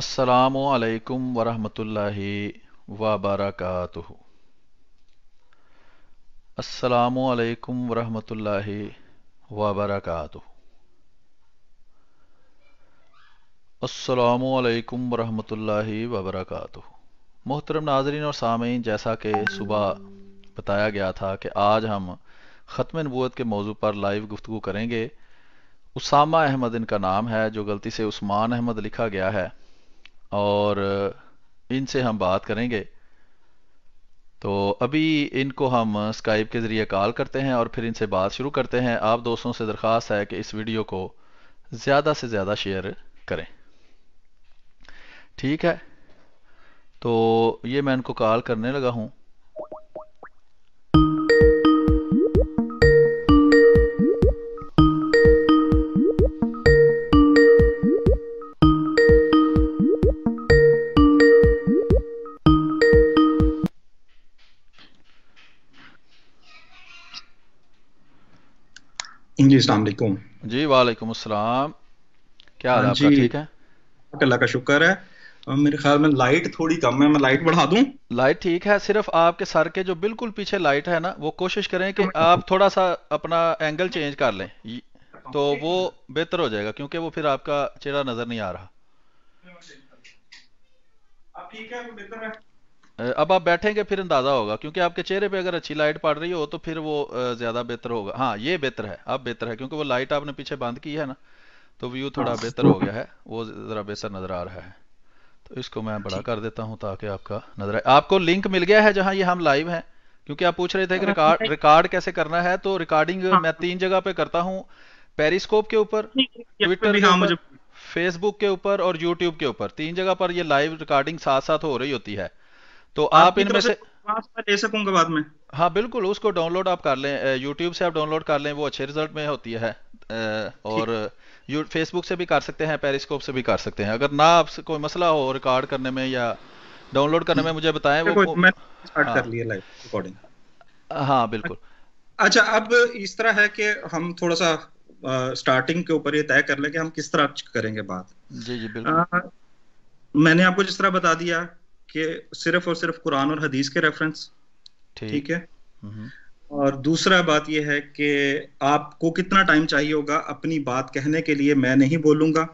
असलकम वरहमतुल्लाह वबरकत असलकम वरहमतुल्लाह वबरकत असलकम वरहमतुल्लाह वबरकत मोहतरम नाजरीन और सामीन जैसा कि सुबह बताया गया था कि आज हम ख़त्म नबूत के मौजू पर लाइव गुफ्तु करेंगे उसामा अहमद इनका नाम है जो गलती से उस्मान अहमद लिखा गया है और इनसे हम बात करेंगे तो अभी इनको हम स्काइप के ज़रिए कॉल करते हैं और फिर इनसे बात शुरू करते हैं आप दोस्तों से दरख्वास्त है कि इस वीडियो को ज़्यादा से ज़्यादा शेयर करें ठीक है तो ये मैं इनको कॉल करने लगा हूँ जी वालेकुम अस्सलाम क्या हाल है हाँ आपका ठीक है अल्लाह का शुक्र है मेरे ख्याल में लाइट थोड़ी कम है मैं लाइट बढ़ा दूं लाइट ठीक है सिर्फ आपके सर के जो बिल्कुल पीछे लाइट है ना वो कोशिश करें कि आप थोड़ा सा अपना एंगल चेंज कर लें तो वो बेहतर हो जाएगा क्योंकि वो फिर आपका चेहरा नजर नहीं आ रहा ठीक है बेहतर है अब आप बैठेंगे फिर अंदाज़ा होगा क्योंकि आपके चेहरे पे अगर अच्छी लाइट पड़ रही हो तो फिर वो ज़्यादा बेहतर होगा हाँ ये बेहतर है अब बेहतर है क्योंकि वो लाइट आपने पीछे बंद की है ना तो व्यू थोड़ा हाँ। बेहतर हो गया है वो ज़रा बेहतर नज़र आ रहा है तो इसको मैं बड़ा कर देता हूँ ताकि आपका नज़र आए आपको लिंक मिल गया है जहाँ ये हम लाइव है क्योंकि आप पूछ रहे थे कि रिकॉर्ड हाँ, रिकॉर्ड कैसे करना है तो रिकॉर्डिंग हाँ। मैं तीन जगह पे करता हूँ पेरिस्कोप के ऊपर ट्विटर फेसबुक के ऊपर और यूट्यूब के ऊपर तीन जगह पर ये लाइव रिकॉर्डिंग साथ साथ हो रही होती है तो आप इनमें से ले सकूंगा बाद में हाँ बिल्कुल उसको डाउनलोड आप कर लें यूट्यूब से आप डाउनलोड कर लें वो अच्छे रिजल्ट में होती है और फेसबुक से भी कर सकते हैं पेरिस्कोप से भी कर सकते हैं अगर ना आपसे कोई मसला हो रिकॉर्ड करने में या डाउनलोड करने में मुझे बताएं वो मैं स्टार्ट हाँ, कर लिया लाइव रिकॉर्डिंग हाँ बिल्कुल अच्छा अब इस तरह है कि हम थोड़ा सा आ, स्टार्टिंग के ऊपर ये तय कर लें कि हम किस तरह करेंगे बात जी जी बिल्कुल आ, मैंने आपको जिस तरह बता दिया कि सिर्फ और सिर्फ कुरान और हदीस के रेफरेंस ठीक है हम्म। और दूसरा बात यह है कि आपको कितना टाइम चाहिए होगा अपनी बात कहने के लिए मैं नहीं बोलूंगा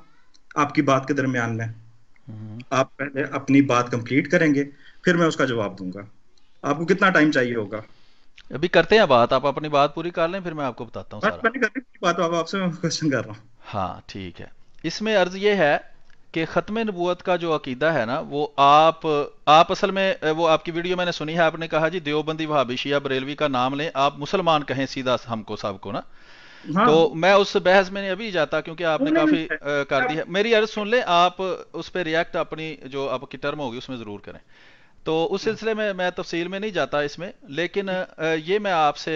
आपकी बात के दरमियान में हम्म। आप पहले अपनी बात कंप्लीट करेंगे फिर मैं उसका जवाब दूंगा आपको कितना टाइम चाहिए होगा अभी करते हैं बात आप अपनी बात पूरी कर लें फिर मैं आपको बताता हूँ बात, आपसे क्वेश्चन कर रहा हूँ हाँ ठीक है इसमें अर्ज ये है कि ख़त्म नबूत का जो अकीदा है ना वो आप आप असल में वो आपकी वीडियो मैंने सुनी है आपने कहा जी देवबंदी वहाबी शिया बरेलवी का नाम लें आप मुसलमान कहें सीधा हमको सबको ना हाँ। तो मैं उस बहस में अभी जाता क्योंकि आपने काफी कर दी है मेरी अर्ज सुन ले आप उस पर रिएक्ट अपनी जो आपकी टर्म होगी उसमें जरूर करें तो उस हाँ। सिलसिले में मैं तफसील में नहीं जाता इसमें लेकिन ये मैं आपसे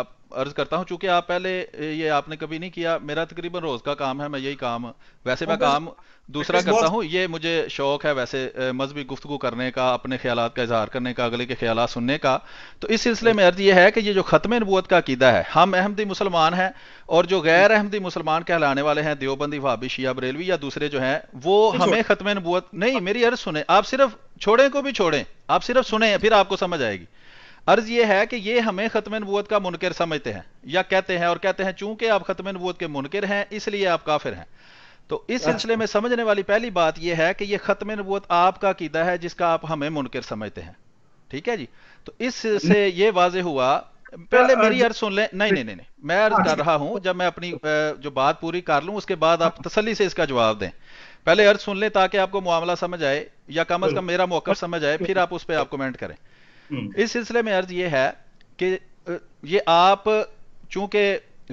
आप अर्ज करता हूँ चूंकि आप पहले ये आपने कभी नहीं किया मेरा तकरीबन रोज का काम है मैं यही काम वैसे मैं काम दूसरा करता हूँ ये मुझे शौक है वैसे मजहबी गुफ्तु करने का अपने ख्याल का इजहार करने का अगले के ख्याल सुनने का तो इस सिलसिले में अर्ज ये है कि ये जो ख़त्म नबूत का अकीदा है हम अहमदी मुसलमान हैं और जो गैर अहमदी मुसलमान कहलाने वाले हैं देवबंदी भाभी शिया बरेलवी या दूसरे जो हैं वो अच्छा। हमें ख़त्म नबूत नहीं मेरी अर्ज सुने आप सिर्फ छोड़ें को भी छोड़ें आप सिर्फ सुने फिर आपको समझ आएगी अर्ज यह है कि ये हमें ख़त्म नबूत का मुनकर समझते हैं या कहते हैं और कहते हैं चूंकि आप ख़त्म नबूत के मुनकर हैं इसलिए आप काफिर हैं तो इस अच्छा। सिलसिले में समझने वाली पहली बात यह है कि यह ख़त्म नबूत आपका कीदा है जिसका आप हमें मुनकर समझते हैं ठीक है जी तो इससे ये वाजे हुआ पहले मेरी अर्ज सुन लें नहीं नहीं नहीं मैं अर्ज हाँ, कर रहा हूं जब मैं अपनी जो बात पूरी कर लूं उसके बाद आप हाँ। तसली से इसका जवाब दें पहले अर्ज सुन लें ताकि आपको मामला समझ आए या कम अज कम मेरा मौका समझ आए फिर आप उस पर आप कमेंट करें हम्म। इस सिलसिले में अर्ज ये है कि ये आप चूंकि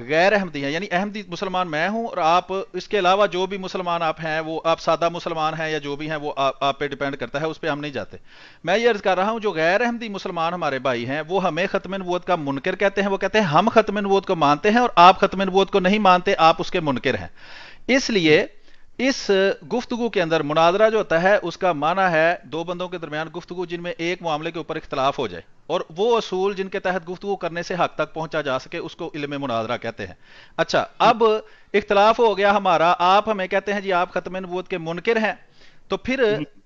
गैर अहमदी हैं यानी अहमदी मुसलमान मैं हूं और आप इसके अलावा जो भी मुसलमान आप हैं वो आप सादा मुसलमान हैं या जो भी हैं वो आ, आप पे डिपेंड करता है उस पर हम नहीं जाते मैं ये अर्ज कर रहा हूं जो गैर अहमदी मुसलमान हमारे भाई हैं वो हमें ख़त्म नबूत का मुनकर कहते हैं वो कहते हैं हम ख़त्म नबूत को मानते हैं और आप ख़त्म नबूत को नहीं मानते आप उसके मुनकर हैं इसलिए इस गुफ्तगु के अंदर मुनाजरा जो होता है उसका माना है दो बंदों के दरमियान गुफ्तगु जिनमें एक मामले के ऊपर इख्तलाफ हो जाए और वो असूल जिनके तहत गुफ्तु करने से हक तक पहुंचा जा सके उसको इलम मुनाजरा कहते हैं अच्छा अब इख्तलाफ हो गया हमारा आप हमें कहते हैं जी आप खत्म नबूत के मुनकर हैं तो फिर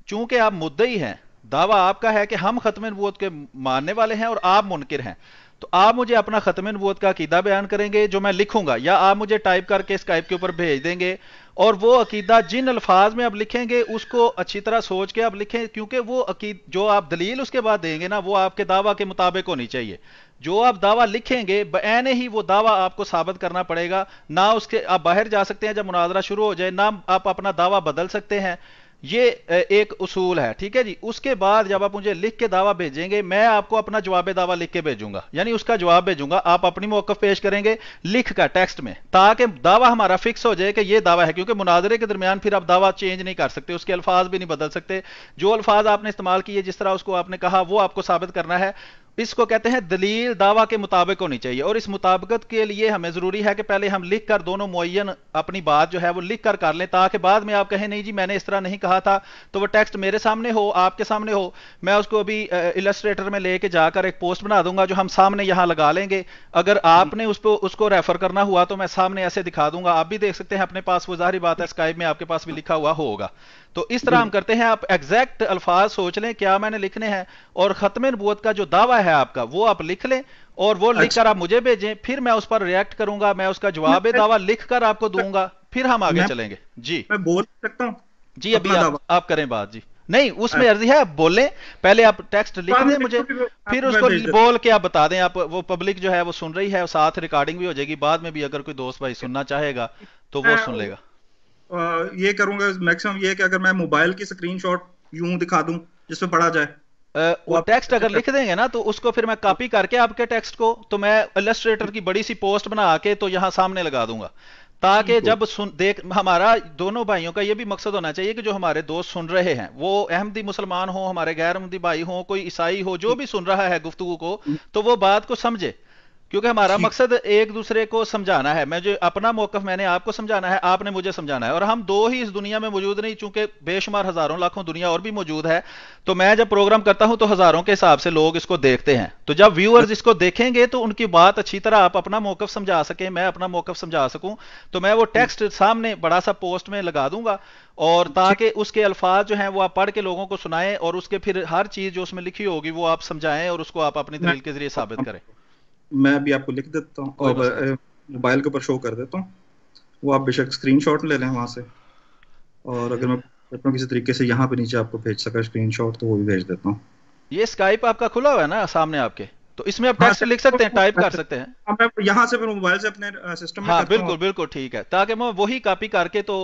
चूंकि आप मुद्दई हैं दावा आपका है कि हम खत्म नबूत के मानने वाले हैं और आप मुनकर हैं तो आप मुझे अपना खत्म नबूत का अकीदा बयान करेंगे जो मैं लिखूंगा या आप मुझे टाइप करके स्काइप के ऊपर भेज देंगे और वो अकीदा जिन अल्फाज में आप लिखेंगे उसको अच्छी तरह सोच के आप लिखें क्योंकि वो अकीद जो आप दलील उसके बाद देंगे ना वो आपके दावा के मुताबिक होनी चाहिए जो आप दावा लिखेंगे बैन ही वो दावा आपको साबित करना पड़ेगा ना उसके आप बाहर जा सकते हैं जब मुनाजरा शुरू हो जाए ना आप अपना दावा बदल सकते हैं ये एक उसूल है ठीक है जी उसके बाद जब आप मुझे लिख के दावा भेजेंगे मैं आपको अपना जवाब दावा लिख के भेजूंगा यानी उसका जवाब भेजूंगा आप अपनी मौकफ पेश करेंगे लिख का टेक्स्ट में ताकि दावा हमारा फिक्स हो जाए कि ये दावा है क्योंकि मुनाजरे के दरमियान फिर आप दावा चेंज नहीं कर सकते उसके अल्फाज भी नहीं बदल सकते जो अल्फाज आपने इस्तेमाल किए जिस तरह उसको आपने कहा वो आपको साबित करना है इसको कहते हैं दलील दावा के मुताबिक होनी चाहिए और इस मुताबकत के लिए हमें जरूरी है कि पहले हम लिख कर दोनों मुन अपनी बात जो है वो लिख कर कर लें ताकि बाद में आप कहें नहीं जी मैंने इस तरह नहीं कहा था तो वो टेक्स्ट मेरे सामने हो आपके सामने हो मैं उसको अभी इलस्ट्रेटर में लेके जाकर एक पोस्ट बना दूंगा जो हम सामने यहाँ लगा लेंगे अगर आपने उस पर उसको रेफर करना हुआ तो मैं सामने ऐसे दिखा दूंगा आप भी देख सकते हैं अपने पास वो जाहिर बात है स्काइप में आपके पास भी लिखा हुआ होगा तो इस तरह हम करते हैं आप एग्जैक्ट अल्फाज सोच लें क्या मैंने लिखने हैं और खत्म नबूत का जो दावा है आपका वो आप लिख लें और वो अच्छा। लिखकर आप मुझे भेजें फिर मैं उस पर रिएक्ट करूंगा मैं उसका जवाब दावा लिख कर आपको दूंगा फिर हम आगे चलेंगे जी मैं बोल सकता हूँ जी अभी आप, आप करें बात जी नहीं उसमें हाँ। अर्जी है आप बोले पहले आप टेक्स्ट लिख दें मुझे फिर उसको बोल के आप बता दें आप वो पब्लिक जो है वो सुन रही है साथ रिकॉर्डिंग भी हो जाएगी बाद में भी अगर कोई दोस्त भाई सुनना चाहेगा तो वो सुन लेगा ये करूंगा मैक्सिमम ये कि अगर मैं मोबाइल की स्क्रीन शॉट यूं दिखा दूं जिसमें पढ़ा जाए वो टेक्स्ट अगर अच्छा लिख देंगे ना तो उसको फिर मैं कॉपी करके आपके टेक्स्ट को तो मैं इलस्ट्रेटर की बड़ी सी पोस्ट बना के तो यहाँ सामने लगा दूंगा ताकि जब सुन देख हमारा दोनों भाइयों का ये भी मकसद होना चाहिए कि जो हमारे दोस्त सुन रहे हैं वो अहमदी मुसलमान हो हमारे गैर अहमदी भाई हो कोई ईसाई हो जो भी सुन रहा है गुफ्तु को तो वो बात को समझे क्योंकि हमारा मकसद एक दूसरे को समझाना है मैं जो अपना मौकफ मैंने आपको समझाना है आपने मुझे समझाना है और हम दो ही इस दुनिया में मौजूद नहीं चूंकि बेशुमार हजारों लाखों दुनिया और भी मौजूद है तो मैं जब प्रोग्राम करता हूं तो हजारों के हिसाब से लोग इसको देखते हैं तो जब व्यूअर्स इसको देखेंगे तो उनकी बात अच्छी तरह आप अपना मौकफ समझा सकें मैं अपना मौकफ समझा सकूं तो मैं वो टेक्स्ट सामने बड़ा सा पोस्ट में लगा दूंगा और ताकि उसके अल्फाज जो हैं वो आप पढ़ के लोगों को सुनाएं और उसके फिर हर चीज जो उसमें लिखी होगी वो आप समझाएं और उसको आप अपनी दलील के जरिए साबित करें मैं भी आपको लिख देता हूँ और मोबाइल के ऊपर शो कर देता हूँ वो आप बेशक स्क्रीन ले लें वहाँ से और अगर मैं अपना किसी तरीके से यहाँ पे नीचे आपको भेज सका स्क्रीन तो वो भी भेज देता हूँ ये स्काइप आपका खुला हुआ है ना सामने आपके तो इसमें आप टेक्स्ट हाँ, लिख सकते हैं टाइप कर सकते हैं हाँ, यहाँ से फिर मोबाइल से अपने सिस्टम में हाँ बिल्कुल बिल्कुल ठीक है ताकि मैं वही कॉपी करके तो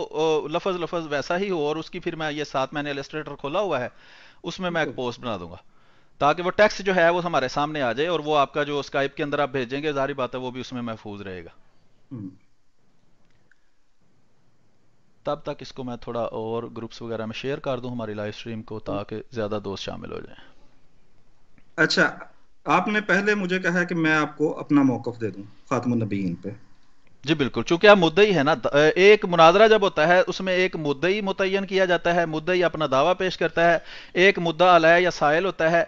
लफज लफज वैसा ही हो और उसकी फिर मैं ये साथ मैंने एलिस्ट्रेटर खोला हुआ है उसमें मैं एक पोस्ट बना दूंगा ताकि वो टैक्स जो है वो हमारे सामने आ जाए और वो आपका जो स्काइप के अंदर आप भेजेंगे जारी बात है वो भी उसमें महफूज रहेगा हम्म। तब तक इसको मैं थोड़ा और ग्रुप्स वगैरह में शेयर कर दूं हमारी लाइव स्ट्रीम को ताकि ज्यादा दोस्त शामिल हो जाएं अच्छा आपने पहले मुझे कहा है कि मैं आपको अपना मौकफ दे दूं खात्म नबीन पे जी बिल्कुल चूंकि आप ही है ना एक मुनाजरा जब होता है उसमें एक मुद्दई मुतयन किया जाता है मुद्दई अपना दावा पेश करता है एक मुद्दा अलह या साइल होता है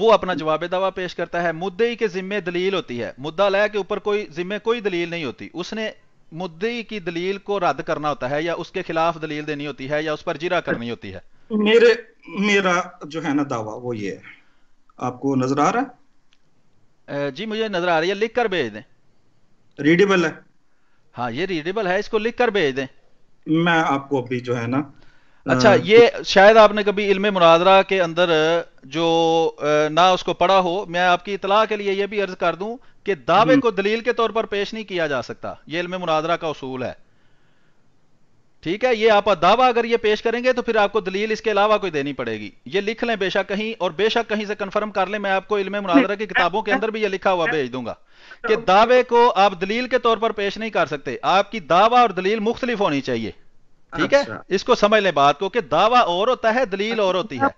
वो अपना जवाब दावा पेश करता है ही के जिम्मे दलील होती है मुद्दा अलह के ऊपर कोई जिम्मे कोई दलील नहीं होती उसने मुद्दे की दलील को रद्द करना होता है या उसके खिलाफ दलील देनी होती है या उस पर जिरा करनी होती है मेरे मेरा जो है ना दावा वो ये है आपको नजर आ रहा है जी मुझे नजर आ रही है लिख कर भेज दें रीडेबल है हाँ ये रीडेबल है इसको लिख कर भेज दें मैं आपको अभी जो है ना अच्छा ये शायद आपने कभी इल्म मुनाजरा के अंदर जो ना उसको पढ़ा हो मैं आपकी इतला के लिए ये भी अर्ज कर दूं कि दावे हम्म। को दलील के तौर पर पेश नहीं किया जा सकता ये इल्म मुनाजरा का उसूल है ठीक है ये आप दावा अगर ये पेश करेंगे तो फिर आपको दलील इसके अलावा कोई देनी पड़ेगी ये लिख लें बेशक कहीं और बेशक कहीं से कंफर्म कर लें मैं आपको इल्म मुनाजरा की किताबों के अंदर भी ये लिखा हुआ भेज दूंगा कि तो- दावे को आप दलील के तौर पर पेश नहीं कर सकते आपकी दावा और दलील मुख्तलिफ होनी चाहिए ठीक है अच्छा। इसको समझ लें बात को कि दावा और होता है दलील और होती है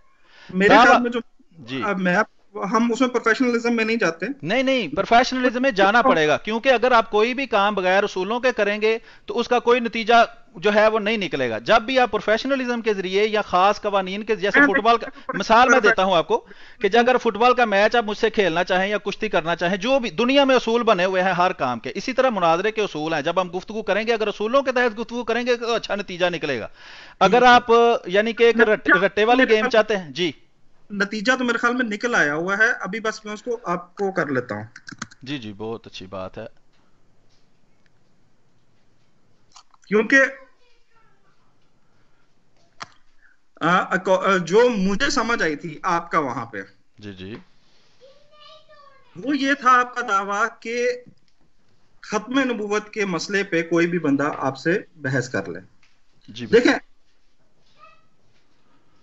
मेरे में जो जी मैं हम उसमें प्रोफेशनलिज्म में नहीं जाते नहीं नहीं प्रोफेशनलिज्म में जाना तो- पड़ेगा क्योंकि अगर आप कोई भी काम बगैर उसूलों के करेंगे तो उसका कोई नतीजा जो है वो नहीं निकलेगा जब भी आप प्रोफेशनलिज्म के जरिए या खास कवानीन के जैसे फुटबॉल का मिसाल मैं देता हूं आपको कि अगर फुटबॉल का मैच आप मुझसे खेलना चाहें या कुश्ती करना चाहें जो भी दुनिया में असूल बने हुए हैं हर काम के इसी तरह मुनाजरे के असूल हैं जब हम गुफ्तु करेंगे अगर असूलों के तहत गुफ्तु करेंगे तो अच्छा नतीजा निकलेगा अगर आप यानी कि एक रट्टे वाली गेम चाहते हैं जी नतीजा तो मेरे ख्याल में निकल आया हुआ है अभी बस मैं उसको आपको कर लेता हूँ जी जी बहुत अच्छी बात है क्योंकि जो मुझे समझ आई थी आपका वहां पे जी जी वो ये था आपका दावा कि खत्म नबूवत के मसले पे कोई भी बंदा आपसे बहस कर ले जी देखें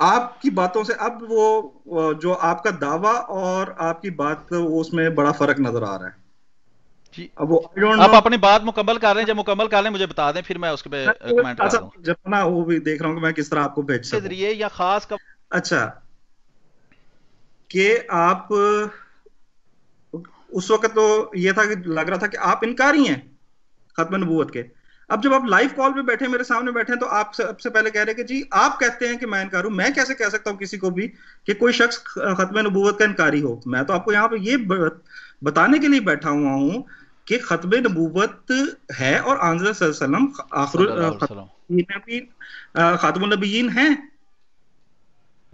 आपकी बातों से अब वो जो आपका दावा और आपकी बात उसमें बड़ा फर्क नजर आ रहा है जी अब वो आप अपनी बात मुकम्मल कर रहे हैं जब मुकम्मल कर लें मुझे बता दें फिर मैं उस पे कमेंट कर दूं जब ना वो भी देख रहा हूं कि मैं किस तरह आपको भेज सकता हूं या खास कब अच्छा कि आप उस वक्त तो ये था कि लग रहा था कि आप इनकार ही हैं खत्म नबूवत के अब जब आप लाइव कॉल पे बैठे मेरे सामने बैठे हैं तो आप सबसे पहले कह रहे हैं कि जी आप कहते हैं कि मैं इनकार हूं मैं कैसे कह सकता हूं किसी को भी कि कोई शख्स खत्म नबूवत का इनकारी हो मैं तो आपको यहाँ पे ये बताने के लिए बैठा हुआ हूँ कि खत्म नबूवत है और आंजलम खातम नबीन है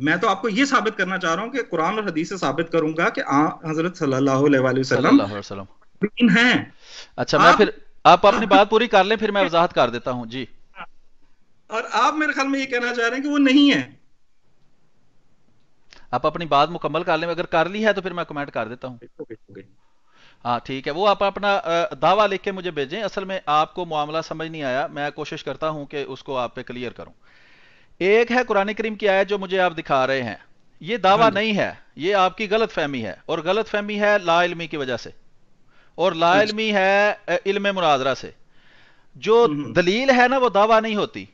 मैं तो आपको ये साबित करना चाह रहा हूँ कि कुरान और हदीस से साबित करूंगा कि हजरत सल्लल्लाहु अलैहि वसल्लम हैं अच्छा मैं फिर आप अपनी बात पूरी कर लें फिर मैं वजाहत कर देता हूं जी और आप मेरे ख्याल में ये कहना चाह रहे हैं कि वो नहीं है आप अपनी बात मुकम्मल कर लें अगर कर ली है तो फिर मैं कमेंट कर देता हूं हाँ ठीक है वो आप अपना दावा लिख के मुझे भेजें असल में आपको मामला समझ नहीं आया मैं कोशिश करता हूं कि उसको आप पे क्लियर करूं एक है कुरान करीम की आयत जो मुझे आप दिखा रहे हैं ये दावा हाँ नहीं है ये आपकी गलत फहमी है और गलत फहमी है ला इलमी की वजह से और लाइलमी है इल्म मुनाजरा से जो हम्म हम्म। दलील है ना वो दावा नहीं होती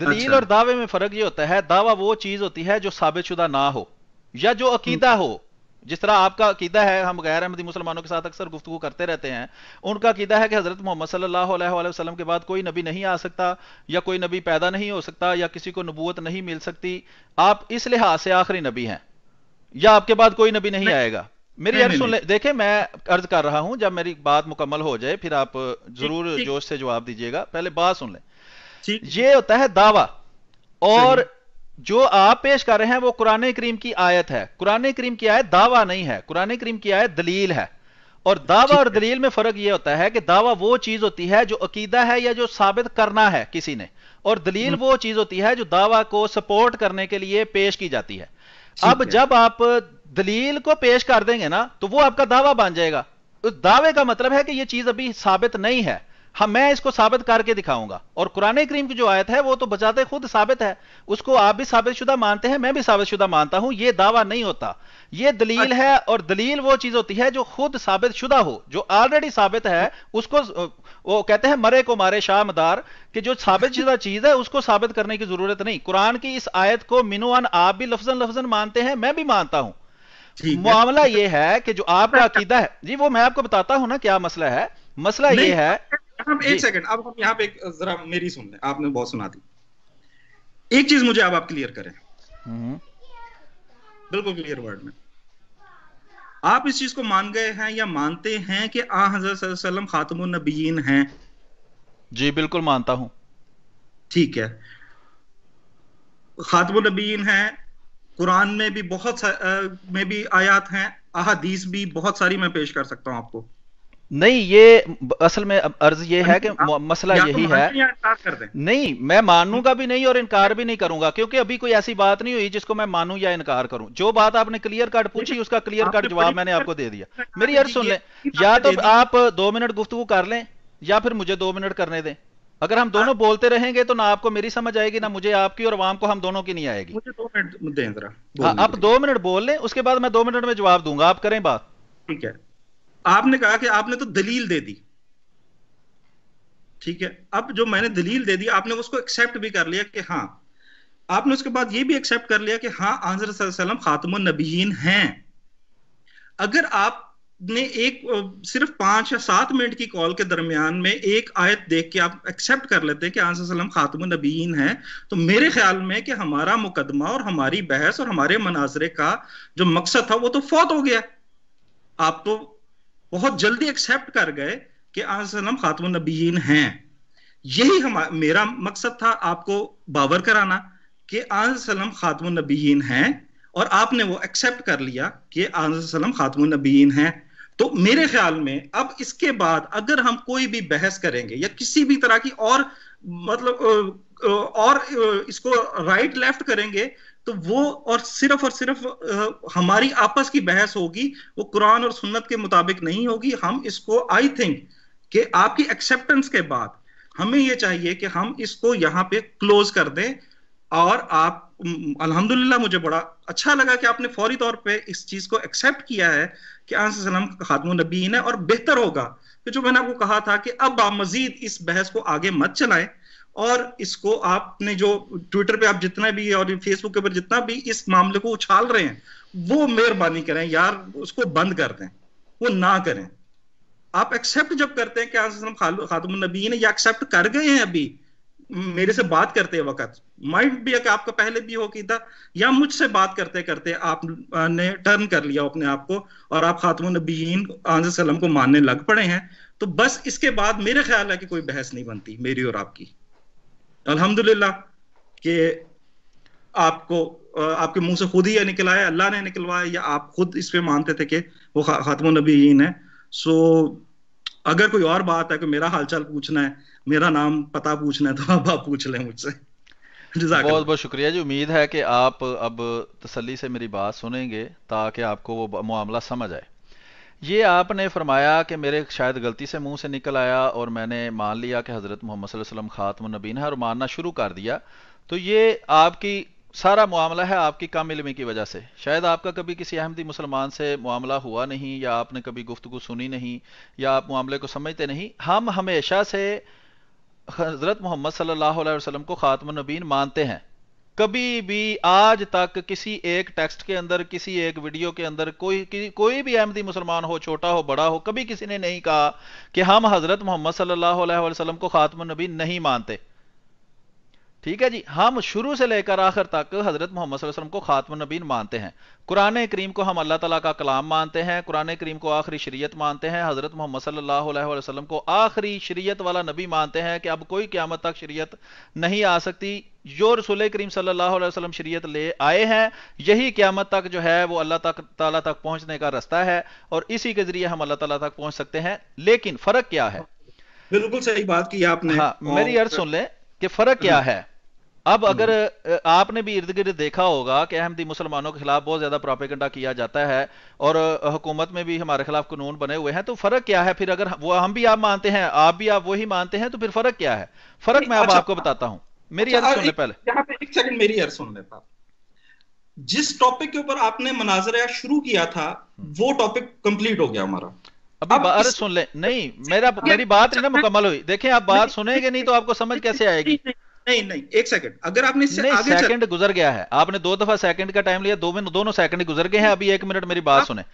दलील अच्छा। और दावे में फर्क ये होता है दावा वो चीज होती है जो साबित शुदा ना हो या जो अकीदा हम्म। हो जिस तरह आपका अकीदा है हम गैर अहमदी मुसलमानों के साथ अक्सर गुफ्तु करते रहते हैं उनका अकीदा है कि हजरत मोहम्मद सल्लाम के बाद कोई नबी नहीं आ सकता या कोई नबी पैदा नहीं हो सकता या किसी को नबूत नहीं मिल सकती आप इस लिहाज से आखिरी नबी हैं या आपके बाद कोई नबी नहीं आएगा मेरी यार सुन ले देखे मैं अर्ज कर रहा हूं जब मेरी बात मुकम्मल हो जाए फिर आप जरूर जोश से जवाब दीजिएगा पहले बात सुन ले ये होता है दावा और जो आप पेश कर रहे हैं वो कुरान करीम की आयत है कुरान करीम की आयत दावा नहीं है कुरान करीम की आयत दलील है और दावा और दलील में फर्क यह होता है कि दावा वो चीज होती है जो अकीदा है या जो साबित करना है किसी ने और दलील हम्म। वो चीज होती है जो दावा को सपोर्ट करने के लिए पेश की जाती है अब जब आप दलील को पेश कर देंगे ना तो वो आपका दावा बन जाएगा उस दावे का मतलब है कि यह चीज अभी साबित नहीं है हम मैं इसको साबित करके दिखाऊंगा और कुरान करीम की जो आयत है वो तो बचाते खुद साबित है उसको आप भी साबित शुदा मानते हैं मैं भी साबित शुदा मानता हूं यह दावा नहीं होता यह दलील अच्छा। है और दलील वो चीज होती है जो खुद साबित शुदा हो जो ऑलरेडी साबित है उसको वो कहते हैं मरे को मारे शाह कि जो साबित शुदा चीज है उसको साबित करने की जरूरत नहीं कुरान की इस आयत को मिनोअन आप भी लफजन लफजन मानते हैं मैं भी मानता हूं मामला ये है कि जो आपका अकीदा है जी वो मैं आपको बताता हूँ ना क्या मसला है मसला ये है हम एक सेकंड अब हम यहाँ पे जरा मेरी सुन लें आपने बहुत सुना दी एक चीज मुझे अब आप क्लियर करें हम्म। बिल्कुल क्लियर वर्ड में आप इस चीज को मान गए हैं या मानते हैं कि आ हजरत खातमुन नबीन हैं जी बिल्कुल मानता हूं ठीक है खातमुन नबीन हैं कुरान में भी बहुत में भी आयात हैं अहादीस भी बहुत सारी मैं पेश कर सकता हूँ आपको नहीं ये असल में अर्ज ये है कि मसला तो यही है नहीं मैं मानूंगा भी नहीं और इनकार भी नहीं करूंगा क्योंकि अभी कोई ऐसी बात नहीं हुई जिसको मैं मानूं या इनकार करूं जो बात आपने क्लियर कट पूछी उसका क्लियर कट जवाब मैंने आपको दे दिया मेरी अर्ज सुन लें या तो आप दो मिनट गुफ्तु कर लें या फिर मुझे दो मिनट करने दें अगर हम दोनों बोलते रहेंगे तो ना आपको मेरी समझ आएगी ना मुझे आपकी और वाम को हम दोनों की नहीं आएगी मुझे दो मिनट दें जरा हाँ आप दो मिनट बोल लें उसके बाद मैं दो मिनट में जवाब दूंगा आप करें बात ठीक है आपने कहा कि आपने तो दलील दे दी ठीक है अब जो मैंने दलील दे दी आपने उसको एक्सेप्ट भी कर लिया कि हाँ आपने उसके बाद ये भी एक्सेप्ट कर लिया कि हाँ आंसर खातम नबीन हैं अगर आप ने एक सिर्फ पांच या सात मिनट की कॉल के दरमियान में एक आयत देख के आप एक्सेप्ट कर लेते हैं कि आंसम खातम नबीन है तो मेरे ख्याल में कि हमारा मुकदमा और हमारी बहस और हमारे मनाजरे का जो मकसद था वो तो फौत हो गया आप तो बहुत जल्दी एक्सेप्ट कर गए कि आंसम खातम नबीन है यही हमारा मेरा मकसद था आपको बावर कराना कि सलम खातम नबीन है और आपने वो एक्सेप्ट कर लिया कि आजम खातम नबीन है तो मेरे ख्याल में अब इसके बाद अगर हम कोई भी बहस करेंगे या किसी भी तरह की और मतलब और इसको राइट लेफ्ट करेंगे तो वो और सिर्फ और सिर्फ हमारी आपस की बहस होगी वो कुरान और सुन्नत के मुताबिक नहीं होगी हम इसको आई थिंक कि आपकी एक्सेप्टेंस के बाद हमें ये चाहिए कि हम इसको यहाँ पे क्लोज कर दें और आप अल्हम्दुलिल्लाह मुझे बड़ा अच्छा लगा कि आपने फौरी तौर पे इस चीज को एक्सेप्ट किया है कि आसम खातम नबीन है और बेहतर होगा कि जो मैंने आपको कहा था कि अब आप मजीद इस बहस को आगे मत चलाएं और इसको आपने जो ट्विटर पे आप जितना भी और फेसबुक के ऊपर जितना भी इस मामले को उछाल रहे हैं वो मेहरबानी करें यार उसको बंद कर दें वो ना करें आप एक्सेप्ट जब करते हैं कि आसलम खातम नबीन है या एक्सेप्ट कर गए हैं अभी मेरे से बात करते वक्त माइंड भी कि आपका पहले भी हो कि था या मुझसे बात करते करते आपने टर्न कर लिया अपने आप को और आप खातम नबीन सलम को मानने लग पड़े हैं तो बस इसके बाद मेरे ख्याल है कि कोई बहस नहीं बनती मेरी और आपकी अल्हम्दुलिल्लाह कि आपको आपके मुंह से खुद ही यह निकलाया अल्लाह ने निकलवाया या आप खुद इस पे मानते थे कि वो खातम नबीन है सो अगर कोई और बात है कोई मेरा हालचाल पूछना है मेरा नाम पता पूछना तो आप आप पूछ लें मुझसे बहुत बहुत शुक्रिया जी उम्मीद है कि आप अब तसली से मेरी बात सुनेंगे ताकि आपको वो मामला समझ आए ये आपने फरमाया कि मेरे शायद गलती से मुंह से निकल आया और मैंने मान लिया कि हज़रत मोहम्मद वसल्लम खातम नबीन है और मानना शुरू कर दिया तो ये आपकी सारा मामला है आपकी कम इलमी की वजह से शायद आपका कभी किसी अहमदी मुसलमान से मामला हुआ नहीं या आपने कभी गुफ्तु सुनी नहीं या आप मामले को समझते नहीं हम हमेशा से हज़रत मोहम्मद सल्लल्लाहु अलैहि वसल्लम को ख़ात्म नबीन मानते हैं कभी भी आज तक किसी एक टेक्स्ट के अंदर किसी एक वीडियो के अंदर कोई कि, कोई भी अहमदी मुसलमान हो छोटा हो बड़ा हो कभी किसी ने नहीं कहा कि हम हज़रत मोहम्मद सल्लल्लाहु अलैहि वसल्लम को ख़ात्म नबी नहीं मानते ठीक है जी हम शुरू से लेकर आखिर तक हजरत मोहम्मद वसलम को खात्म नबीन मानते हैं कुरान करीम को हम अल्लाह तला का कलाम मानते हैं कुरान करीम को आखिरी शरीयत मानते हैं हजरत मोहम्मद सल्लाम को आखिरी शरीयत वाला नबी मानते हैं कि अब कोई क्यामत तक शरीयत नहीं आ सकती जो रसुल करीम सल्ला वसलम वसल्लम शरीयत ले आए हैं यही क्यामत तक जो है वो अल्लाह तक तला तक पहुंचने का रास्ता है और इसी के जरिए हम अल्लाह तला तक पहुंच सकते हैं लेकिन फर्क क्या है बिल्कुल सही बात की आपने हाँ मेरी अर्ज सुन लें कि फर्क क्या है अब हम्म। अगर आपने भी इर्द गिर्द देखा होगा कि अहमदी मुसलमानों के खिलाफ बहुत ज्यादा प्रोपेगेंडा किया जाता है और हुकूमत में भी हमारे खिलाफ कानून बने हुए हैं तो फर्क क्या है फिर अगर वो हम भी आप मानते हैं आप भी आप वही मानते हैं तो फिर फर्क क्या है फर्क मैं अब अच्छा, आपको बताता हूं मेरी अच्छा, अर्ज सुनने पहले एक सेकंड मेरी अर्ज सुन लेता जिस टॉपिक के ऊपर आपने मनाजरा शुरू किया था हम्म। वो टॉपिक कंप्लीट हो गया हमारा अभी बात इस... सुन ले नहीं मेरा हाँ, मेरी बात नहीं ना मुकम्मल हाँ। हुई देखें आप बात सुनेंगे नहीं तो आपको समझ कैसे आएगी नहीं नहीं एक सेकंड अगर आपने इससे नहीं, आगे सेकंड चल... गुजर गया है आपने दो दफा सेकंड का टाइम लिया दो मिनट दोनों सेकंड गुजर गए हैं अभी एक मिनट मेरी बात सुने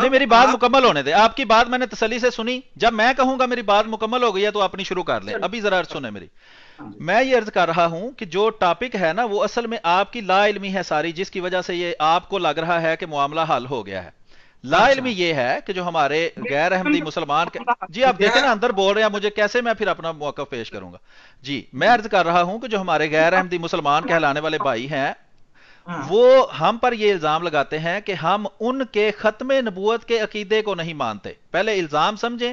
नहीं मेरी बात मुकम्मल होने दे आपकी बात मैंने तसली से सुनी जब मैं कहूंगा मेरी बात मुकम्मल हो गई है तो अपनी शुरू कर ले अभी जरा सुने मेरी हाँ मैं ये अर्ज कर रहा हूं कि जो टॉपिक है ना वो असल में आपकी ला इलमी है सारी जिसकी वजह से ये आपको लग रहा है कि मामला हल हो गया है लाइलमी अच्छा। ये है कि जो हमारे गैर अहमदी मुसलमान के... जी आप देखें ना अंदर बोल रहे हैं मुझे कैसे मैं फिर अपना मौका पेश करूंगा जी मैं अर्ज कर रहा हूं कि जो हमारे गैर अहमदी मुसलमान कहलाने वाले भाई हैं हाँ। वो हम पर ये इल्जाम लगाते हैं कि हम उनके खत्म नबूत के अकीदे को नहीं मानते पहले इल्जाम समझें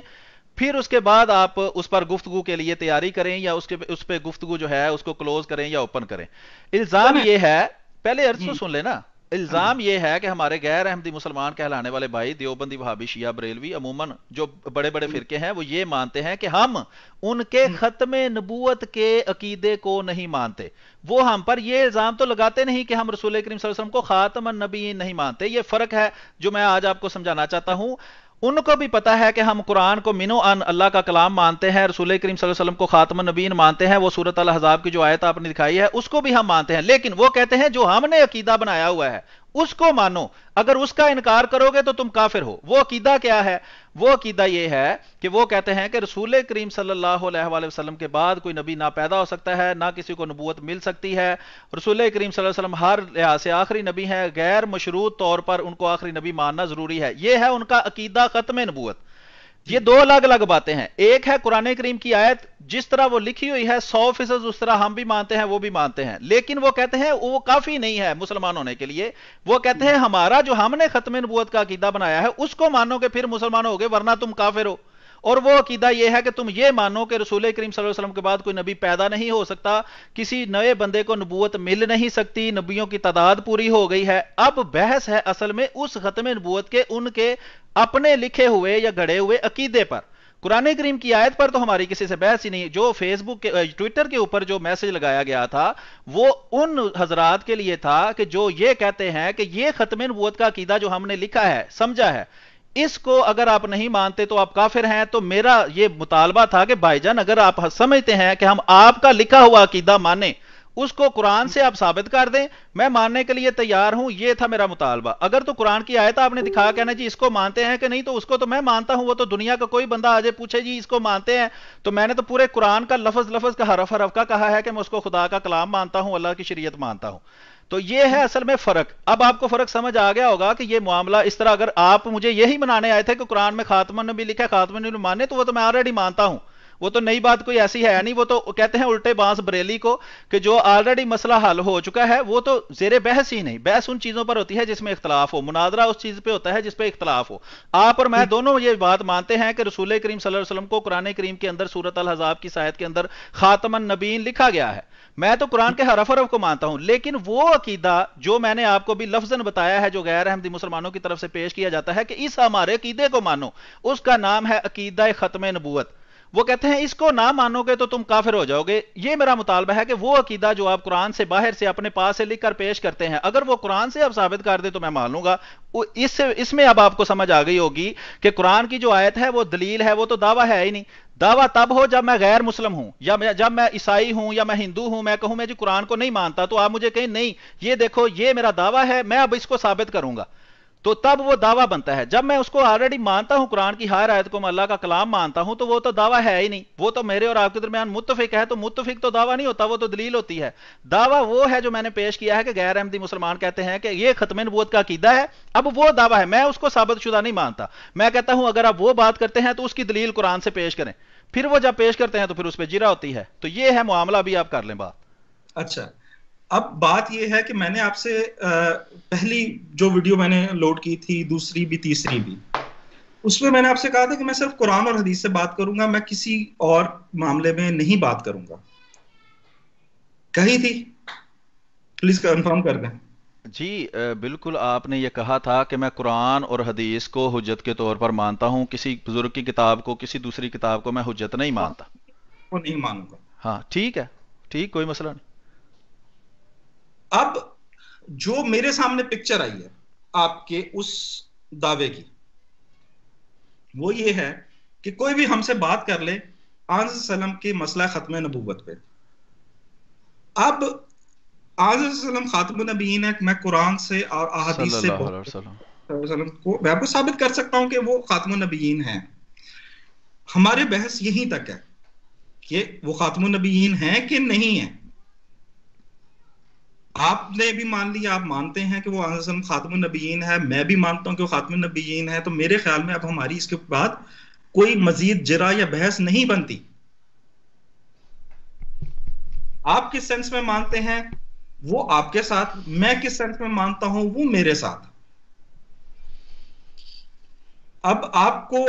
फिर उसके बाद आप उस पर गुफ्तगु के लिए तैयारी करें या उसके उस पर गुफ्तगु जो है उसको क्लोज करें या ओपन करें इल्जाम ये है पहले अर्ज तो सुन लेना इल्ज़ाम ये है कि हमारे गैर अहमदी मुसलमान कहलाने वाले भाई देवबंदी वहाबी शिया बरेलवी अमूमन जो बड़े बड़े हम्म। फिरके हैं वो ये मानते हैं कि हम उनके हम्म। ख़त्म नबूत के अकीदे को नहीं मानते वो हम पर यह इल्ज़ाम तो लगाते नहीं कि हम रसूल करीम वसल्लम को ख़ातम नबी नहीं मानते ये फ़र्क है जो मैं आज आपको समझाना चाहता हूँ उनको भी पता है कि हम कुरान को मिनो अन अल्लाह का कलाम मानते हैं रसूल करीम वसल्लम को खात्म नबीन मानते हैं वो सूरत अल हजाब की जो आयत आपने दिखाई है उसको भी हम मानते हैं लेकिन वो कहते हैं जो हमने अकीदा बनाया हुआ है उसको मानो अगर उसका इनकार करोगे तो तुम काफिर हो वो अकीदा क्या है वो अकीदा ये है कि वो कहते हैं कि रसूल करीम सल्लल्लाहु अलैहि वसल्लम के बाद कोई नबी ना पैदा हो सकता है ना किसी को नबूत मिल सकती है रसूल करीम वसल्लम हर लिहाज से आखिरी नबी है गैर मशरूत तौर पर उनको आखिरी नबी मानना ज़रूरी है यह है उनका अकीदा ख़त्म नबूत ये दो अलग अलग बातें हैं एक है कुरान करीम की आयत जिस तरह वो लिखी हुई है सौ फीसद उस तरह हम भी मानते हैं वो भी मानते हैं लेकिन वो कहते हैं वो काफी नहीं है मुसलमान होने के लिए वो कहते हैं हमारा जो हमने खत्म नबूत का अकीदा बनाया है उसको मानोगे फिर मुसलमान हो गए वरना तुम काफिर हो और वो अकीदा ये है कि तुम ये मानो कि रसूल करीम वसल्लम के बाद कोई नबी पैदा नहीं हो सकता किसी नए बंदे को नबूत मिल नहीं सकती नबियों की तादाद पूरी हो गई है अब बहस है असल में उस खत्म नबूत के उनके अपने लिखे हुए या गढ़े हुए अकीदे पर कुरान करीम की आयत पर तो हमारी किसी से बहस ही नहीं जो फेसबुक के ट्विटर के ऊपर जो मैसेज लगाया गया था वो उन हजरात के लिए था कि जो ये कहते हैं कि ये खत्म नबूत का अकीदा जो हमने लिखा है समझा है इसको अगर आप नहीं मानते तो आप काफिर हैं तो मेरा यह मुतालबा था कि भाईजान अगर आप समझते हैं कि हम आपका लिखा हुआ अकीदा माने उसको कुरान से आप साबित कर दें मैं मानने के लिए तैयार हूं यह था मेरा मुतालबा अगर तो कुरान की आयत आपने दिखा कहना ना जी इसको मानते हैं कि नहीं तो उसको तो मैं मानता हूं वो तो दुनिया का कोई बंदा आज पूछे जी इसको मानते हैं तो मैंने तो पूरे कुरान का लफज लफज का हरफ हरफ का कहा है कि मैं उसको खुदा का कलाम मानता हूं अल्लाह की शरीयत मानता हूं तो ये है असल में फर्क अब आपको फर्क समझ आ गया होगा कि ये मामला इस तरह अगर आप मुझे यही मनाने आए थे कि कुरान में ने भी लिखा खात्मन भी माने तो वो तो मैं ऑलरेडी मानता हूं वो तो नई बात कोई ऐसी है नहीं वो तो कहते हैं उल्टे बांस बरेली को कि जो ऑलरेडी मसला हल हो चुका है वो तो जेरे बहस ही नहीं बहस उन चीजों पर होती है जिसमें इख्तलाफ हो मुनाजरा उस चीज पे होता है जिसपे इख्तलाफ हो आप और मैं दोनों ये बात मानते हैं कि रसूल करीम वसल्लम को कुरान करीम के अंदर सूरत अल हजाब की शायद के अंदर खातमन नबीन लिखा गया है मैं तो कुरान के हरफ हरफ को मानता हूं लेकिन वो अकीदा जो मैंने आपको भी लफजन बताया है जो गैर अहमदी मुसलमानों की तरफ से पेश किया जाता है कि इस हमारे अकीदे को मानो उसका नाम है अकीदा खत्म नबूत वो कहते हैं इसको ना मानोगे तो तुम काफिर हो जाओगे ये मेरा मुतालबा है कि वो अकीदा जो आप कुरान से बाहर से अपने पास से लिखकर पेश करते हैं अगर वो कुरान से आप साबित कर दे तो मैं मान लूंगा इस इसमें अब आपको समझ आ गई होगी कि कुरान की जो आयत है वो दलील है वो तो दावा है ही नहीं दावा तब हो जब मैं गैर मुस्लिम हूं या मैं जब मैं ईसाई हूं या मैं हिंदू हूं मैं कहूं मैं जी कुरान को नहीं मानता तो आप मुझे कहें नहीं ये देखो ये मेरा दावा है मैं अब इसको साबित करूंगा तो तब वो दावा बनता है जब मैं उसको ऑलरेडी मानता हूं कुरान की हर आयत को मैं अल्लाह का कलाम मानता हूं तो वो तो दावा है ही नहीं वो तो मेरे और आपके दरमियान मुतफिक है तो मुतफिक तो दावा नहीं होता वो तो दलील होती है दावा वो है जो मैंने पेश किया है कि गैर अहमदी मुसलमान कहते हैं कि ये खत्म नबूत का कीदा है अब वो दावा है मैं उसको साबित शुदा नहीं मानता मैं कहता हूं अगर आप वो बात करते हैं तो उसकी दलील कुरान से पेश करें फिर वो जब पेश करते हैं तो फिर उस पर जिरा होती है तो ये है मामला भी आप कर लें बात अच्छा अब बात यह है कि मैंने आपसे पहली जो वीडियो मैंने लोड की थी दूसरी भी तीसरी भी उसमें मैंने आपसे कहा था कि मैं सिर्फ कुरान और हदीस से बात करूंगा मैं किसी और मामले में नहीं बात करूंगा कही थी प्लीज कंफर्म कर दें जी बिल्कुल आपने ये कहा था कि मैं कुरान और हदीस को हजत के तौर पर मानता हूँ किसी बुजुर्ग की किताब को किसी दूसरी किताब को मैं हजत नहीं मानता वो नहीं मानूंगा हाँ ठीक है ठीक कोई मसला नहीं अब जो मेरे सामने पिक्चर आई है आपके उस दावे की वो ये है कि कोई भी हमसे बात कर ले सलम के मसला खत्म नबूबत पे अब आजम खातम नबीन है मैं कुरान से और अहादीस से को मैं आपको साबित कर सकता हूं कि वो खातम नबीन है हमारे बहस यहीं तक है कि वो खातम नबीन है कि नहीं है आपने भी मान लिया आप मानते हैं कि वो आजम खातम नबीन है मैं भी मानता हूँ कि वो खातम नबीन है तो मेरे ख्याल में अब हमारी इसके बाद कोई मजीद जरा या बहस नहीं बनती आप किस सेंस में मानते हैं वो आपके साथ मैं किस सेंस में मानता हूं वो मेरे साथ अब आपको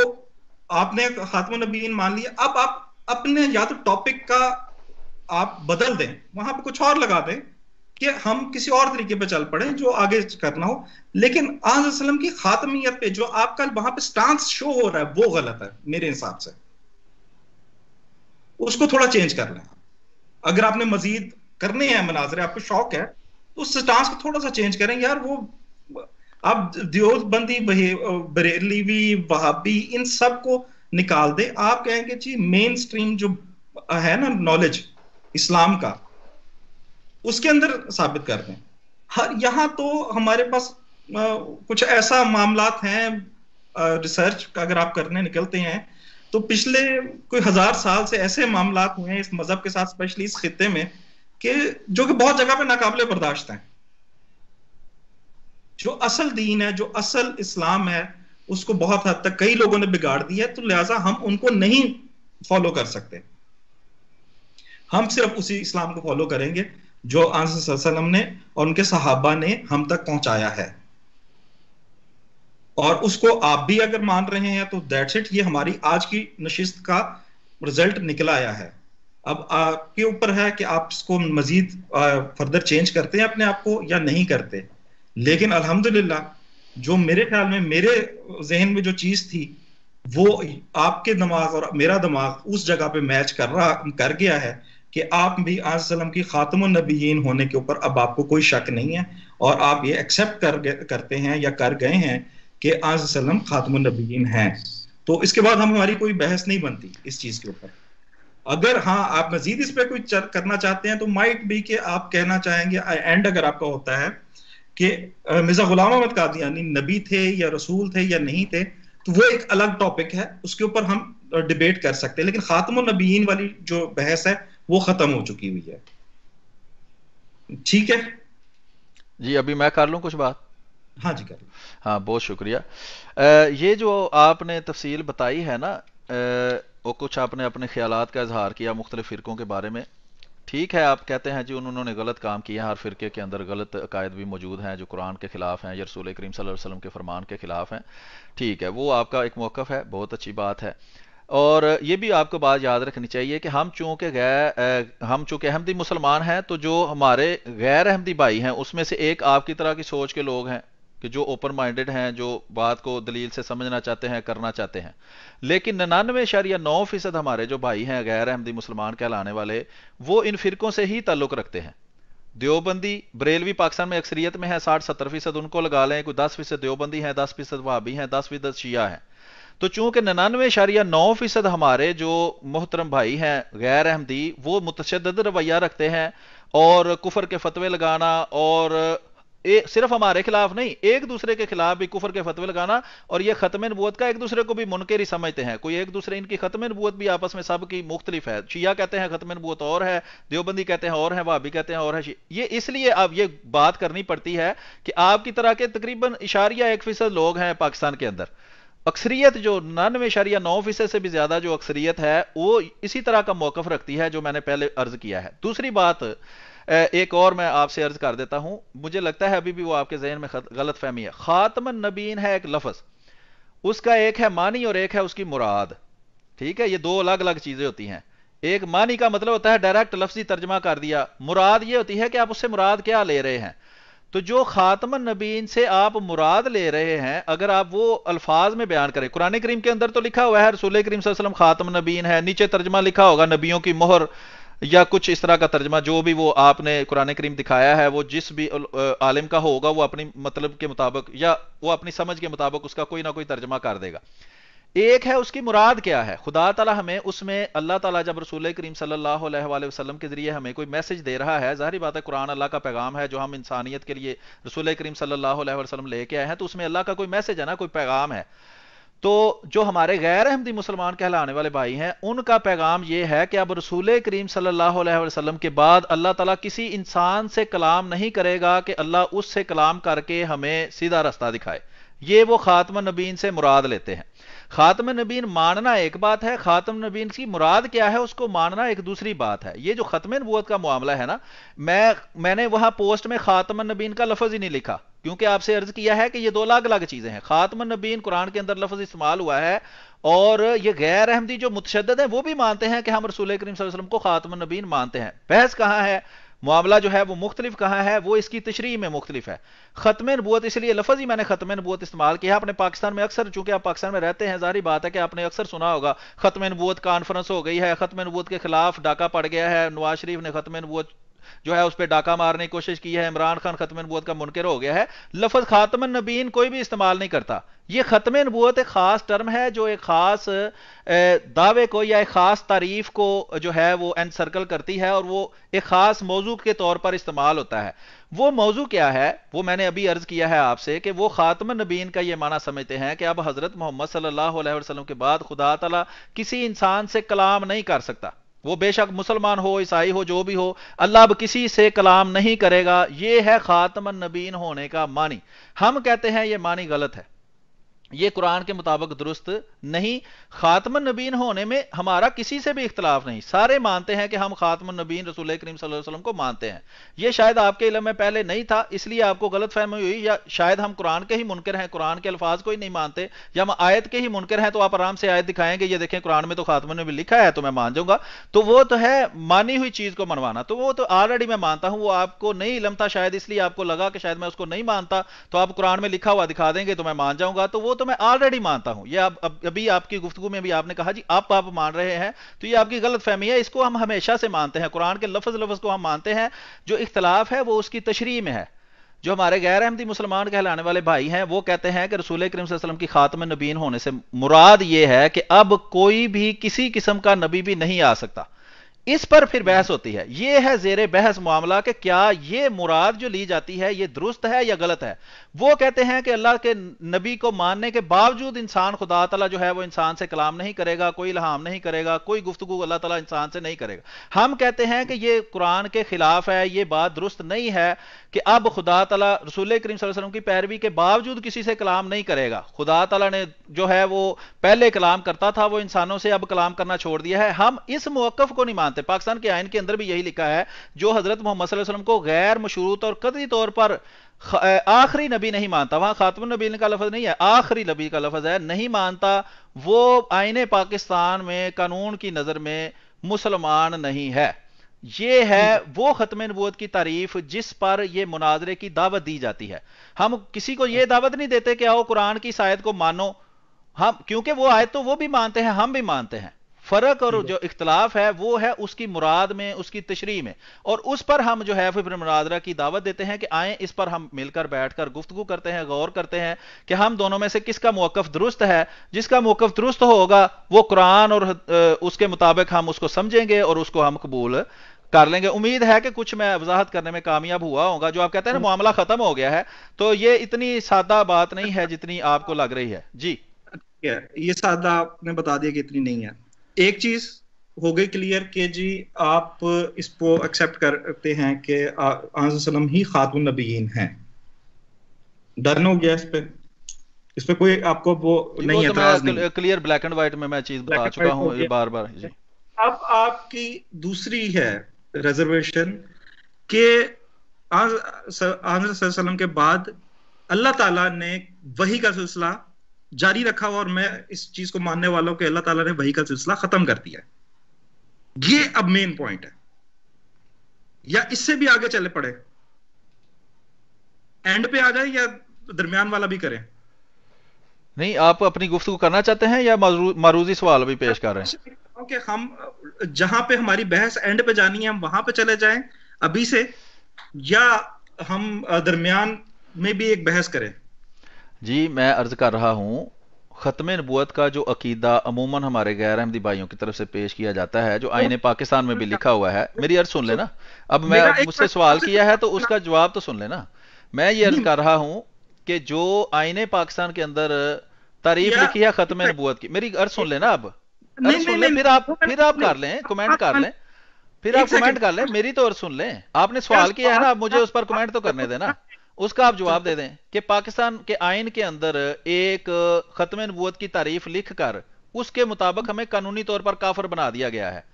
आपने खातम नबीन मान लिया अब आप अपने या तो टॉपिक का आप बदल दें वहां पर कुछ और लगा दें कि हम किसी और तरीके पे चल पड़े जो आगे करना हो लेकिन आजम की खात्मियत पे जो आपका वहां पे स्टांस शो हो रहा है वो गलत है मेरे हिसाब से उसको थोड़ा चेंज कर लें अगर आपने मजीद करने हैं मनाजरे आपको शौक है तो उस स्टांस को थोड़ा सा चेंज करें यार वो आप दियोबंदी बरेलीवी वहाबी इन सब को निकाल दे आप कहेंगे जी मेन स्ट्रीम जो है ना नॉलेज इस्लाम का उसके अंदर साबित कर दें हर यहाँ तो हमारे पास कुछ ऐसा मामला हैं रिसर्च का अगर आप करने निकलते हैं तो पिछले कोई हजार साल से ऐसे मामला हुए हैं इस मजहब के साथ स्पेशली इस खत्े में कि जो कि बहुत जगह पे नाकाबले बर्दाश्त हैं जो असल दीन है जो असल इस्लाम है उसको बहुत हद तक कई लोगों ने बिगाड़ दिया है तो लिहाजा हम उनको नहीं फॉलो कर सकते हम सिर्फ उसी इस्लाम को फॉलो करेंगे जो आसलम ने और उनके सहाबा ने हम तक पहुंचाया है और उसको आप भी अगर मान रहे हैं तो दैट्स इट ये हमारी आज की नशिस्त का रिजल्ट निकल आया है अब आपके ऊपर है कि आप इसको मजीद फर्दर चेंज करते हैं अपने आप को या नहीं करते लेकिन अल्हम्दुलिल्लाह जो मेरे ख्याल में मेरे जहन में जो चीज़ थी वो आपके दिमाग और मेरा दिमाग उस जगह पे मैच कर रहा कर गया है कि आप भी आज सलम की खातम नबीन होने के ऊपर अब आपको कोई शक नहीं है और आप ये एक्सेप्ट कर करते हैं या कर गए हैं कि सलम खातम नबीन हैं तो इसके बाद हम हमारी कोई बहस नहीं बनती इस चीज़ के ऊपर अगर हाँ आप मजीद इस पर कोई चर, करना चाहते हैं तो माइट भी कि आप कहना चाहेंगे एंड अगर आपका होता है कि मिर्जा गुलाम अहमद कादियानी नबी थे या रसूल थे या नहीं थे तो वो एक अलग टॉपिक है उसके ऊपर हम डिबेट कर सकते हैं लेकिन खातम नबीन वाली जो बहस है वो खत्म हो चुकी हुई है ठीक है जी अभी मैं कर लू कुछ बात हाँ जी कर हाँ बहुत शुक्रिया आ, ये जो आपने तफसील बताई है ना आ, वो कुछ आपने अपने ख्याल का इजहार किया मुख्तलिफ फ़िरक़ों के बारे में ठीक है आप कहते हैं जी उन्होंने गलत काम किया हर फ़िरके के अंदर गलत अकायद भी मौजूद हैं जो कुरान के ख़िलाफ़ हैं या रसूल करीम वसल्लम के फ़रमान के ख़िलाफ़ हैं ठीक है वो आपका एक मौकफ है बहुत अच्छी बात है और ये भी आपको बात याद रखनी चाहिए कि हम चूंकि गैर हम चूंकि अहमदी मुसलमान हैं तो जो हमारे गैर अहमदी भाई हैं उसमें से एक आपकी तरह की सोच के लोग हैं कि जो ओपन माइंडेड हैं जो बात को दलील से समझना चाहते हैं करना चाहते हैं लेकिन ननानवे इशारिया नौ फीसद हमारे जो भाई हैं गैर अहमदी मुसलमान कहलाने वाले वो इन फिरकों से ही ताल्लुक रखते हैं देवबंदी बरेलवी पाकिस्तान में अक्सरियत में है साठ सत्तर फीसद उनको लगा लें कोई दस फीसद देवबंदी है दस फीसद वहाबी हैं दस फीसद शिया है तो चूंकि ननानवे इशारिया नौ फीसद हमारे जो मोहतरम भाई हैं गैर अहमदी वो मुतशद रवैया रखते हैं और कुफर के फतवे लगाना और ए, सिर्फ हमारे खिलाफ नहीं एक दूसरे के खिलाफ भी कुफर के फतवे लगाना और यह खत्म नबूत का एक दूसरे को भी मुनकर ही समझते हैं कोई एक दूसरे इनकी खत्म नबूत भी आपस में सबकी मुख्तलिफ है शिया कहते हैं खत्म नबूत और है देवबंदी कहते हैं और है भी कहते हैं और है ये इसलिए अब ये बात करनी पड़ती है कि आपकी तरह के तकरीबन इशारिया एक फीसद लोग हैं पाकिस्तान के अंदर अक्सरियत जो नानवे शरिया नौ फीसद से भी ज्यादा जो अक्सरियत है वो इसी तरह का मौकफ रखती है जो मैंने पहले अर्ज किया है दूसरी बात एक और मैं आपसे अर्ज कर देता हूं मुझे लगता है अभी भी वो आपके जहन में गलत फहमी है खात्म नबीन है एक लफज उसका एक है मानी और एक है उसकी मुराद ठीक है ये दो अलग अलग चीजें होती हैं एक मानी का मतलब होता है डायरेक्ट लफ्जी तर्जमा कर दिया मुराद ये होती है कि आप उससे मुराद क्या ले रहे हैं तो जो खातम नबीन से आप मुराद ले रहे हैं अगर आप वो अल्फाज में बयान करें कुरान करीम के अंदर तो लिखा हुआ है रसूल करीम वसल्लम खातम नबीन है नीचे तर्जमा लिखा होगा नबियों की मोहर या कुछ इस तरह का तर्जमा जो भी वो आपने कुरान करीम दिखाया है वो जिस भी आलिम का होगा वो अपनी मतलब के मुताबिक या वो अपनी समझ के मुताबिक उसका कोई ना कोई तर्जमा कर देगा एक है उसकी मुराद क्या है खुदा तला हमें उसमें अल्लाह तला जब रसूल करीम सल्ला वसलम के जरिए हमें कोई मैसेज दे रहा है जहरी बात है कुरान अल्लाह का पैगाम है जो हम इंसानियत के लिए रसूल करीम सल्लल्लाहु लेके आए हैं तो उसमें अल्लाह का कोई मैसेज है ना कोई पैगाम है तो जो हमारे गैर अहमदी मुसलमान कहलाने वाले भाई हैं उनका पैगाम यह है कि अब रसूल करीम सल्लाम के बाद अल्लाह तला किसी इंसान से कलाम नहीं करेगा कि अल्लाह उससे कलाम करके हमें सीधा रास्ता दिखाए ये वो खात्मा नबीन से मुराद लेते हैं खातम नबीन मानना एक बात है खातम नबीन की मुराद क्या है उसको मानना एक दूसरी बात है ये जो खत्म नबूत का मामला है ना मैं मैंने वहां पोस्ट में खातम नबीन का लफज ही नहीं लिखा क्योंकि आपसे अर्ज किया है कि ये दो अलग अलग चीजें हैं खात्म नबीन कुरान के अंदर लफज इस्तेमाल हुआ है और ये गैर अहमदी जो मुतशद है वो भी मानते हैं कि हम रसूल करीम वसल्लम को खात्म नबीन मानते हैं बहस कहाँ है मामला जो है वो मुख्तलिफ कहाँ है वो इसकी तशरी में मुख्तलिफ है ख़त्म नबूत इसलिए लफज ही मैंने ख़त्म नबूत इस्तेमाल किया अपने पाकिस्तान में अक्सर चूंकि आप पाकिस्तान में रहते हैं जारी बात है कि आपने अक्सर सुना होगा ख़त्म नबूत कॉन्फ्रेंस हो गई है ख़त्म नबूत के खिलाफ डाका पड़ गया है नवाज शरीफ ने ख़त्म नबूत जो है उस पर डाका मारने की कोशिश की है इमरान खान खत्म नबूत का मुनकर हो गया है लफज खातम नबीन कोई भी इस्तेमाल नहीं करता यह खत्म नबूत एक खास टर्म है जो एक खास दावे को या एक खास तारीफ को जो है वो एन सर्कल करती है और वो एक खास मौजू के तौर पर इस्तेमाल होता है वो मौजू क्या है वो मैंने अभी अर्ज किया है आपसे कि वो खात्म नबीन का ये माना समझते हैं कि अब हजरत मोहम्मद सल्लल्लाहु अलैहि वसल्लम के बाद खुदा तला किसी इंसान से कलाम नहीं कर सकता वो बेशक मुसलमान हो ईसाई हो जो भी हो अल्लाह अब किसी से कलाम नहीं करेगा ये है खातमन नबीन होने का मानी हम कहते हैं ये मानी गलत है ये कुरान के मुताबिक दुरुस्त नहीं खात्म नबीन होने में हमारा किसी से भी इख्तलाफ नहीं सारे मानते हैं कि हम खात्म नबीन रसूल करीम वसल्लम को मानते हैं ये शायद आपके इलम में पहले नहीं था इसलिए आपको गलत फहमी हुई या शायद हम कुरान के ही मुनकर हैं कुरान के अल्फाज को ही नहीं मानते या हम आयत के ही मुनकर हैं तो आप आराम से आयत दिखाएंगे ये देखें कुरान में तो खात्म भी लिखा है तो मैं मान जाऊंगा तो वो तो है मानी हुई चीज को मनवाना तो वो तो ऑलरेडी मैं मानता हूं वो आपको नहीं इलम था शायद इसलिए आपको लगा कि शायद मैं उसको नहीं मानता तो आप कुरान में लिखा हुआ दिखा देंगे तो मैं मान जाऊंगा तो वो तो तो मैं ऑलरेडी मानता हूं ये अब अब अभी आपकी गुफ्तु में भी आपने कहा जी आप आप मान रहे हैं तो ये आपकी गलत फहमी है इसको हम हमेशा से मानते हैं कुरान के लफज लफज को हम मानते हैं जो इख्तलाफ है वो उसकी तशरी में है जो हमारे गैर अहमदी मुसलमान कहलाने वाले भाई हैं वो कहते हैं कि रसूल करीम वसल्लम की खातम नबीन होने से मुराद ये है कि अब कोई भी किसी किस्म का नबी भी नहीं आ सकता इस पर फिर बहस होती है यह है जेर बहस मामला कि क्या यह मुराद जो ली जाती है यह दुरुस्त है या गलत है वो कहते हैं कि अल्लाह के नबी को मानने के बावजूद इंसान खुदा तला जो है वो इंसान से कलाम नहीं करेगा कोई इलाहाम नहीं करेगा कोई गुफ्तगु अल्लाह तला इंसान से नहीं करेगा हम कहते हैं कि यह कुरान के खिलाफ है यह बात दुरुस्त नहीं है कि अब खुदा तला रसूल करीम वसल्लम की पैरवी के बावजूद किसी से कलाम नहीं करेगा खुदा तला ने जो है वो पहले कलाम करता था वो इंसानों से अब कलाम करना छोड़ दिया है हम इस मौकफ को नहीं मानते मानते हैं पाकिस्तान के आयन के अंदर भी यही लिखा है जो हजरत मोहम्मद वसल्लम को गैर मशरूत और कदरी तौर पर आखिरी नबी नहीं मानता वहां खातम नबी का लफज नहीं है आखिरी नबी का लफज है नहीं मानता वो आयन पाकिस्तान में कानून की नजर में मुसलमान नहीं है ये है वो खत्म नबूत की तारीफ जिस पर यह मुनाजरे की दावत दी जाती है हम किसी को यह दावत नहीं देते कि आओ कुरान की शायद को मानो हम क्योंकि वो आयत तो वो भी मानते हैं हम भी मानते हैं फर्क और जो इख्तलाफ है वो है उसकी मुराद में उसकी तशरी में और उस पर हम जो है फिर मुरादरा की दावत देते हैं कि आए इस पर हम मिलकर बैठकर गुफ्तु करते हैं गौर करते हैं कि हम दोनों में से किसका मौकफ दुरुस्त है जिसका मौकफ दुरुस्त होगा वो कुरान और उसके मुताबिक हम उसको समझेंगे और उसको हम कबूल कर लेंगे उम्मीद है कि कुछ मैं वजाहत करने में कामयाब हुआ होगा जो आप कहते हैं ना हम्म। मामला खत्म हो गया है तो ये इतनी सादा बात नहीं है जितनी आपको लग रही है जी ये सादा आपने बता दिया कि इतनी नहीं है एक चीज हो गई क्लियर के जी आप इसको एक्सेप्ट करते हैं कि आजम ही खातून नबीन हैं डन हो गया इस पे इस पे कोई आपको वो नहीं है तो क्लियर ब्लैक एंड व्हाइट में मैं चीज बता चुका हूँ बार बार जी अब आपकी दूसरी है रिजर्वेशन के आजम के बाद अल्लाह ताला ने वही का सिलसिला जारी रखा और मैं इस चीज को मानने वाला हूं कि अल्लाह ताला ने वही का सिलसिला खत्म कर दिया ये अब मेन पॉइंट है या इससे भी आगे चले पड़े एंड पे आ जाए या दरमियान वाला भी करें नहीं आप अपनी गुफ्तु करना चाहते हैं या मारूजी सवाल भी पेश कर रहे हैं ओके हम जहां पे हमारी बहस एंड पे जानी है हम वहां पे चले जाएं अभी से या हम दरमियान में भी एक बहस करें जी मैं अर्ज़ कर रहा हूँ ख़त्म नबूत का जो अकीदा अमूमन हमारे गैर अहमदी भाइयों की तरफ से पेश किया जाता है जो आईने पाकिस्तान में भी लिखा हुआ है मेरी अर्ज़ सुन लेना अब मैं मुझसे सवाल किया है तो उसका जवाब तो सुन लेना मैं ये अर्ज़ कर रहा हूँ कि जो आईने पाकिस्तान के अंदर तारीफ लिखी है ख़त्म नबूत की मेरी अर्ज़ सुन लेना अब सुन ले फिर आप फिर आप कर लें कमेंट कर लें फिर आप कमेंट कर लें मेरी तो अर्ज सुन लें आपने सवाल किया है ना आप मुझे उस पर कमेंट तो करने देना उसका आप जवाब दे दें कि पाकिस्तान के आइन के अंदर एक खत्म नबूत की तारीफ लिख कर उसके मुताबिक हमें कानूनी तौर पर काफर बना दिया गया है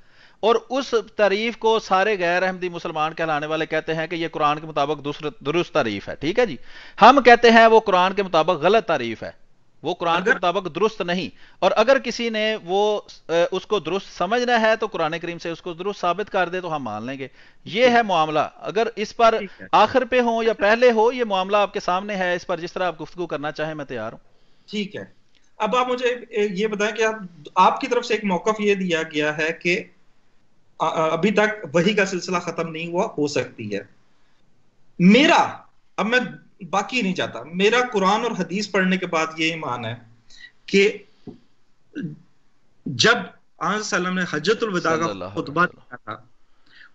और उस तारीफ को सारे गैर अहमदी मुसलमान कहलाने वाले कहते हैं कि यह कुरान के मुताबिक दुरुस्त तारीफ है ठीक है जी हम कहते हैं वो कुरान के मुताबिक गलत तारीफ है वो कुरान के मुताबिक दुरुस्त नहीं और अगर किसी ने वो उसको दुरुस्त समझना है तो कुरान करीम से उसको दुरुस्त साबित कर दे तो हम मान लेंगे ये है मामला अगर इस पर आखिर पे हो या पहले हो ये मामला आपके सामने है इस पर जिस तरह आप गुफ्तु करना चाहें मैं तैयार हूँ ठीक है अब आप मुझे ये बताएं कि आप आपकी तरफ से एक मौकफ ये दिया गया है कि अभी तक वही का सिलसिला खत्म नहीं हुआ हो सकती है मेरा अब मैं बाकी नहीं जाता मेरा कुरान और हदीस पढ़ने के बाद ये ईमान है कि जब आजम ने हजरतुलविदा का खुतबा दिया था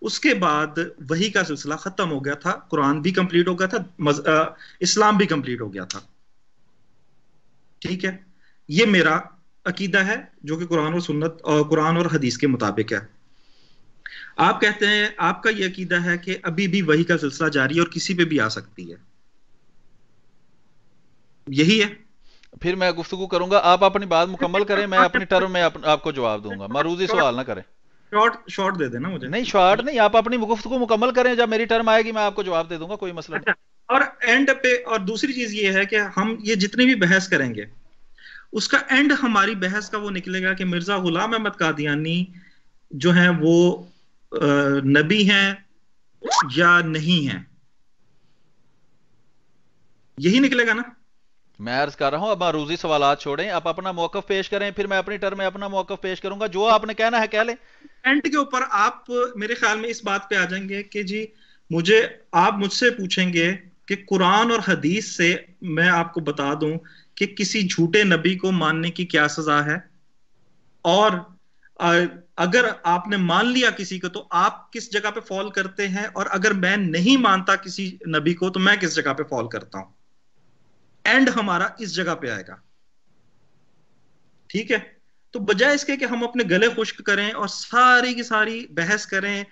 उसके बाद वही का सिलसिला खत्म हो गया था कुरान भी कंप्लीट हो गया था मज, आ, इस्लाम भी कंप्लीट हो गया था ठीक है ये मेरा अकीदा है जो कि कुरान और सुन्नत और कुरान और हदीस के मुताबिक है आप कहते हैं आपका ये अकीदा है कि अभी भी वही का सिलसिला जारी है और किसी पे भी आ सकती है यही है फिर मैं गुफ्तु करूंगा आप अपनी बात मुकम्मल करें मैं अपनी टर्म में आप, आपको जवाब दूंगा मारूजी सवाल ना करें शॉर्ट शॉर्ट दे देना मुझे नहीं शॉर्ट नहीं आप अपनी गुफ्तगु मुकम्मल करें जब मेरी टर्म आएगी मैं आपको जवाब दे दूंगा कोई मसला नहीं अच्छा, और एंड पे और दूसरी चीज ये है कि हम ये जितनी भी बहस करेंगे उसका एंड हमारी बहस का वो निकलेगा कि मिर्जा गुलाम अहमद कादियानी जो है वो नबी हैं या नहीं है यही निकलेगा ना मैं अर्ज कर रहा हूं अब मारूजी सवाल छोड़ें आप अपना मौकफ पेश करें फिर मैं अपनी टर्म में अपना मौकफ पेश करूंगा जो आपने कहना है कह ले एंड के ऊपर आप मेरे ख्याल में इस बात पे आ जाएंगे कि जी मुझे आप मुझसे पूछेंगे कि कुरान और हदीस से मैं आपको बता दूं कि किसी झूठे नबी को मानने की क्या सजा है और अगर आपने मान लिया किसी को तो आप किस जगह पे फॉल करते हैं और अगर मैं नहीं मानता किसी नबी को तो मैं किस जगह पे फॉल करता हूं एंड हमारा इस जगह पे आएगा ठीक है तो बजाय इसके कि हम अपने गले खुश्क करें और सारी की सारी बहस करें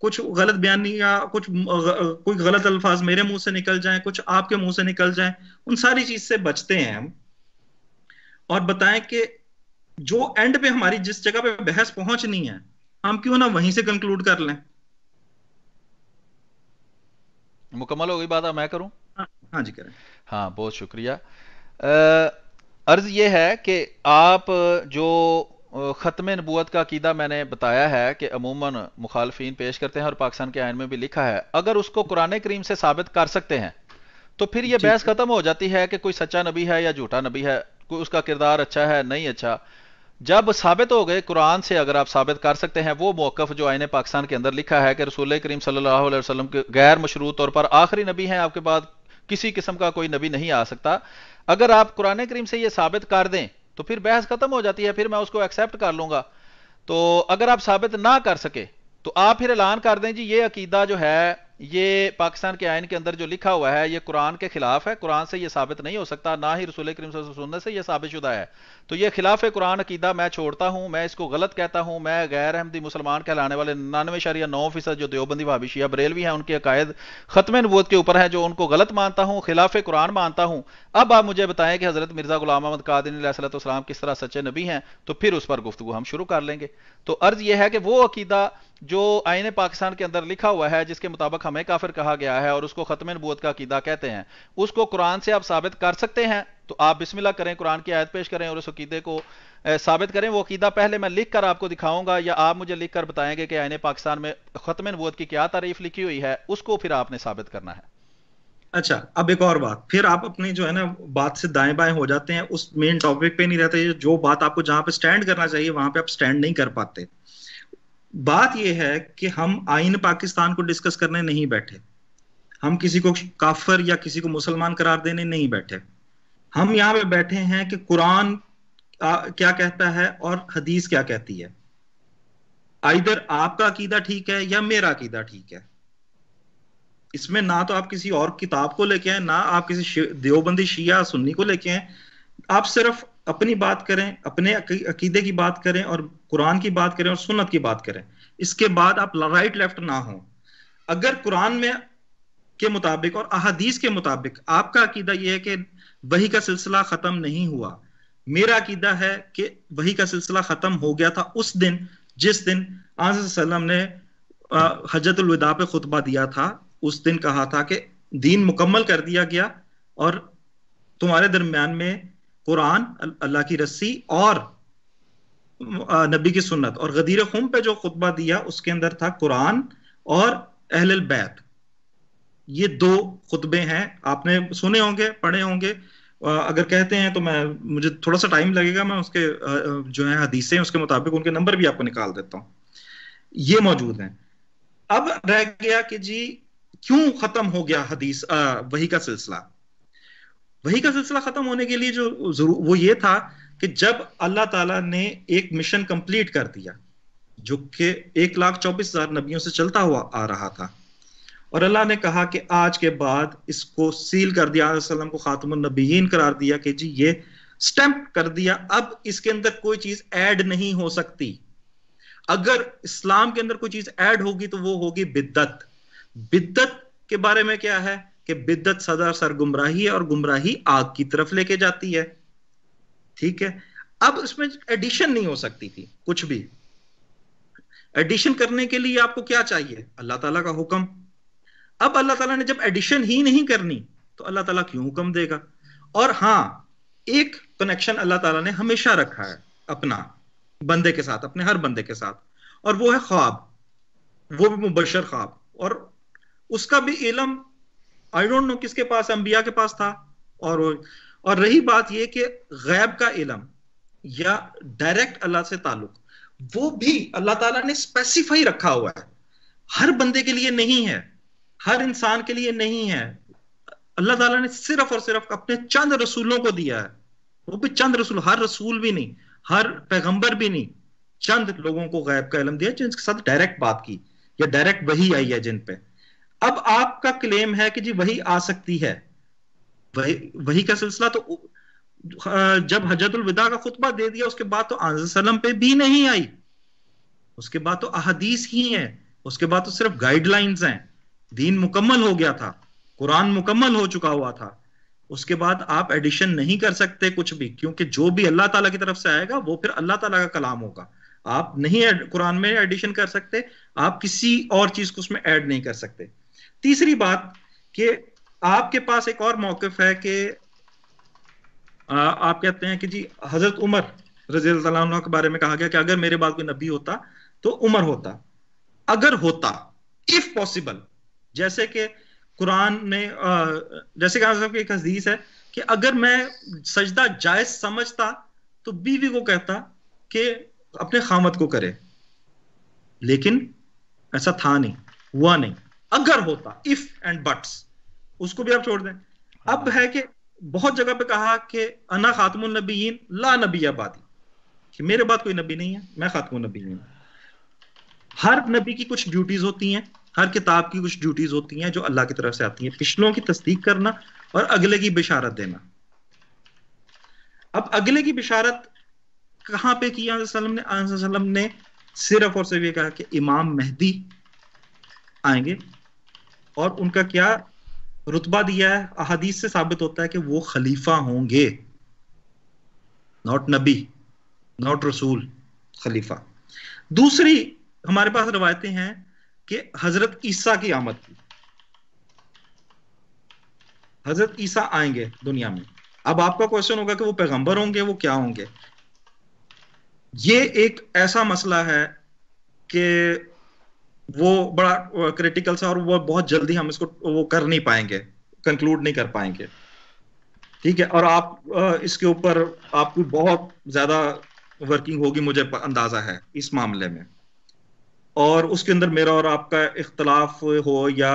कुछ गलत बयान या कुछ कोई गलत अल्फाज मेरे मुंह से निकल जाएं कुछ आपके मुंह से निकल जाएं उन सारी चीज से बचते हैं हम और बताएं कि जो एंड पे हमारी जिस जगह पे बहस पहुंचनी है हम क्यों ना वहीं से कंक्लूड कर लें मुकम्मल हो गई बात मैं करूं हाँ जी करें हाँ बहुत शुक्रिया अर्ज ये है कि आप जो ख़त्म नबूत का अकीदा मैंने बताया है कि अमूमन मुखालफी पेश करते हैं और पाकिस्तान के आयन में भी लिखा है अगर उसको कुरान करीम से साबित कर सकते हैं तो फिर यह बहस ख़त्म हो जाती है कि कोई सच्चा नबी है या झूठा नबी है कोई उसका किरदार अच्छा है नहीं अच्छा जब साबित हो गए कुरान से अगर आप साबित कर सकते हैं वो मौकफ जो आयन पाकिस्तान के अंदर लिखा है कि रसूल करीम सल्लल्लाहु वसलम के गैर मशरू तौर पर आखिरी नबी हैं आपके बाद किसी किस्म का कोई नबी नहीं आ सकता अगर आप कुरान करीम से यह साबित कर दें तो फिर बहस खत्म हो जाती है फिर मैं उसको एक्सेप्ट कर लूंगा तो अगर आप साबित ना कर सके तो आप फिर ऐलान कर दें जी ये अकीदा जो है ये पाकिस्तान के आयन के अंदर जो लिखा हुआ है ये कुरान के खिलाफ है कुरान से ये साबित नहीं हो सकता ना ही रसूल करीम सुनने से ये साबित शुदा है तो ये खिलाफ कुरान अकीदा मैं छोड़ता हूँ मैं इसको गलत कहता हूँ मैं गैर अहमदी मुसलमान कहलाने वाले नानवे शरिया नौ फीसद जो देवबंदी भाबीशिया बरेलवी है उनके अकायद खत्म नबूत के ऊपर है जो उनको गलत मानता हूँ खिलाफ कुरान मानता हूँ अब आप मुझे बताएं कि हज़रत मिर्ज़ा गुलाम अहमद कादिन किस तरह सच्चे नबी हैं तो फिर उस पर गुफ्तु हम शुरू कर लेंगे तो अर्ज़ यह है कि वो अकीदा जो आईने पाकिस्तान के अंदर लिखा हुआ है जिसके मुताबिक हमें काफिर कहा गया है और उसको ख़त्म नबूत का अकीदा कहते हैं उसको कुरान से आप साबित कर सकते हैं तो आप बिस्मिल्लाह करें कुरान की आयत पेश करें और उस अकीदे को साबित करें वो अकीदा पहले मैं लिख कर आपको दिखाऊंगा या आप मुझे लिख कर बताएंगे कि आईने पाकिस्तान में ख़त्म नबूत की क्या तारीफ लिखी हुई है उसको फिर आपने साबित करना है अच्छा अब एक और बात फिर आप अपनी जो है ना बात से दाएं बाएं हो जाते हैं उस मेन टॉपिक पे नहीं रहते जो बात आपको जहां पे स्टैंड करना चाहिए वहां पे आप स्टैंड नहीं कर पाते बात यह है कि हम आइन पाकिस्तान को डिस्कस करने नहीं बैठे हम किसी को काफर या किसी को मुसलमान करार देने नहीं बैठे हम यहां पे बैठे हैं कि कुरान क्या कहता है और हदीस क्या कहती है आइधर आपका अकीदा ठीक है या मेरा अकीदा ठीक है इसमें ना तो आप किसी और किताब को लेके आए ना आप किसी देवबंदी शिया सुन्नी को लेके आए आप सिर्फ अपनी बात करें अपने अकीदे की बात करें और कुरान की बात करें और सुन्नत की बात करें इसके बाद आप राइट लेफ्ट ना हो अगर कुरान में के मुताबिक और अहादीस के मुताबिक आपका अकीदा यह है कि वही का सिलसिला खत्म नहीं हुआ मेरा अकीदा है कि वही का सिलसिला खत्म हो गया था उस दिन जिस दिन आजम ने हजरतुलविदा पे खुतबा दिया था उस दिन कहा था कि दीन मुकम्मल कर दिया गया और तुम्हारे दरम्यान में कुरान अल्लाह की रस्सी और नबी की सुन्नत और गदीर खुम पे जो खुतबा दिया उसके अंदर था कुरान और अहल बैत ये दो खुतबे हैं आपने सुने होंगे पढ़े होंगे अगर कहते हैं तो मैं मुझे थोड़ा सा टाइम लगेगा मैं उसके जो है हदीसें उसके मुताबिक उनके नंबर भी आपको निकाल देता हूँ ये मौजूद हैं अब रह गया कि जी क्यों खत्म हो गया हदीस वही का सिलसिला वही का सिलसिला खत्म होने के लिए जो जरूर वो ये था कि जब अल्लाह ताला ने एक मिशन कंप्लीट कर दिया जो कि एक लाख चौबीस हजार नबियों से चलता हुआ आ रहा था और अल्लाह ने कहा कि आज के बाद इसको सील कर दिया वसल्लम को नबीन करार दिया कि जी ये स्टैंप कर दिया अब इसके अंदर कोई चीज ऐड नहीं हो सकती अगर इस्लाम के अंदर कोई चीज ऐड होगी तो वो होगी बिद्दत बिद्दत के बारे में क्या है कि बिद्दत सदा सर गुमराही है और गुमराही आग की तरफ लेके जाती है ठीक है अब इसमें एडिशन नहीं हो सकती थी कुछ भी एडिशन करने के लिए आपको क्या चाहिए अल्लाह ताला का हुक्म अब अल्लाह ताला ने जब एडिशन ही नहीं करनी तो अल्लाह ताला क्यों हुक्म देगा और हाँ एक कनेक्शन अल्लाह ताला ने हमेशा रखा है अपना बंदे के साथ अपने हर बंदे के साथ और वो है ख्वाब वो भी मुबशर ख्वाब और उसका भी इलम आई डोंट नो किसके पास अंबिया के पास था और और रही बात यह कि गैब का इलम या डायरेक्ट अल्लाह से ताल्लुक वो भी अल्लाह ताला ने स्पेसिफाई रखा हुआ है हर बंदे के लिए नहीं है हर इंसान के लिए नहीं है अल्लाह ताला ने सिर्फ और सिर्फ अपने चंद रसूलों को दिया है वो भी चंद रसूल हर रसूल भी नहीं हर पैगंबर भी नहीं चंद लोगों को गैब का इलम दिया जिनके साथ डायरेक्ट बात की या डायरेक्ट वही आई है जिन पे अब आपका क्लेम है कि जी वही आ सकती है वही वही का सिलसिला तो जब हजरतुल विदा का खुतबा दे दिया उसके बाद तो आजम पे भी नहीं आई उसके बाद तो अहदीस ही है उसके बाद तो सिर्फ गाइडलाइंस हैं दीन मुकम्मल हो गया था कुरान मुकम्मल हो चुका हुआ था उसके बाद आप एडिशन नहीं कर सकते कुछ भी क्योंकि जो भी अल्लाह ताला की तरफ से आएगा वो फिर अल्लाह ताला का कलाम होगा आप नहीं कुरान में एडिशन कर सकते आप किसी और चीज को उसमें ऐड नहीं कर सकते तीसरी बात कि आपके पास एक और मौकफ है कि आप कहते हैं कि जी हजरत उमर रजी के बारे में कहा गया कि अगर मेरे बाद कोई नबी होता तो उमर होता अगर होता इफ पॉसिबल जैसे कि कुरान ने जैसे कि एक हदीस है कि अगर मैं सजदा जायज समझता तो बीवी को कहता कि अपने खामत को करे लेकिन ऐसा था नहीं हुआ नहीं अगर होता इफ एंड बट्स उसको भी आप छोड़ दें हाँ। अब है कि बहुत जगह पे कहा कि अना खातम नबीन ला नबी आबादी कि मेरे बाद कोई नबी नहीं है मैं खातम नबी हूं हर नबी की कुछ ड्यूटीज होती हैं हर किताब की कुछ ड्यूटीज होती हैं जो अल्लाह की तरफ से आती हैं पिछलों की तस्दीक करना और अगले की बिशारत देना अब अगले की बिशारत कहां पे की ने ने सिर्फ और सिर्फ ये कहा कि इमाम मेहदी आएंगे और उनका क्या रुतबा दिया है अहदीस से साबित होता है कि वो खलीफा होंगे नॉट नबी नॉट रसूल खलीफा दूसरी हमारे पास रवायतें हैं कि हजरत ईसा की आमद की हजरत ईसा आएंगे दुनिया में अब आपका क्वेश्चन होगा कि वो पैगंबर होंगे वो क्या होंगे ये एक ऐसा मसला है कि वो बड़ा क्रिटिकल सा और वो बहुत जल्दी हम इसको वो कर नहीं पाएंगे कंक्लूड नहीं कर पाएंगे ठीक है और आप इसके ऊपर आपको बहुत ज्यादा वर्किंग होगी मुझे अंदाजा है इस मामले में और उसके अंदर मेरा और आपका इख्तलाफ हो या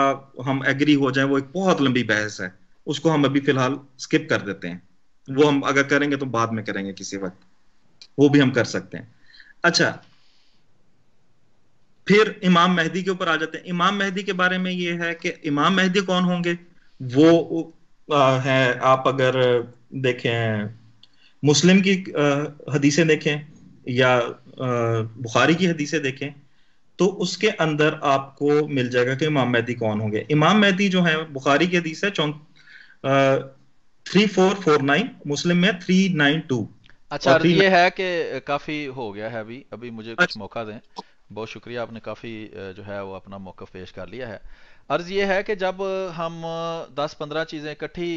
हम एग्री हो जाए वो एक बहुत लंबी बहस है उसको हम अभी फिलहाल स्किप कर देते हैं वो हम अगर करेंगे तो बाद में करेंगे किसी वक्त वो भी हम कर सकते हैं अच्छा फिर इमाम मेहदी के ऊपर आ जाते हैं इमाम मेहदी के बारे में ये है कि इमाम मेहदी कौन होंगे वो आ, है आप अगर देखें मुस्लिम की हदीसें देखें या बुखारी की हदीसें देखें तो उसके अंदर आपको मिल जाएगा कि इमाम मेहदी कौन होंगे इमाम मेहदी जो है बुखारी की हदीस है चौं थ्री फोर फोर नाइन मुस्लिम में थ्री नाइन टू अच्छा ये है कि काफी हो गया है अभी अभी मुझे कुछ अच्छा, मौका दें बहुत शुक्रिया आपने काफ़ी जो है वो अपना मौक़ पेश कर लिया है अर्ज़ ये है कि जब हम 10-15 चीज़ें इकट्ठी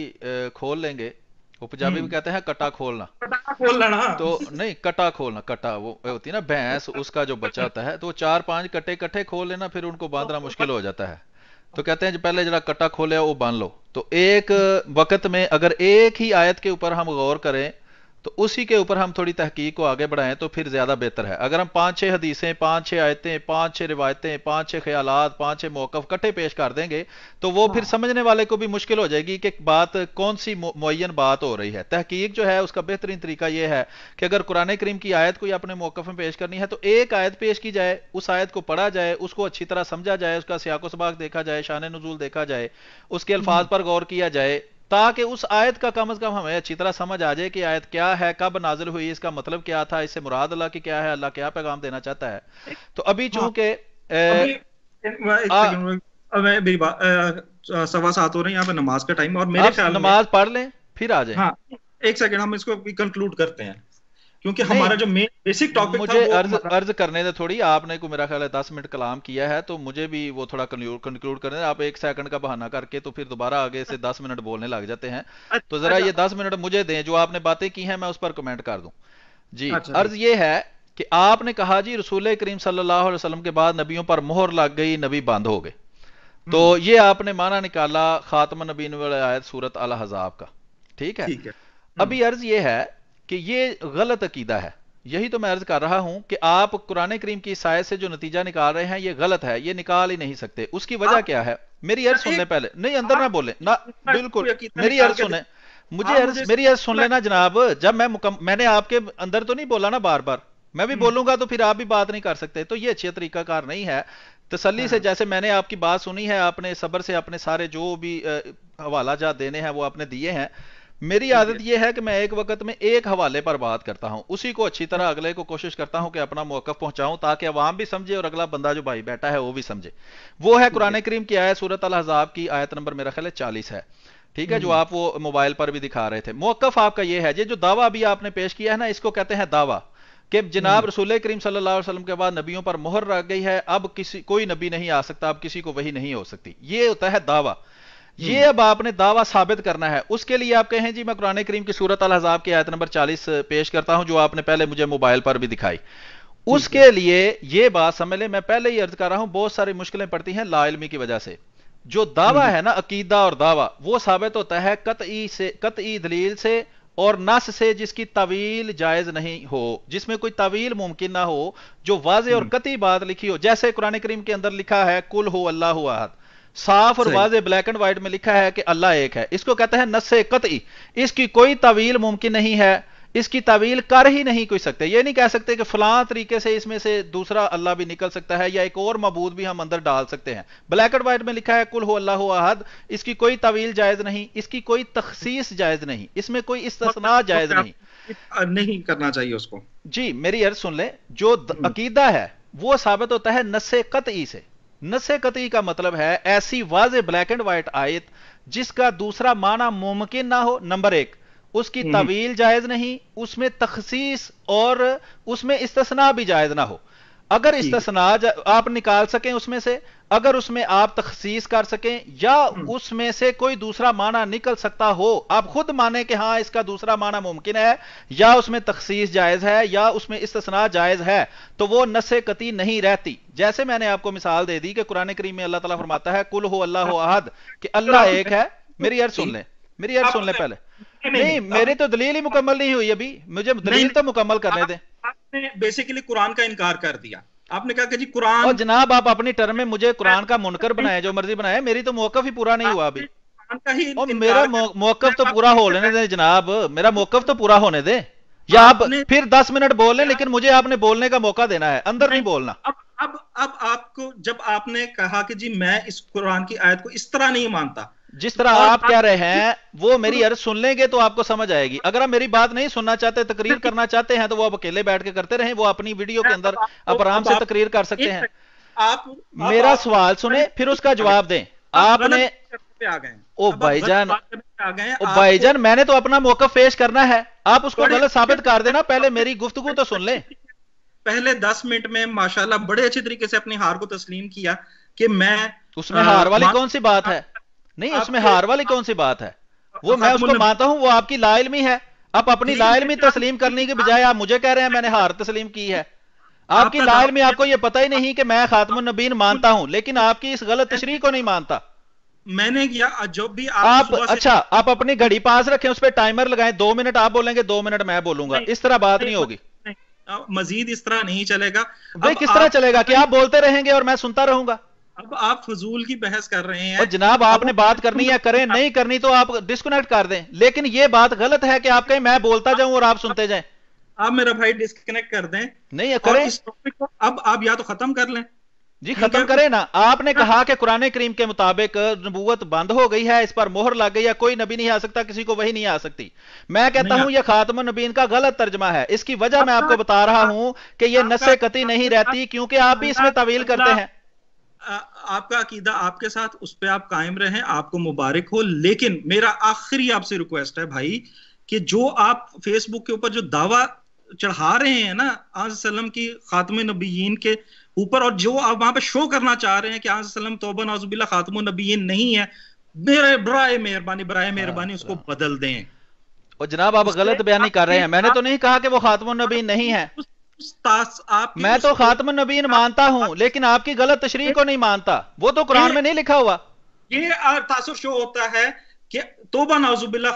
खोल लेंगे वो पंजाबी में हम्म। कहते हैं कटा खोलना कटा खोल लेना तो नहीं कटा खोलना कटा वो होती है ना भैंस उसका जो बचा होता है तो चार पांच कटे कट्ठे खोल लेना फिर उनको बांधना मुश्किल हो जाता है तो कहते हैं जो पहले जरा कटा खोले वो बांध लो तो एक वक्त में अगर एक ही आयत के ऊपर हम गौर करें तो उसी के ऊपर हम थोड़ी तहकीक को आगे बढ़ाएं तो फिर ज़्यादा बेहतर है अगर हम पाँच छः हदीसें पाँच छः आयतें पाँच छः रिवायतें पाँच छः ख्याल पाँच छः मौकफ कटे पेश कर देंगे तो वो फिर हाँ। समझने वाले को भी मुश्किल हो जाएगी कि बात कौन सी मुन बात हो रही है तहकीक जो है उसका बेहतरीन तरीका यह है कि अगर कुरान करीम की आयत कोई अपने मौकफ में पेश करनी है तो एक आयत पेश की जाए उस आयत को पढ़ा जाए उसको अच्छी तरह समझा जाए उसका सियाको सबाक देखा जाए शान नजूल देखा जाए उसके हम्म। अल्फाज पर गौर किया जाए ताकि उस आयत का कम अज कम हमें अच्छी तरह समझ आ जाए कि आयत क्या है कब नाजिल हुई इसका मतलब क्या था इससे मुराद अल्लाह की क्या है अल्लाह क्या पैगाम देना चाहता है तो अभी हाँ। चूंकि सवा सात हो रहे हैं यहाँ पे नमाज का टाइम और मेरे ख्याल नमाज पढ़ लें फिर आ जाए हाँ एक सेकंड हम इसको कंक्लूड करते हैं क्योंकि हमारा जो मेन बेसिक टॉपिक मुझे था अर्ज अर्ज करने दे थोड़ी आपने को मेरा ख्याल है दस मिनट कलाम किया है तो मुझे भी वो थोड़ा कंक्लूड करने आप एक सेकंड का बहाना करके तो फिर दोबारा आगे से दस मिनट बोलने लग जाते हैं अच्छा, तो जरा अच्छा, ये दस मिनट मुझे दें जो आपने बातें की हैं मैं उस पर कमेंट कर दूं जी अच्छा, अर्ज ये है कि आपने कहा जी रसूल करीम सल्लल्लाहु अलैहि वसल्लम के बाद नबियों पर मोहर लग गई नबी बंद हो गए हम्म। तो ये आपने माना निकाला खात्मा नबीन सूरत अल हजाब का ठीक है अभी हम्म। अर्ज ये है कि ये गलत अकीदा है यही तो मैं अर्ज कर रहा हूं कि आप कुरान करीम की साय से जो नतीजा निकाल रहे हैं ये गलत है ये निकाल ही नहीं सकते उसकी वजह क्या है मेरी अर्ज सुनने पहले नहीं अंदर ना बोले ना बिल्कुल मेरी अर्ज सुने मुझे अर्ज मेरी अर्ज सुन लेना जनाब जब मैं मैंने आपके अंदर तो नहीं बोला ना बार बार मैं भी हम्म। बोलूंगा तो फिर आप भी बात नहीं कर सकते तो ये अच्छे तरीकाकार नहीं है तसली से हाँ। जैसे मैंने आपकी बात सुनी है आपने सबर से अपने सारे जो भी हवाला जात देने हैं वो आपने दिए हैं मेरी आदत यह है कि मैं एक वक्त में एक हवाले पर बात करता हूं उसी को अच्छी तरह अगले को कोशिश करता हूं कि अपना मौकफ पहुंचाऊं ताकि अवाम भी समझे और अगला बंदा जो भाई बैठा है वो भी समझे वो है कुरान करीम की आयत सूरत अल हजाब की आयत नंबर मेरा ख्याल है चालीस है ठीक है जो हम्म। आप वो मोबाइल पर भी दिखा रहे थे मौकफ आपका यह है ये जो दावा अभी आपने पेश किया है ना इसको कहते हैं दावा कि जनाब हम्म। रसूल करीम सल्लल्लाहु अलैहि वसल्लम के बाद नबियों पर मोहर रख गई है अब किसी कोई नबी नहीं आ सकता अब किसी को वही नहीं हो सकती ये होता है दावा ये हम्म। अब आपने दावा साबित करना है उसके लिए आप कहें जी मैं कुरान करीम की सूरत अल हजाब की आयत नंबर 40 पेश करता हूं जो आपने पहले मुझे मोबाइल पर भी दिखाई उसके लिए ये बात समझ ले मैं पहले ही अर्ज कर रहा हूं बहुत सारी मुश्किलें पड़ती हैं लाइलमी की वजह से जो दावा हम्म। है ना अकीदा और दावा वो साबित होता है कतई से कतई दलील से और नस से जिसकी तवील जायज नहीं हो जिसमें कोई तवील मुमकिन ना हो जो वाज और हम्म। कतई बात लिखी हो जैसे कुरान करीम के अंदर लिखा है कुल हो अल्लाह आहद साफ और वाज ब्लैक एंड व्हाइट में लिखा है कि अल्लाह एक है इसको कहते हैं नस्से कतई इसकी कोई तवील मुमकिन नहीं है इसकी तवील कर ही नहीं कोई सकते ये नहीं कह सकते कि फलां तरीके से इसमें से दूसरा अल्लाह भी निकल सकता है या एक और मबूद भी हम अंदर डाल सकते हैं ब्लैक एंड व्हाइट में लिखा है कुल हो अल्लाह आहद इसकी कोई तवील जायज नहीं इसकी कोई तखसीस जायज नहीं इसमें कोई इस्तना मतलब जायज नहीं नहीं करना चाहिए उसको जी मेरी अर्ज सुन ले जो हम्म। अकीदा है वो साबित होता है नस्से कतई से नशे कतई का मतलब है ऐसी वाज ब्लैक एंड व्हाइट आयत जिसका दूसरा माना मुमकिन ना हो नंबर एक उसकी हम्म। तवील जायज नहीं उसमें तखसीस और उसमें इस्तना भी जायज ना हो अगर इस्तना आप निकाल सकें उसमें से अगर उसमें आप तखसीस कर सकें या हम्म। उसमें से कोई दूसरा माना निकल सकता हो आप खुद माने कि हाँ इसका दूसरा माना मुमकिन है या उसमें तखसीस जायज है या उसमें इस्तना जायज है तो वो नशे कती नहीं रहती जैसे मैंने आपको मिसाल दे दी कि कुरान करीम में अल्लाह तला फरमाता है कुल हो अल्लाह हो अहद कि अल्लाह एक है मेरी यार सुन लें मेरी यार सुन ले पहले नहीं, नहीं, मेरी तो दलील ही मुकम्मल नहीं हुई अभी मुझे दलील तो मुकम्मल करने दे आपने बेसिकली कुरान का इनकार कर दिया आपने कहा कि जी कुरान और जनाब आप अपनी टर्म में मुझे कुरान का मुनकर बनाया जो मर्जी बनाया मेरी तो मौकफ ही पूरा नहीं हुआ अभी और मेरा मौकफ तो पूरा हो लेने दे जनाब मेरा मौकफ तो पूरा होने दे या आप फिर दस मिनट बोल लें लेकिन मुझे आपने बोलने का मौका देना है अंदर नहीं बोलना अब अब अब आपको जब आपने कहा कि जी मैं इस कुरान की आयत को इस तरह नहीं मानता जिस तरह आप कह रहे हैं वो मेरी अर्ज सुन लेंगे तो आपको समझ आएगी अगर आप मेरी बात नहीं सुनना चाहते तकरीर करना चाहते हैं तो वो आप अकेले बैठ के करते रहें वो अपनी वीडियो के अंदर आप आराम से तकरीर कर सकते हैं आप मेरा सवाल सुने फिर उसका जवाब दें आपने ओ भाईजान ओ भाईजान मैंने तो अपना मौका पेश करना है आप उसको गलत साबित कर देना पहले मेरी गुफ्तगु तो सुन ले पहले दस मिनट में माशाल्लाह बड़े अच्छे तरीके से अपनी हार को तस्लीम किया कि मैं उसमें हार वाली कौन सी बात है नहीं उसमें हार वाली कौन सी बात है वो मैं उसको मानता हूं वो आपकी लायल में है आप अपनी लायल में तस्लीम करने के बजाय आप मुझे कह रहे हैं मैंने हार तस्लीम की है आपकी लायल में आपको यह पता ही नहीं कि मैं खातम नबीन मानता हूं लेकिन आपकी इस गलत तशरी को नहीं मानता मैंने किया जो भी आप, आप अच्छा आप अपनी घड़ी पास रखें उस पर टाइमर लगाए दो मिनट आप बोलेंगे दो मिनट मैं बोलूंगा इस तरह बात नहीं होगी मजीद इस तरह नहीं चलेगा भाई किस तरह चलेगा कि आप बोलते रहेंगे और मैं सुनता रहूंगा अब आप फजूल की बहस कर रहे हैं और जनाब आपने बात करनी है करें नहीं करनी तो आप डिस्कनेक्ट कर दें लेकिन ये बात गलत है कि आप कहें मैं बोलता जाऊं और आप सुनते जाएं आप मेरा भाई डिस्कनेक्ट कर दें नहीं करें इस टॉपिक को अब आप या तो खत्म कर लें जी खत्म करें ना आपने हाँ। कहा कि कुरान करीम के मुताबिक नबूवत बंद हो गई है इस पर मोहर लग गई है कोई नबी नहीं आ सकता किसी को वही नहीं आ सकती मैं कहता हूं यह खात्म नबीन का गलत तर्जमा है इसकी वजह मैं आपको बता रहा हूं कि यह नशे कती नहीं रहती क्योंकि आप भी इसमें तवील करते हैं आपका अकीदा आपके साथ उस पर आप कायम रहें आपको मुबारक हो लेकिन मेरा आखिरी आपसे रिक्वेस्ट है भाई कि जो आप फेसबुक के ऊपर जो दावा चढ़ा रहे हैं ना आज सलम की खात्म नबीन के ऊपर और जो आप वहां पर शो करना चाह रहे हैं कि आज सलम तोबा नाजुबिल्ला खात्म नबीन नहीं है मेरे बरए मेहरबानी बरए मेहरबानी हाँ, उसको हाँ। बदल दें और जनाब आप गलत बयानी कर रहे हैं मैंने तो नहीं कहा कि वो खात्म नबी नहीं है आप मैं तो खात्म नबीन मानता हूँ लेकिन आपकी गलत तशरी को नहीं मानता वो तो कुरान में नहीं लिखा हुआ ये तासुर शो होता है कि तोबा नाजुबिल्ला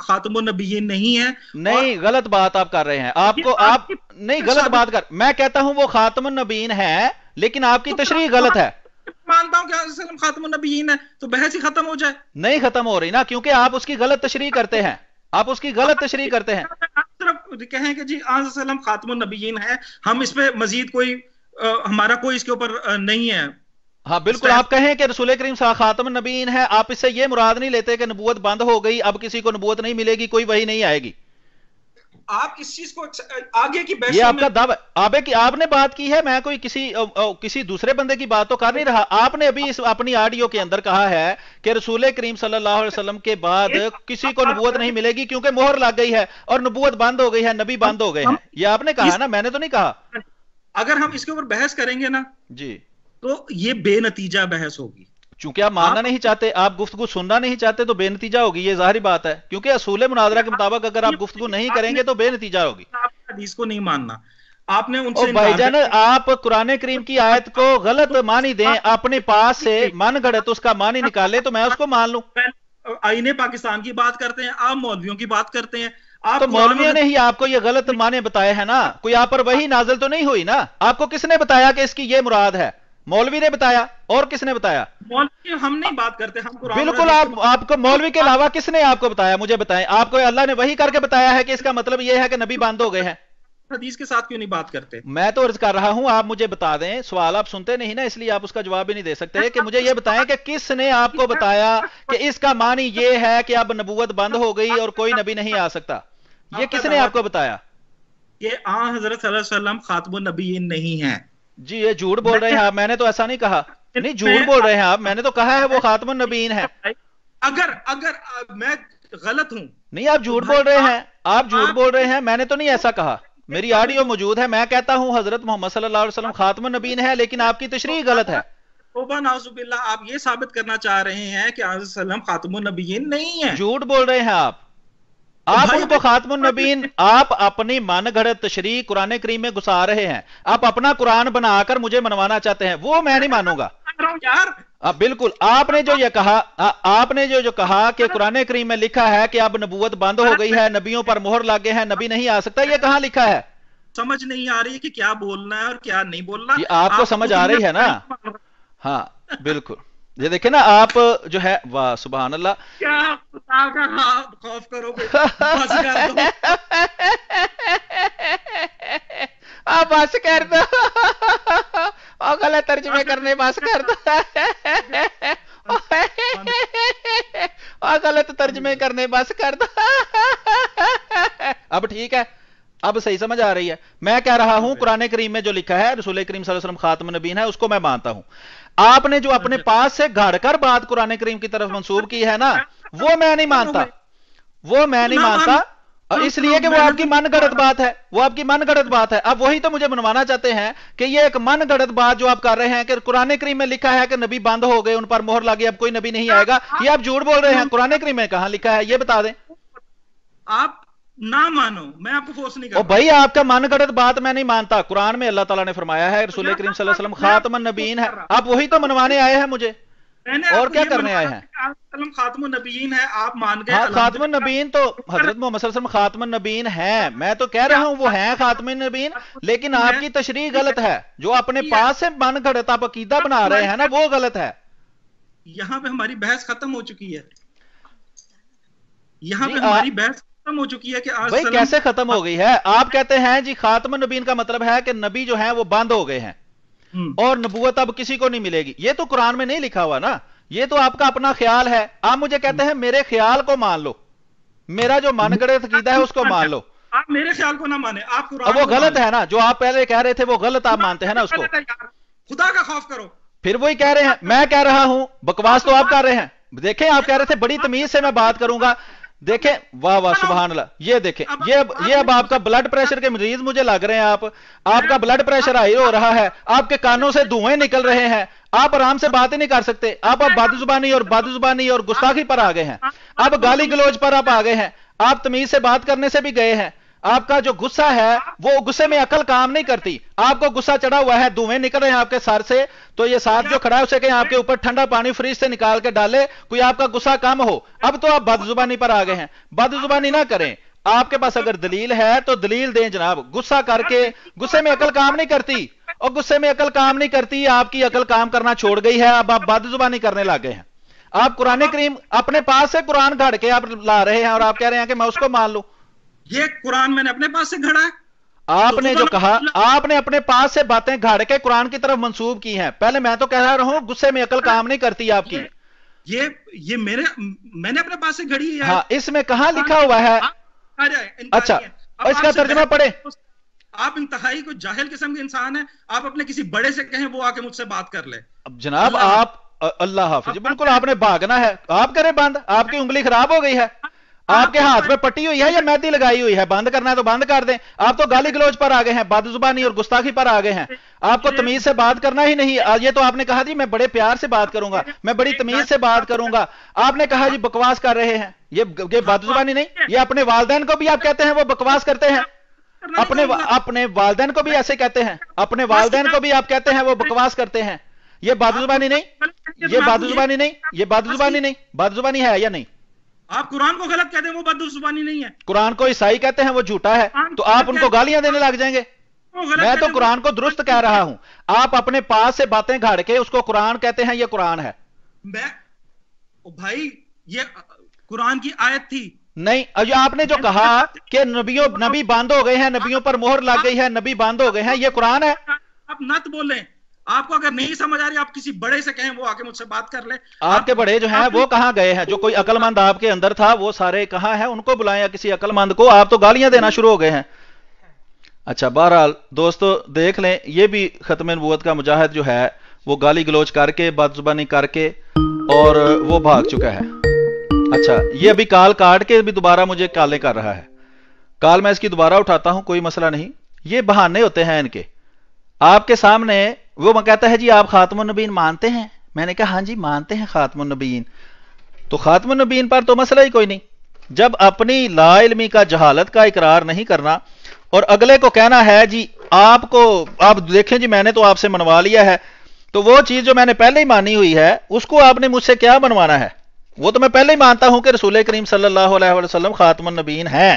खातम नबी नहीं है नहीं और... गलत बात आप कर रहे हैं आपको आप नहीं गलत बात कर मैं कहता हूँ वो खातम नबीन है लेकिन आपकी तो तशरी गलत है मानता हूँ नबीन है तो बहस ही खत्म हो जाए नहीं खत्म हो रही ना क्योंकि आप उसकी गलत तशरी करते हैं आप उसकी गलत तशरी करते हैं कहें कि जी आजम खातम नबीन है हम इस पर मजीद कोई आ, हमारा कोई इसके ऊपर नहीं है हाँ बिल्कुल आप कहें कि रसूल करीम खातम नबीन है आप इससे ये मुराद नहीं लेते कि नबूत बंद हो गई अब किसी को नबूत नहीं मिलेगी कोई वही नहीं आएगी आप इस चीज को अच्छा, आगे की ये आपका दावा आबे की आपने बात की है मैं कोई किसी आ, आ, किसी दूसरे बंदे की बात तो कर नहीं रहा आपने अभी इस अपनी ऑडियो के अंदर कहा है कि रसूल करीम सल्लल्लाहु अलैहि वसल्लम के बाद किसी को नबूवत नहीं मिलेगी क्योंकि मोहर लग गई है और नबूवत बंद हो गई है नबी बंद हो गए हैं ये आपने कहा ना मैंने तो नहीं कहा अगर हम इसके ऊपर बहस करेंगे ना जी तो ये बेनतीजा बहस होगी चूंकि आप मानना हाँ। नहीं चाहते आप गुफ्तु सुनना नहीं चाहते तो बेनतीजा होगी ये जाहरी बात है क्योंकि असूल मुनाजरा के मुताबिक अगर आप गुफ्तु नहीं करेंगे तो बेनतीजा होगी इसको नहीं मानना आपने उनसे जान आप कुरान करीम की आयत को गलत तो मानी दें अपने पास से मन गढ़त तो उसका मानी निकाले तो मैं उसको मान लू आईने पाकिस्तान की बात करते हैं आप मौलवियों की बात करते हैं आप तो मौलवियों ने ही आपको ये गलत माने बताए हैं ना कोई आप पर वही नाजल तो नहीं हुई ना आपको किसने बताया कि इसकी ये मुराद है मौलवी ने बताया और किसने बताया मौलवी हम नहीं बात करते हम बिल्कुल आप आपको मौलवी के अलावा किसने आपको बताया मुझे बताएं आपको अल्लाह ने वही करके बताया है कि इसका मतलब यह है कि नबी बंद हो गए हैं हदीस के साथ क्यों नहीं बात करते मैं तो अर्ज कर रहा हूं आप मुझे बता दें सवाल आप सुनते नहीं ना इसलिए आप उसका जवाब भी नहीं दे सकते कि मुझे यह बताएं कि किसने आपको बताया कि इसका मानी यह है कि अब नबूवत बंद हो गई और कोई नबी नहीं आ सकता ये किसने आपको बताया ये आ हजरत खातबुल नबी नहीं है जी ये झूठ बोल रहे हैं आप मैंने तो ऐसा नहीं कहा नहीं झूठ बोल रहे हैं आप मैंने तो कहा है वो खातम नबीन है अगर अगर मैं गलत हूँ नहीं आप झूठ तो बोल रहे हैं आप झूठ बोल रहे हैं मैंने तो नहीं ऐसा कहा मेरी ऑडियो मौजूद है मैं कहता हूँ हजरत मोहम्मद सल्लल्लाहु अलैहि वसल्लम खातम नबीन है लेकिन आपकी तशरी तो गलत है तो आप ये साबित करना चाह रहे हैं कि खातम नबीन नहीं है झूठ बोल रहे हैं आप आप उनको खात्म नबीन आप अपनी मन गढ़ तशरी कुरान करीम में घुसा रहे हैं आप अपना कुरान बनाकर मुझे मनवाना चाहते हैं वो मैं नहीं मानूंगा तो यार आ, बिल्कुल आपने जो ये कहा आ, आपने जो जो कहा कि कुरान करीम में लिखा है कि अब नबूत बंद हो गई है नबियों पर मोहर लागे हैं नबी नहीं आ सकता ये कहां लिखा है समझ नहीं आ रही है कि क्या बोलना है और क्या नहीं बोलना आपको समझ आ रही है ना हाँ बिल्कुल ये देखे ना आप जो है वाह सुबह अल्लाह क्या खुदा का खौफ आप बस कर दो और गलत तर्जमे करने बस कर दो और गलत तर्जमे करने बस कर दो अब ठीक है अब सही समझ आ रही है मैं कह रहा हूं हाँ, कुरान करीम में जो लिखा है रसूल करीम सल्लल्लाहु अलैहि वसल्लम खात्म नबीन है उसको मैं मानता हूं आपने जो अपने अच्छा। पास से घड़कर बात कुरान करीम की तरफ मंसूब की है ना वो मैं नहीं मानता वो मैं नहीं मानता तो इसलिए कि वो आपकी तो मन गढ़त बात है वो आपकी मन गढ़त बात है अब वही तो मुझे मनवाना चाहते हैं कि ये एक मन गढ़त बात जो आप कर रहे हैं कि कुरने करीम में लिखा है कि नबी बंद हो गए उन पर मोहर लगी अब कोई नबी नहीं आएगा ये आप झूठ बोल रहे हैं कुरने करीम में कहा लिखा है ये बता दें आप ना मानो मैं आपको फोर्स नहीं करता भाई आपका मन गढ़ बात मैं नहीं मानता कुरान में अल्लाह ताला ने फरमाया है रसूल करीम तो सल्लल्लाहु खातम नबीन है आप वही तो मनवाने आए हैं मुझे और क्या करने आए हैं खातम नबीन है आप मान गए हाँ, खातम नबीन तो हजरत मोहम्मद खातम नबीन है मैं तो कह रहा हूँ वो है खातम नबीन लेकिन आपकी तशरी गलत है जो अपने पास से मन गढ़ आप अकीदा बना रहे हैं ना वो गलत है यहाँ पे हमारी बहस खत्म हो चुकी है यहाँ पे हमारी बहस खत्म हो चुकी है कि आज भाई कैसे खत्म हो गई है हाँ। आप कहते हैं जी खात्म नबीन का मतलब है कि नबी जो है वो बंद हो गए हैं हम्म। और नबूत अब किसी को नहीं मिलेगी ये तो कुरान में नहीं लिखा हुआ ना ये तो आपका अपना ख्याल है आप मुझे कहते हैं मेरे ख्याल को मान लो मेरा जो मनगढ़ तकीदा है उसको मान लो आप मेरे ख्याल को ना माने आप कुरान वो गलत है ना जो आप पहले कह रहे थे वो गलत आप मानते हैं ना उसको खुदा का खौफ करो फिर वही कह रहे हैं मैं कह रहा हूं बकवास तो आप कर रहे हैं देखें आप कह रहे थे बड़ी तमीज से मैं बात करूंगा देखें वाह वाह सुबहान ये देखें ये अब ये अब आपका ब्लड प्रेशर के मरीज मुझे लग रहे हैं आप आपका ब्लड प्रेशर हाई हो रहा है आपके कानों से धुएं निकल रहे हैं आप आराम से बात ही नहीं कर सकते आप अब जुबानी और बाद जुबानी और गुस्ताखी पर आ गए हैं अब गाली गलोज पर आप आ गए हैं आप तमीज से बात करने से भी गए हैं आपका जो गुस्सा है वो गुस्से में अकल काम नहीं करती आपको गुस्सा चढ़ा हुआ है धुएं निकल रहे हैं आपके सर से तो ये साथ जो खड़ा है उसे कहीं आपके ऊपर ठंडा पानी फ्रिज से निकाल के डाले कोई आपका गुस्सा कम हो अब तो आप बदजुबानी पर आ गए हैं बदजुबानी ना करें आपके पास अगर दलील है तो दलील दें जनाब गुस्सा करके गुस्से में अकल काम नहीं करती और गुस्से में अकल काम नहीं करती आपकी अकल काम करना छोड़ गई है अब आप बदजुबानी करने लग गए हैं आप कुरान करीम अपने पास से कुरान घड़ के आप ला रहे हैं और आप कह रहे हैं कि मैं उसको मान लू ये कुरान मैंने अपने पास से घड़ा है आपने तो जो तो कहा आपने अपने पास से बातें घाड़ के कुरान की तरफ मंसूब की हैं पहले मैं तो कह रहा हूं गुस्से में अकल काम नहीं करती आपकी ये, ये मेरे मैंने अपने पास से घड़ी है हाँ, इसमें कहा लिखा हुआ है अच्छा इसका तर्जमा पढ़े आप इंतहाई को जाहिल किस्म के इंसान है आप अपने किसी बड़े से कहें वो आके मुझसे बात कर ले अब जनाब आप अल्लाह हाफिज बिल्कुल आपने भागना है आप करें बंद आपकी उंगली खराब हो गई है आपके हाथ में पट्टी हुई है या मैदी लगाई हुई है बंद करना है तो बंद कर दें आप तो गाली गलोज पर आ गए हैं जुबानी और गुस्ताखी पर आ गए हैं आपको तमीज से बात करना ही नहीं ये तो आपने कहा जी मैं बड़े प्यार से बात करूंगा मैं बड़ी तमीज से बात करूंगा आपने कहा जी बकवास कर रहे हैं ये ये जुबानी नहीं ये अपने वालदेन को भी आप कहते हैं वो बकवास करते हैं अपने अपने वालदेन को भी ऐसे कहते हैं अपने वालदेन को भी आप कहते हैं वो बकवास करते हैं ये जुबानी नहीं ये बाद जुबानी नहीं ये बाद जुबानी नहीं बाद जुबानी है या नहीं आप कुरान को गलत कहते हैं वो बद नहीं है कुरान को ईसाई कहते हैं वो झूठा है तो आप उनको गालियां देने लग जाएंगे मैं तो कुरान को दुरुस्त कह रहा हूं आप अपने पास से बातें घाड़ के उसको कुरान कहते हैं ये कुरान है मैं भाई ये कुरान की आयत थी नहीं अभी आपने जो कहा कि नबियों नबी बांध हो गए हैं नबियों पर मोहर लग गई है नबी बांध हो गए हैं ये कुरान है आप नत बोले आपको अगर नहीं समझ आ रही आप किसी बड़े से कहें वो आके मुझसे बात कर ले आपके बड़े जो हैं वो कहाँ गए हैं जो कोई अकलमंद आपके अंदर था वो सारे कहाँ है उनको बुलाया किसी अकलमंद को आप तो गालियां देना शुरू हो गए हैं अच्छा बहरहाल दोस्तों देख लें ये भी खत्म नबूत का मुजाहिद जो है वो गाली गलोच करके बदजुबानी करके और वो भाग चुका है अच्छा ये अभी काल काट के भी दोबारा मुझे काले कर रहा है काल मैं इसकी दोबारा उठाता हूं कोई मसला नहीं ये बहाने होते हैं इनके आपके सामने वो कहता है जी आप नबीन मानते हैं मैंने कहा हाँ जी मानते हैं नबीन तो नबीन पर तो मसला ही कोई नहीं जब अपनी लाइलमी का जहालत का इकरार नहीं करना और अगले को कहना है जी आपको आप देखें जी मैंने तो आपसे मनवा लिया है तो वो चीज जो मैंने पहले ही मानी हुई है उसको आपने मुझसे क्या बनवाना है वो तो मैं पहले ही मानता हूं कि रसूल करीम सल्लल्लाहु खातम नबीन है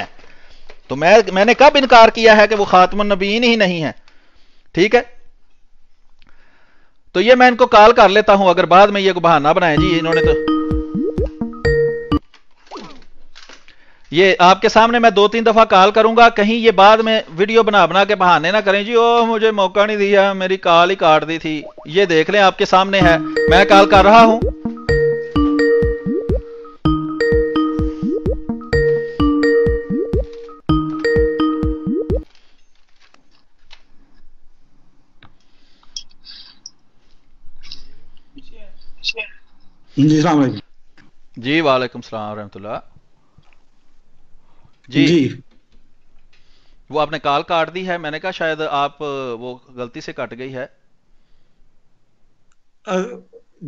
तो मैं मैंने कब इनकार किया है कि वो खातम नबीन ही नहीं है ठीक है तो ये मैं इनको कॉल कर लेता हूं अगर बाद में ये बहाना बनाए जी इन्होंने तो ये आपके सामने मैं दो तीन दफा कॉल करूंगा कहीं ये बाद में वीडियो बना बना के बहाने ना करें जी ओ मुझे मौका नहीं दिया मेरी कॉल ही काट दी थी ये देख लें आपके सामने है मैं कॉल कर रहा हूं जी सलाम जी वालेकुम सलाम रहमतुल्लाह जी जी वो आपने कॉल काट दी है मैंने कहा शायद आप वो गलती से कट गई है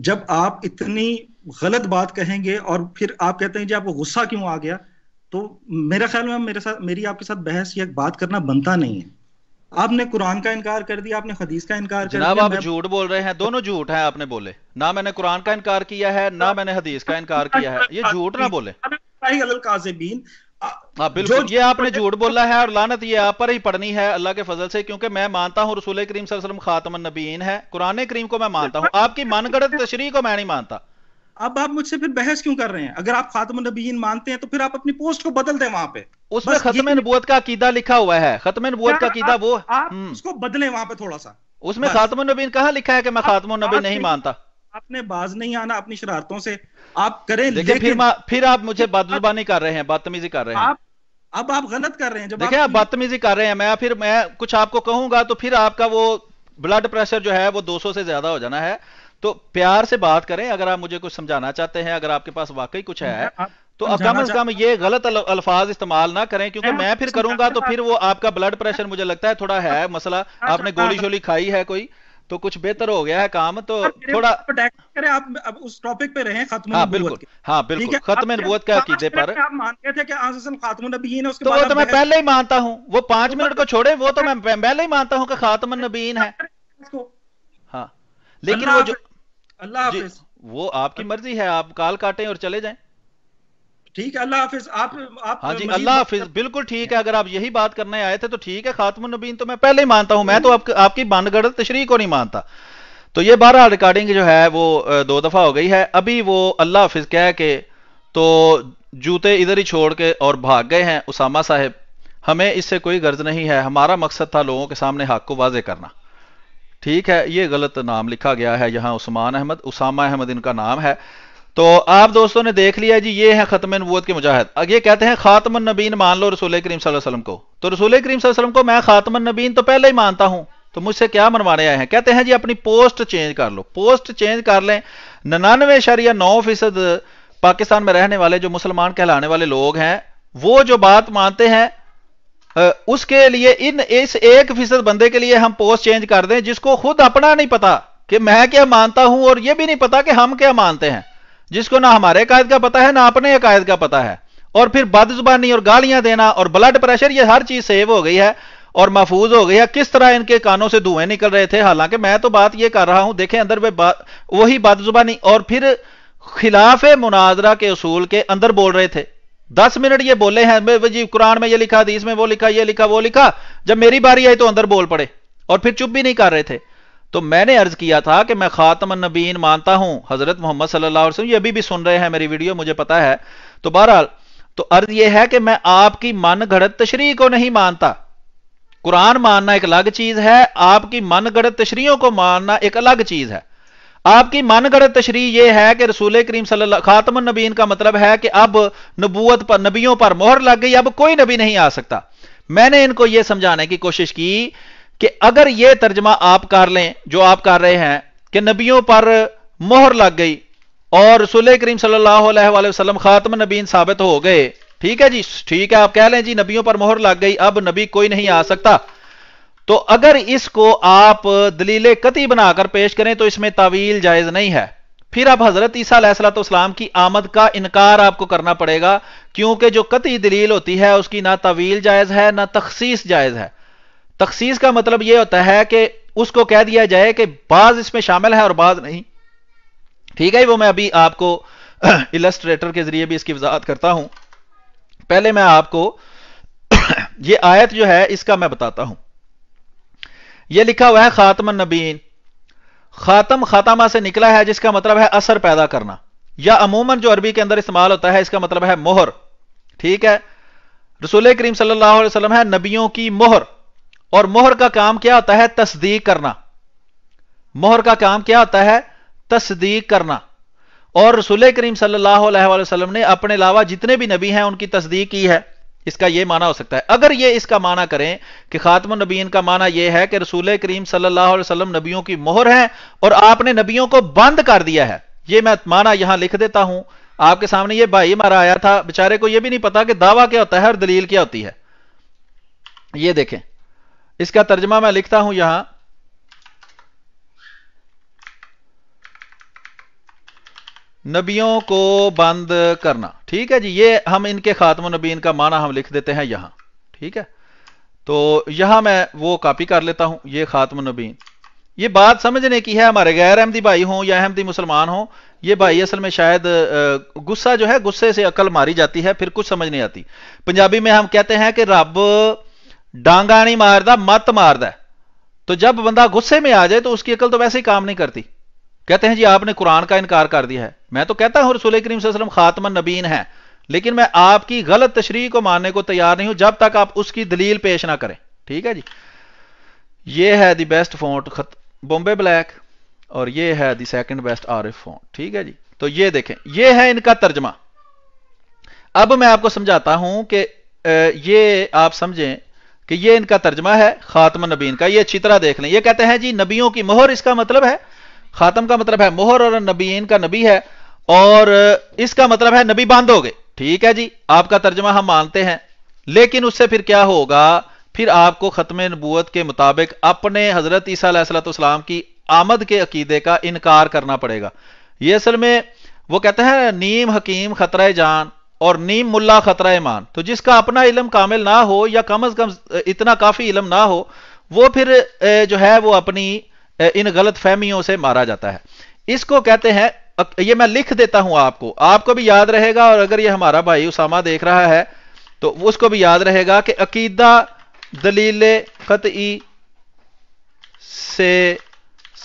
जब आप इतनी गलत बात कहेंगे और फिर आप कहते हैं जी आपको गुस्सा क्यों आ गया तो मेरा ख्याल में मेरे साथ मेरी आपके साथ बहस या बात करना बनता नहीं है आपने कुरान का इनकार कर दिया आपने हदीस का इनकार कर दिया आप झूठ बोल रहे हैं दोनों झूठ हैं आपने बोले ना मैंने कुरान का इनकार किया है ना मैंने हदीस का इनकार किया है ये झूठ ना बोले हाँ बिल्कुल ये आपने झूठ बोला है और लानत ये आप पर ही पढ़नी है अल्लाह के फजल से क्योंकि मैं मानता हूँ रसूल करीम सल्लल्लाहु अलैहि वसल्लम खातमन नबीन है कुरान करीम को मैं मानता हूँ आपकी मनगढ़ तशरी को मैं नहीं मानता अब आप मुझसे फिर बहस क्यों कर रहे हैं अगर आप खातम नबीन मानते हैं तो फिर आप अपनी पोस्ट को बदल दें वहां पे उसमें खत्म नबूत का अकीदा लिखा हुआ है खत्म नबूत का अकीदा वो आप हम्म। उसको बदलें वहां पे थोड़ा सा उसमें खातम नबीन कहा लिखा है कि मैं खातम नबी नहीं मानता आपने बाज नहीं आना अपनी शरारतों से आप करें लेकिन फिर फिर आप मुझे बदलबानी कर रहे हैं बदतमीजी कर रहे हैं अब आप गलत कर रहे हैं जब देखिए आप बदतमीजी कर रहे हैं मैं फिर मैं कुछ आपको कहूंगा तो फिर आपका वो ब्लड प्रेशर जो है वो 200 से ज्यादा हो जाना है तो प्यार से बात करें अगर आप मुझे कुछ समझाना चाहते हैं अगर आपके पास वाकई कुछ है तो अब कम अज कम ये गलत अल्फाज इस्तेमाल ना करें क्योंकि मैं फिर करूंगा तो फिर वो आपका ब्लड प्रेशर मुझे लगता है थोड़ा है मसला आपने गोली शोली खाई है कोई तो कुछ बेहतर हो गया है काम तो थोड़ा करें आप अब उस टॉपिक पे रहे खत्म हाँ बिल्कुल हाँ बिल्कुल खत्म नबूत के अकीदे पर आप मान गए थे कि नबीन उसके तो वो तो मैं पहले ही मानता हूँ वो पांच मिनट को छोड़े वो तो मैं पहले ही मानता हूँ कि खातम नबीन है हाँ लेकिन वो जो अल्लाह हाफिज वो आपकी मर्जी है आप काल काटें और चले जाए ठीक है अल्लाह हाफिज आप आप हाँ जी अल्लाह हाफिज बिल्कुल ठीक है अगर आप यही बात करने आए थे तो ठीक है खातमुन नबीन तो मैं पहले ही मानता हूं मैं तो आप, आपकी बानगढ़ तशरी को नहीं मानता तो ये बारह रिकॉर्डिंग जो है वो दो दफा हो गई है अभी वो अल्लाह हाफिज कह के तो जूते इधर ही छोड़ के और भाग गए हैं उसामा साहब हमें इससे कोई गर्ज नहीं है हमारा मकसद था लोगों के सामने हक को वाजे करना ठीक है ये गलत नाम लिखा गया है यहाँ उस्मान अहमद उसामा अहमद इनका नाम है तो आप दोस्तों ने देख लिया जी ये है खत्म नबूत के मुजाहिद अब ये कहते हैं खातमन नबीन मान लो रसूल करीम वसल्लम को तो रसूल करीम वसल्लम को मैं खातमन नबीन तो पहले ही मानता हूं तो मुझसे क्या मनवाने आए हैं कहते हैं जी अपनी पोस्ट चेंज कर लो पोस्ट चेंज कर लें ननानवे शरिया नौ फीसद पाकिस्तान में रहने वाले जो मुसलमान कहलाने वाले लोग हैं वो जो बात मानते हैं उसके लिए इन इस एक फीसद बंदे के लिए हम पोस्ट चेंज कर दें जिसको खुद अपना नहीं पता कि मैं क्या मानता हूं और यह भी नहीं पता कि हम क्या मानते हैं जिसको ना हमारे कायद का पता है ना अपने कायद का पता है और फिर बदजुबानी और गालियां देना और ब्लड प्रेशर यह हर चीज सेव हो गई है और महफूज हो गया किस तरह इनके कानों से धुएं निकल रहे थे हालांकि मैं तो बात यह कर रहा हूं देखें अंदर वे वही बदजुबानी और फिर खिलाफ मुनाजरा के असूल के अंदर बोल रहे थे दस मिनट ये बोले हैं जी कुरान में ये लिखा दी में वो लिखा ये लिखा वो लिखा जब मेरी बारी आई तो अंदर बोल पड़े और फिर चुप भी नहीं कर रहे थे तो मैंने अर्ज किया था कि मैं खातम नबीन मानता हूं हजरत मोहम्मद सल्लल्लाहु अलैहि ये अभी भी सुन रहे हैं मेरी वीडियो मुझे पता है तो बहरहाल तो अर्ज ये है कि मैं आपकी मन घड़त तशरी को नहीं मानता कुरान मानना एक अलग चीज है आपकी मन गढ़त तशरीों को मानना एक अलग चीज है आपकी मानगढ़ तशरी यह है कि रसूल करीम खातम नबीन का मतलब है कि अब नबूत पर नबियों पर मोहर लग गई अब कोई नबी नहीं आ सकता मैंने इनको यह समझाने की कोशिश की कि अगर यह तर्जमा आप कर लें जो आप कर रहे हैं कि नबियों पर मोहर लग गई और रसूल करीम सल्लाम खातम नबीन साबित हो गए ठीक है जी ठीक है आप कह लें जी नबियों पर मोहर लग गई अब नबी कोई नहीं आ सकता तो अगर इसको आप दलील कति बनाकर पेश करें तो इसमें तावील जायज नहीं है फिर आप हजरत इस्लाम की आमद का इनकार आपको करना पड़ेगा क्योंकि जो कति दलील होती है उसकी ना तवील जायज है ना तखसीस जायज है तखसीस का मतलब यह होता है कि उसको कह दिया जाए कि बाज इसमें शामिल है और बाज नहीं ठीक है वो मैं अभी आपको इलस्ट्रेटर के जरिए भी इसकी वजाहत करता हूं पहले मैं आपको ये आयत जो है इसका मैं बताता हूं यह लिखा हुआ है खातम नबीन खातम खातामा से निकला है जिसका मतलब है असर पैदा करना या अमूमन जो अरबी के अंदर इस्तेमाल होता है इसका मतलब है मोहर ठीक है रसूल करीम सल्लाम है नबियों की मोहर और मोहर का काम क्या होता है तस्दीक करना मोहर का काम क्या होता है तस्दीक करना और रसूल करीम सल्लाम ने अपने अलावा जितने भी नबी हैं उनकी तस्दीक की है इसका यह माना हो सकता है अगर ये इसका माना करें कि खात्म नबीन का माना यह है कि रसूल करीम सल्लाम नबियों की मोहर है और आपने नबियों को बंद कर दिया है ये मैं माना यहां लिख देता हूं आपके सामने ये भाई मारा आया था बेचारे को यह भी नहीं पता कि दावा क्या होता है और दलील क्या होती है ये देखें इसका तर्जमा मैं लिखता हूं यहां नबियों को बंद करना ठीक है जी ये हम इनके खात्म नबीन का माना हम लिख देते हैं यहां ठीक है तो यहां मैं वो कॉपी कर लेता हूं ये खात्म नबीन ये बात समझने की है हमारे गैर अहमदी भाई हों या अहमदी मुसलमान हो ये भाई असल में शायद गुस्सा जो है गुस्से से अकल मारी जाती है फिर कुछ समझ नहीं आती पंजाबी में हम कहते हैं कि रब डांगा नहीं मारदा मत मारदा तो जब बंदा गुस्से में आ जाए तो उसकी अकल तो वैसे ही काम नहीं करती कहते हैं जी आपने कुरान का इनकार कर दिया है मैं तो कहता हूं रसूल करीम वसल्लम नबीन है लेकिन मैं आपकी गलत तशरी को मानने को तैयार नहीं हूं जब तक आप उसकी दलील पेश ना करें ठीक है जी ये है the best phone Bombay black और ये है the second best Arif phone ठीक है जी तो ये देखें ये है इनका तर्जमा अब मैं आपको समझाता हूं कि ये आप समझें कि ये इनका तर्जमा है खातम नबीन का ये अच्छी तरह देख लें ये कहते हैं जी नबियों की मोहर इसका मतलब है खातम का मतलब है मोहर और नबीन का नबी है और इसका मतलब है नबी बांधोगे ठीक है जी आपका तर्जमा हम मानते हैं लेकिन उससे फिर क्या होगा फिर आपको खत्म नबूत के मुताबिक अपने हजरत ईसीम की आमद के अकीदे का इनकार करना पड़ेगा ये असल में वो कहते हैं नीम हकीम खतरा जान और नीम मुल्ला खतरा ईमान तो जिसका अपना इलम कामिल ना हो या कम अज कम इतना काफी इलम ना हो वो फिर जो है वो अपनी इन गलत फहमियों से मारा जाता है इसको कहते हैं ये मैं लिख देता हूं आपको आपको भी याद रहेगा और अगर ये हमारा भाई उसामा देख रहा है तो उसको भी याद रहेगा कि अकीदा दलील कतई से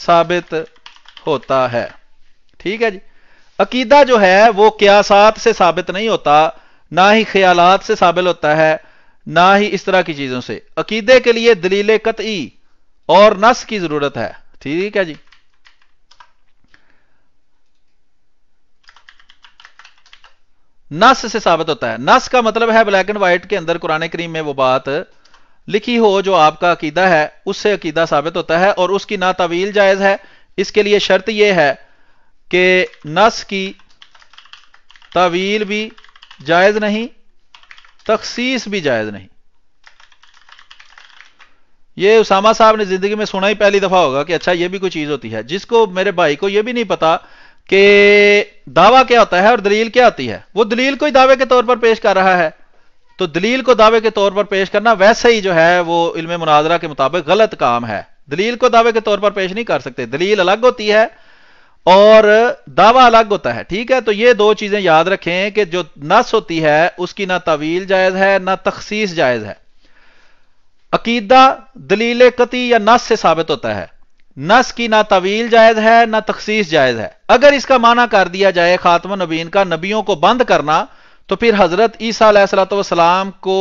साबित होता है ठीक है जी अकीदा जो है वो क्यासात से साबित नहीं होता ना ही ख्यालात से साबित होता है ना ही इस तरह की चीजों से अकीदे के लिए दलील कतई और नस की जरूरत है ठीक है जी नस से साबित होता है नस का मतलब है ब्लैक एंड व्हाइट के अंदर कुरान करीम में वो बात लिखी हो जो आपका अकीदा है उससे अकीदा साबित होता है और उसकी ना तवील जायज है इसके लिए शर्त यह है कि नस की तवील भी जायज नहीं तखसीस भी जायज नहीं ये उसामा साहब ने जिंदगी में सुना ही पहली दफा होगा कि अच्छा ये भी कोई चीज होती है जिसको मेरे भाई को ये भी नहीं पता कि दावा क्या होता है और दलील क्या होती है वो दलील को ही दावे के तौर पर पेश कर रहा है तो दलील को दावे के तौर पर पेश करना वैसे ही जो है वो इल्म मुनाजरा के मुताबिक गलत काम है दलील को दावे के तौर पर पेश नहीं कर सकते दलील अलग होती है और दावा अलग होता है ठीक है तो ये दो चीजें याद रखें कि जो नस होती है उसकी ना तवील जायज है ना तखसीस जायज है अकीदा दलील कति या नस से साबित होता है नस की ना तवील जायज है ना तखसीस जायज है अगर इसका माना कर दिया जाए खात्म नबीन का नबियों को बंद करना तो फिर हजरत ईसा सलाम को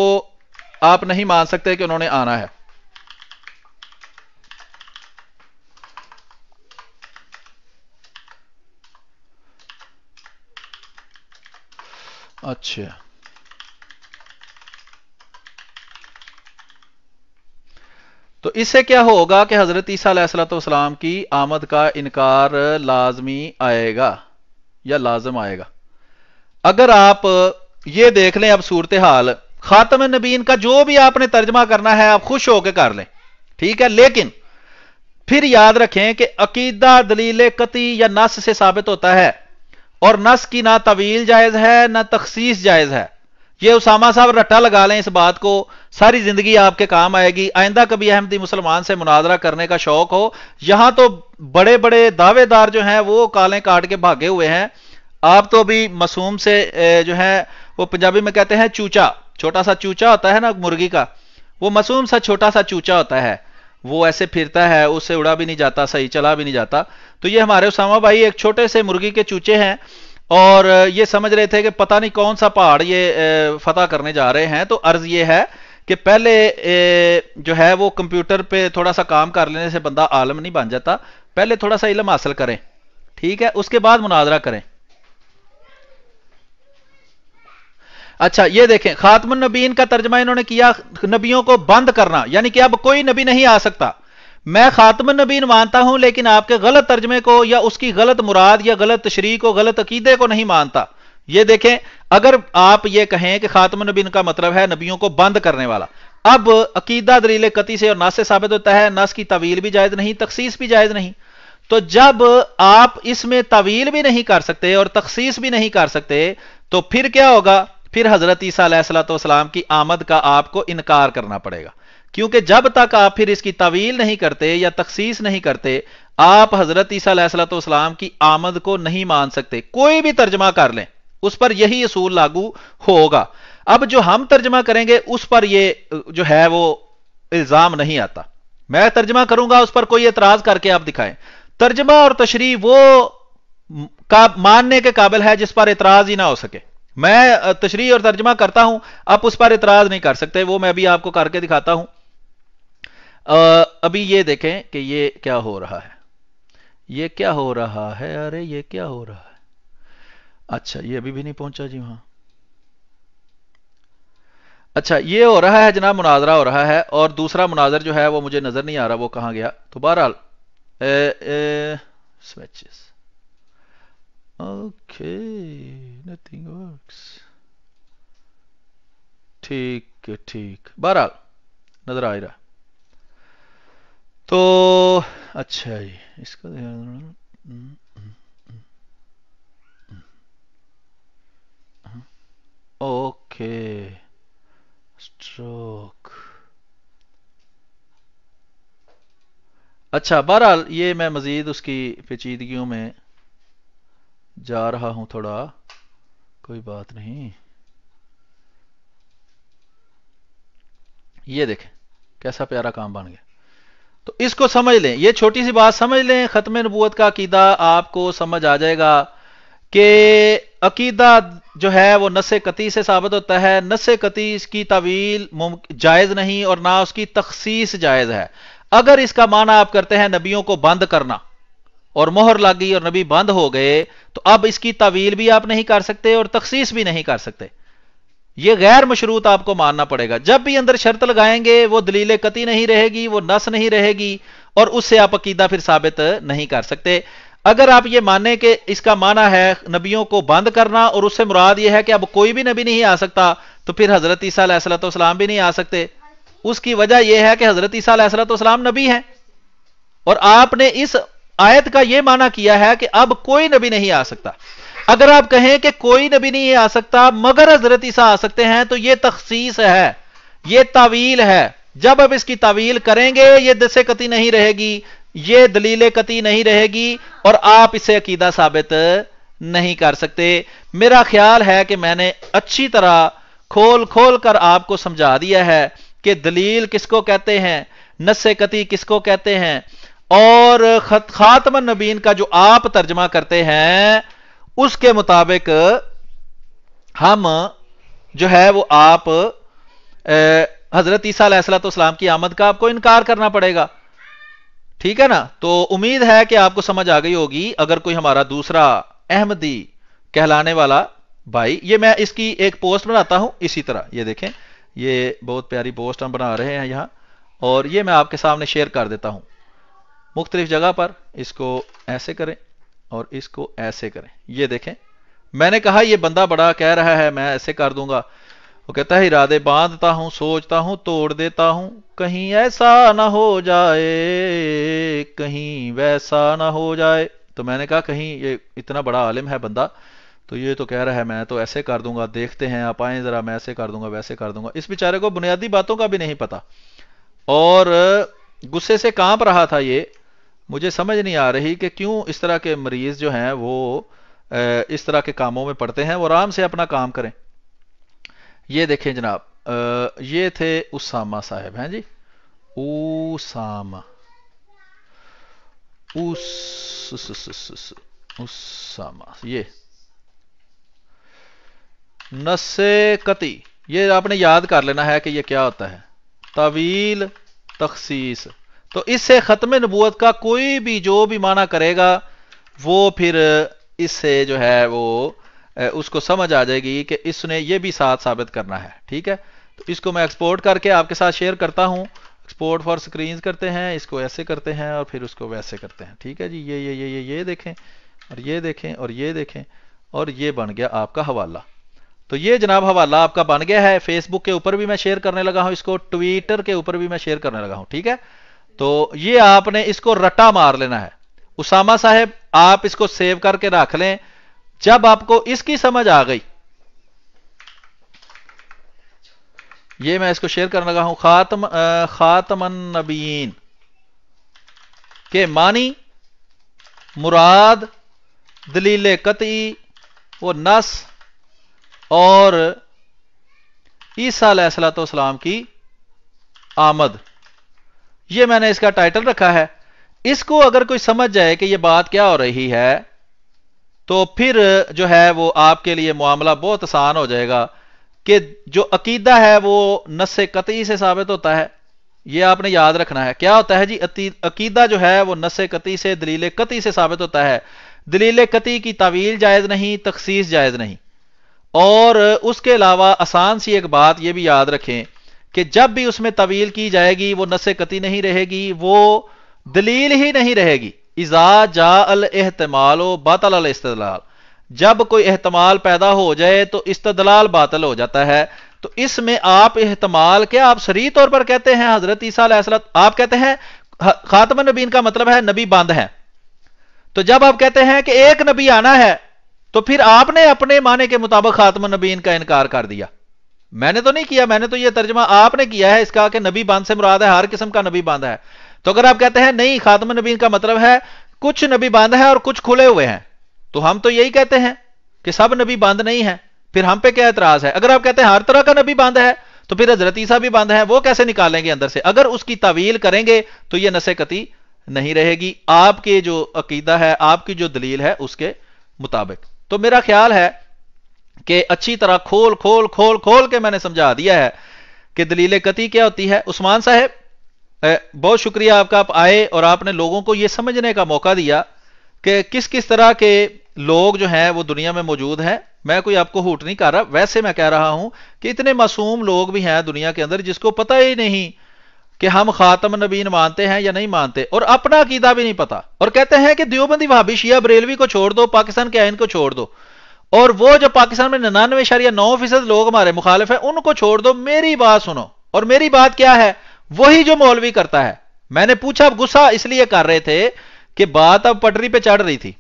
आप नहीं मान सकते कि उन्होंने आना है अच्छा तो इससे क्या होगा कि हज़रत ईसीम की आमद का इनकार लाजमी आएगा या लाजम आएगा अगर आप ये देख लें अब सूरत हाल खातम नबीन का जो भी आपने तर्जमा करना है आप खुश होकर कर लें ठीक है लेकिन फिर याद रखें कि अकीदा दलील कति या नस से साबित होता है और नस की ना तवील जायज़ है ना तखसीस जायज़ है ये उसामा साहब रट्टा लगा लें इस बात को सारी जिंदगी आपके काम आएगी आइंदा कभी अहमदी मुसलमान से मुनाजरा करने का शौक हो यहां तो बड़े बड़े दावेदार जो हैं वो काले काट के भागे हुए हैं आप तो अभी मासूम से जो है वो पंजाबी में कहते हैं चूचा छोटा सा चूचा होता है ना मुर्गी का वो मासूम सा छोटा सा चूचा होता है वो ऐसे फिरता है उससे उड़ा भी नहीं जाता सही चला भी नहीं जाता तो ये हमारे उसामा भाई एक छोटे से मुर्गी के चूचे हैं और ये समझ रहे थे कि पता नहीं कौन सा पहाड़ ये फतेह करने जा रहे हैं तो अर्ज ये है कि पहले जो है वो कंप्यूटर पे थोड़ा सा काम कर लेने से बंदा आलम नहीं बन जाता पहले थोड़ा सा इलम हासिल करें ठीक है उसके बाद मुनाजरा करें अच्छा ये देखें खात्म नबीन का तर्जमा इन्होंने किया नबियों को बंद करना यानी कि अब कोई नबी नहीं आ सकता मैं खातम नबीन मानता हूं लेकिन आपके गलत तर्जमे को या उसकी गलत मुराद या गलत तशरी को गलत अकीदे को नहीं मानता ये देखें अगर आप ये कहें कि खातम नबीन का मतलब है नबियों को बंद करने वाला अब अकीदा दलील कति से और नस से साबित होता है नस की तवील भी जायज नहीं तखसीस भी जायज नहीं तो जब आप इसमें तवील भी नहीं कर सकते और तखसीस भी नहीं कर सकते तो फिर क्या होगा फिर हजरत ईसा सलाम की आमद का आपको इनकार करना पड़ेगा क्योंकि जब तक आप फिर इसकी तवील नहीं करते या तखसीस नहीं करते आप हजरत ईसीम की आमद को नहीं मान सकते कोई भी तर्जमा कर लें उस पर यही असूल लागू होगा अब जो हम तर्जमा करेंगे उस पर यह जो है वो इल्जाम नहीं आता मैं तर्जमा करूंगा उस पर कोई एतराज करके आप दिखाएं तर्जमा और तशरी वो का मानने के काबिल है जिस पर एतराज ही ना हो सके मैं तशरी और तर्जमा करता हूं आप उस पर एतराज नहीं कर सकते वो मैं अभी आपको करके दिखाता हूं अभी ये देखें कि ये क्या हो रहा है ये क्या हो रहा है अरे ये क्या हो रहा है अच्छा ये अभी भी नहीं पहुंचा जी वहां अच्छा ये हो रहा है जनाब मुनाजरा हो रहा है और दूसरा मुनाजर जो है वो मुझे नजर नहीं आ रहा वो कहां गया तो बहरहाल स्विचेस ओके नथिंग वर्क्स ठीक ठीक बहरहाल नजर आ रहा तो अच्छा जी इसका ध्यान हम्म, हम्म, हम्म, ओके स्ट्रोक अच्छा बहरहाल ये मैं मज़ीद उसकी पेचीदगियों में जा रहा हूं थोड़ा कोई बात नहीं ये देखें कैसा प्यारा काम बन गया तो इसको समझ लें ये छोटी सी बात समझ लें ख़त्म नबूत का अकीदा आपको समझ आ जाएगा कि अकीदा जो है वो नस कती से साबित होता है नस कती इसकी तवील जायज़ नहीं और ना उसकी तखसीस जायज़ है अगर इसका माना आप करते हैं नबियों को बंद करना और मोहर लागी और नबी बंद हो गए तो अब इसकी तवील भी आप नहीं कर सकते और तखसीस भी नहीं कर सकते ये गैर मशरूत आपको मानना पड़ेगा जब भी अंदर शर्त लगाएंगे वो दलील कति नहीं रहेगी वो नस नहीं रहेगी और उससे आप अकीदा फिर साबित नहीं कर सकते अगर आप ये माने कि इसका माना है नबियों को बंद करना और उससे मुराद ये है कि अब कोई भी नबी नहीं आ सकता तो फिर हजरत ईसीम भी नहीं आ सकते उसकी वजह यह है कि हजरत ईसीम नबी है और आपने इस आयत का यह माना किया है कि अब कोई नबी नहीं आ सकता अगर आप कहें कि कोई नबी नहीं आ सकता मगर हजरत ईसा आ सकते हैं तो यह तखसीस है यह तावील है जब आप इसकी तावील करेंगे यह दसे कती नहीं रहेगी यह दलील कती नहीं रहेगी और आप इसे अकीदा साबित नहीं कर सकते मेरा ख्याल है कि मैंने अच्छी तरह खोल खोल कर आपको समझा दिया है कि दलील किसको कहते हैं नस्से कती किसको कहते हैं और खत नबीन का जो आप तर्जमा करते हैं उसके मुताबिक हम जो है वो आप हजरत ईसा सलाम की आमद का आपको इनकार करना पड़ेगा ठीक है ना तो उम्मीद है कि आपको समझ आ गई होगी अगर कोई हमारा दूसरा अहमदी कहलाने वाला भाई ये मैं इसकी एक पोस्ट बनाता हूं इसी तरह ये देखें ये बहुत प्यारी पोस्ट हम बना रहे हैं यहां और ये मैं आपके सामने शेयर कर देता हूं मुख्तलिफ जगह पर इसको ऐसे करें और इसको ऐसे करें ये देखें मैंने कहा ये बंदा बड़ा कह रहा है मैं ऐसे कर दूंगा वो कहता है इरादे बांधता हूं सोचता हूं तोड़ देता हूं कहीं ऐसा ना हो जाए कहीं वैसा ना हो जाए तो मैंने कहा कहीं ये इतना बड़ा आलिम है बंदा तो ये तो कह रहा है मैं तो ऐसे कर दूंगा देखते हैं आप आए जरा मैं ऐसे कर दूंगा वैसे कर दूंगा इस बेचारे को बुनियादी बातों का भी नहीं पता और गुस्से से कांप रहा था ये मुझे समझ नहीं आ रही कि क्यों इस तरह के मरीज़ जो हैं वो इस तरह के कामों में पड़ते हैं वो आराम से अपना काम करें ये देखें जनाब ये थे उसामा साहब हैं जी उसामा उसामा ये नसे कति ये आपने याद कर लेना है कि ये क्या होता है तवील तखसीस तो इससे ख़त्म नबूत का कोई भी जो भी माना करेगा वो फिर इससे जो है वो उसको समझ आ जाएगी कि इसने ये भी साथ साबित करना है ठीक है तो इसको मैं एक्सपोर्ट करके आपके साथ शेयर करता हूँ एक्सपोर्ट फॉर स्क्रीन करते हैं इसको ऐसे करते हैं और फिर उसको वैसे करते हैं ठीक है जी ये ये ये ये ये देखें और ये देखें और ये देखें और ये बन गया आपका हवाला तो ये जनाब हवाला आपका बन गया है फेसबुक के ऊपर भी मैं शेयर करने लगा हूँ इसको ट्विटर के ऊपर भी मैं शेयर करने लगा हूँ ठीक है तो ये आपने इसको रटा मार लेना है उसामा साहब आप इसको सेव करके रख लें जब आपको इसकी समझ आ गई ये मैं इसको शेयर करने लगा हूं खातम खातमन नबीन के मानी मुराद दलील कती वो नस और ईसा सलाम की आमद ये मैंने इसका टाइटल रखा है इसको अगर कोई समझ जाए कि ये बात क्या हो रही है तो फिर जो है वो आपके लिए मामला बहुत आसान हो जाएगा कि जो अकीदा है वो नस कती से साबित होता है ये आपने याद रखना है क्या होता है जी अकीदा जो है वो नस कती से दलील कती से साबित होता है दलील कती की तावील जायज़ नहीं तखसीस जायज़ नहीं और उसके अलावा आसान सी एक बात यह भी याद रखें कि जब भी उसमें तवील की जाएगी वो नस कती नहीं रहेगी वो दलील ही नहीं रहेगी इजा जा अल एहतमाल बातल इस्तलाल जब कोई एहतमाल पैदा हो जाए तो इस्तलाल बातल हो जाता है तो इसमें आप एहतमाल क्या आप सरी तौर पर कहते हैं हजरत ईसा आप कहते हैं खातम नबीन का मतलब है नबी बंद है तो जब आप कहते हैं कि एक नबी आना है तो फिर आपने अपने माने के मुताबिक खातम नबीन का इनकार कर दिया मैंने तो नहीं किया मैंने तो यह तर्जमा आपने किया है इसका कि नबी बांध से मुराद है हर किस्म का नबी बांध है तो अगर आप कहते हैं नहीं खातम नबी का मतलब है कुछ नबी बांध है और कुछ खुले हुए हैं तो हम तो यही कहते हैं कि सब नबी बांध नहीं है फिर हम पे क्या एतराज है अगर आप कहते हैं हर तरह का नबी बांध है तो फिर हजरतीसा भी बांध है वो कैसे निकालेंगे अंदर से अगर उसकी तवील करेंगे तो यह नशे कती नहीं रहेगी आपके जो अकीदा है आपकी जो दलील है उसके मुताबिक तो मेरा ख्याल है कि अच्छी तरह खोल खोल खोल खोल के मैंने समझा दिया है कि दलील कती क्या होती है उस्मान साहब बहुत शुक्रिया आपका आप आए और आपने लोगों को यह समझने का मौका दिया कि किस किस तरह के लोग जो हैं वो दुनिया में मौजूद हैं मैं कोई आपको हूट नहीं कर रहा वैसे मैं कह रहा हूं कि इतने मासूम लोग भी हैं दुनिया के अंदर जिसको पता ही नहीं कि हम खातम नबीन मानते हैं या नहीं मानते और अपना अकीदा भी नहीं पता और कहते हैं कि दियोबंदी भाभी शिया बरेलवी को छोड़ दो पाकिस्तान के आइन को छोड़ दो और वो जो पाकिस्तान में निन्यानवे शरिया नौ फीसद लोग हमारे मुखालिफ है उनको छोड़ दो मेरी बात सुनो और मेरी बात क्या है वही जो मौलवी करता है मैंने पूछा अब गुस्सा इसलिए कर रहे थे कि बात अब पटरी पे चढ़ रही थी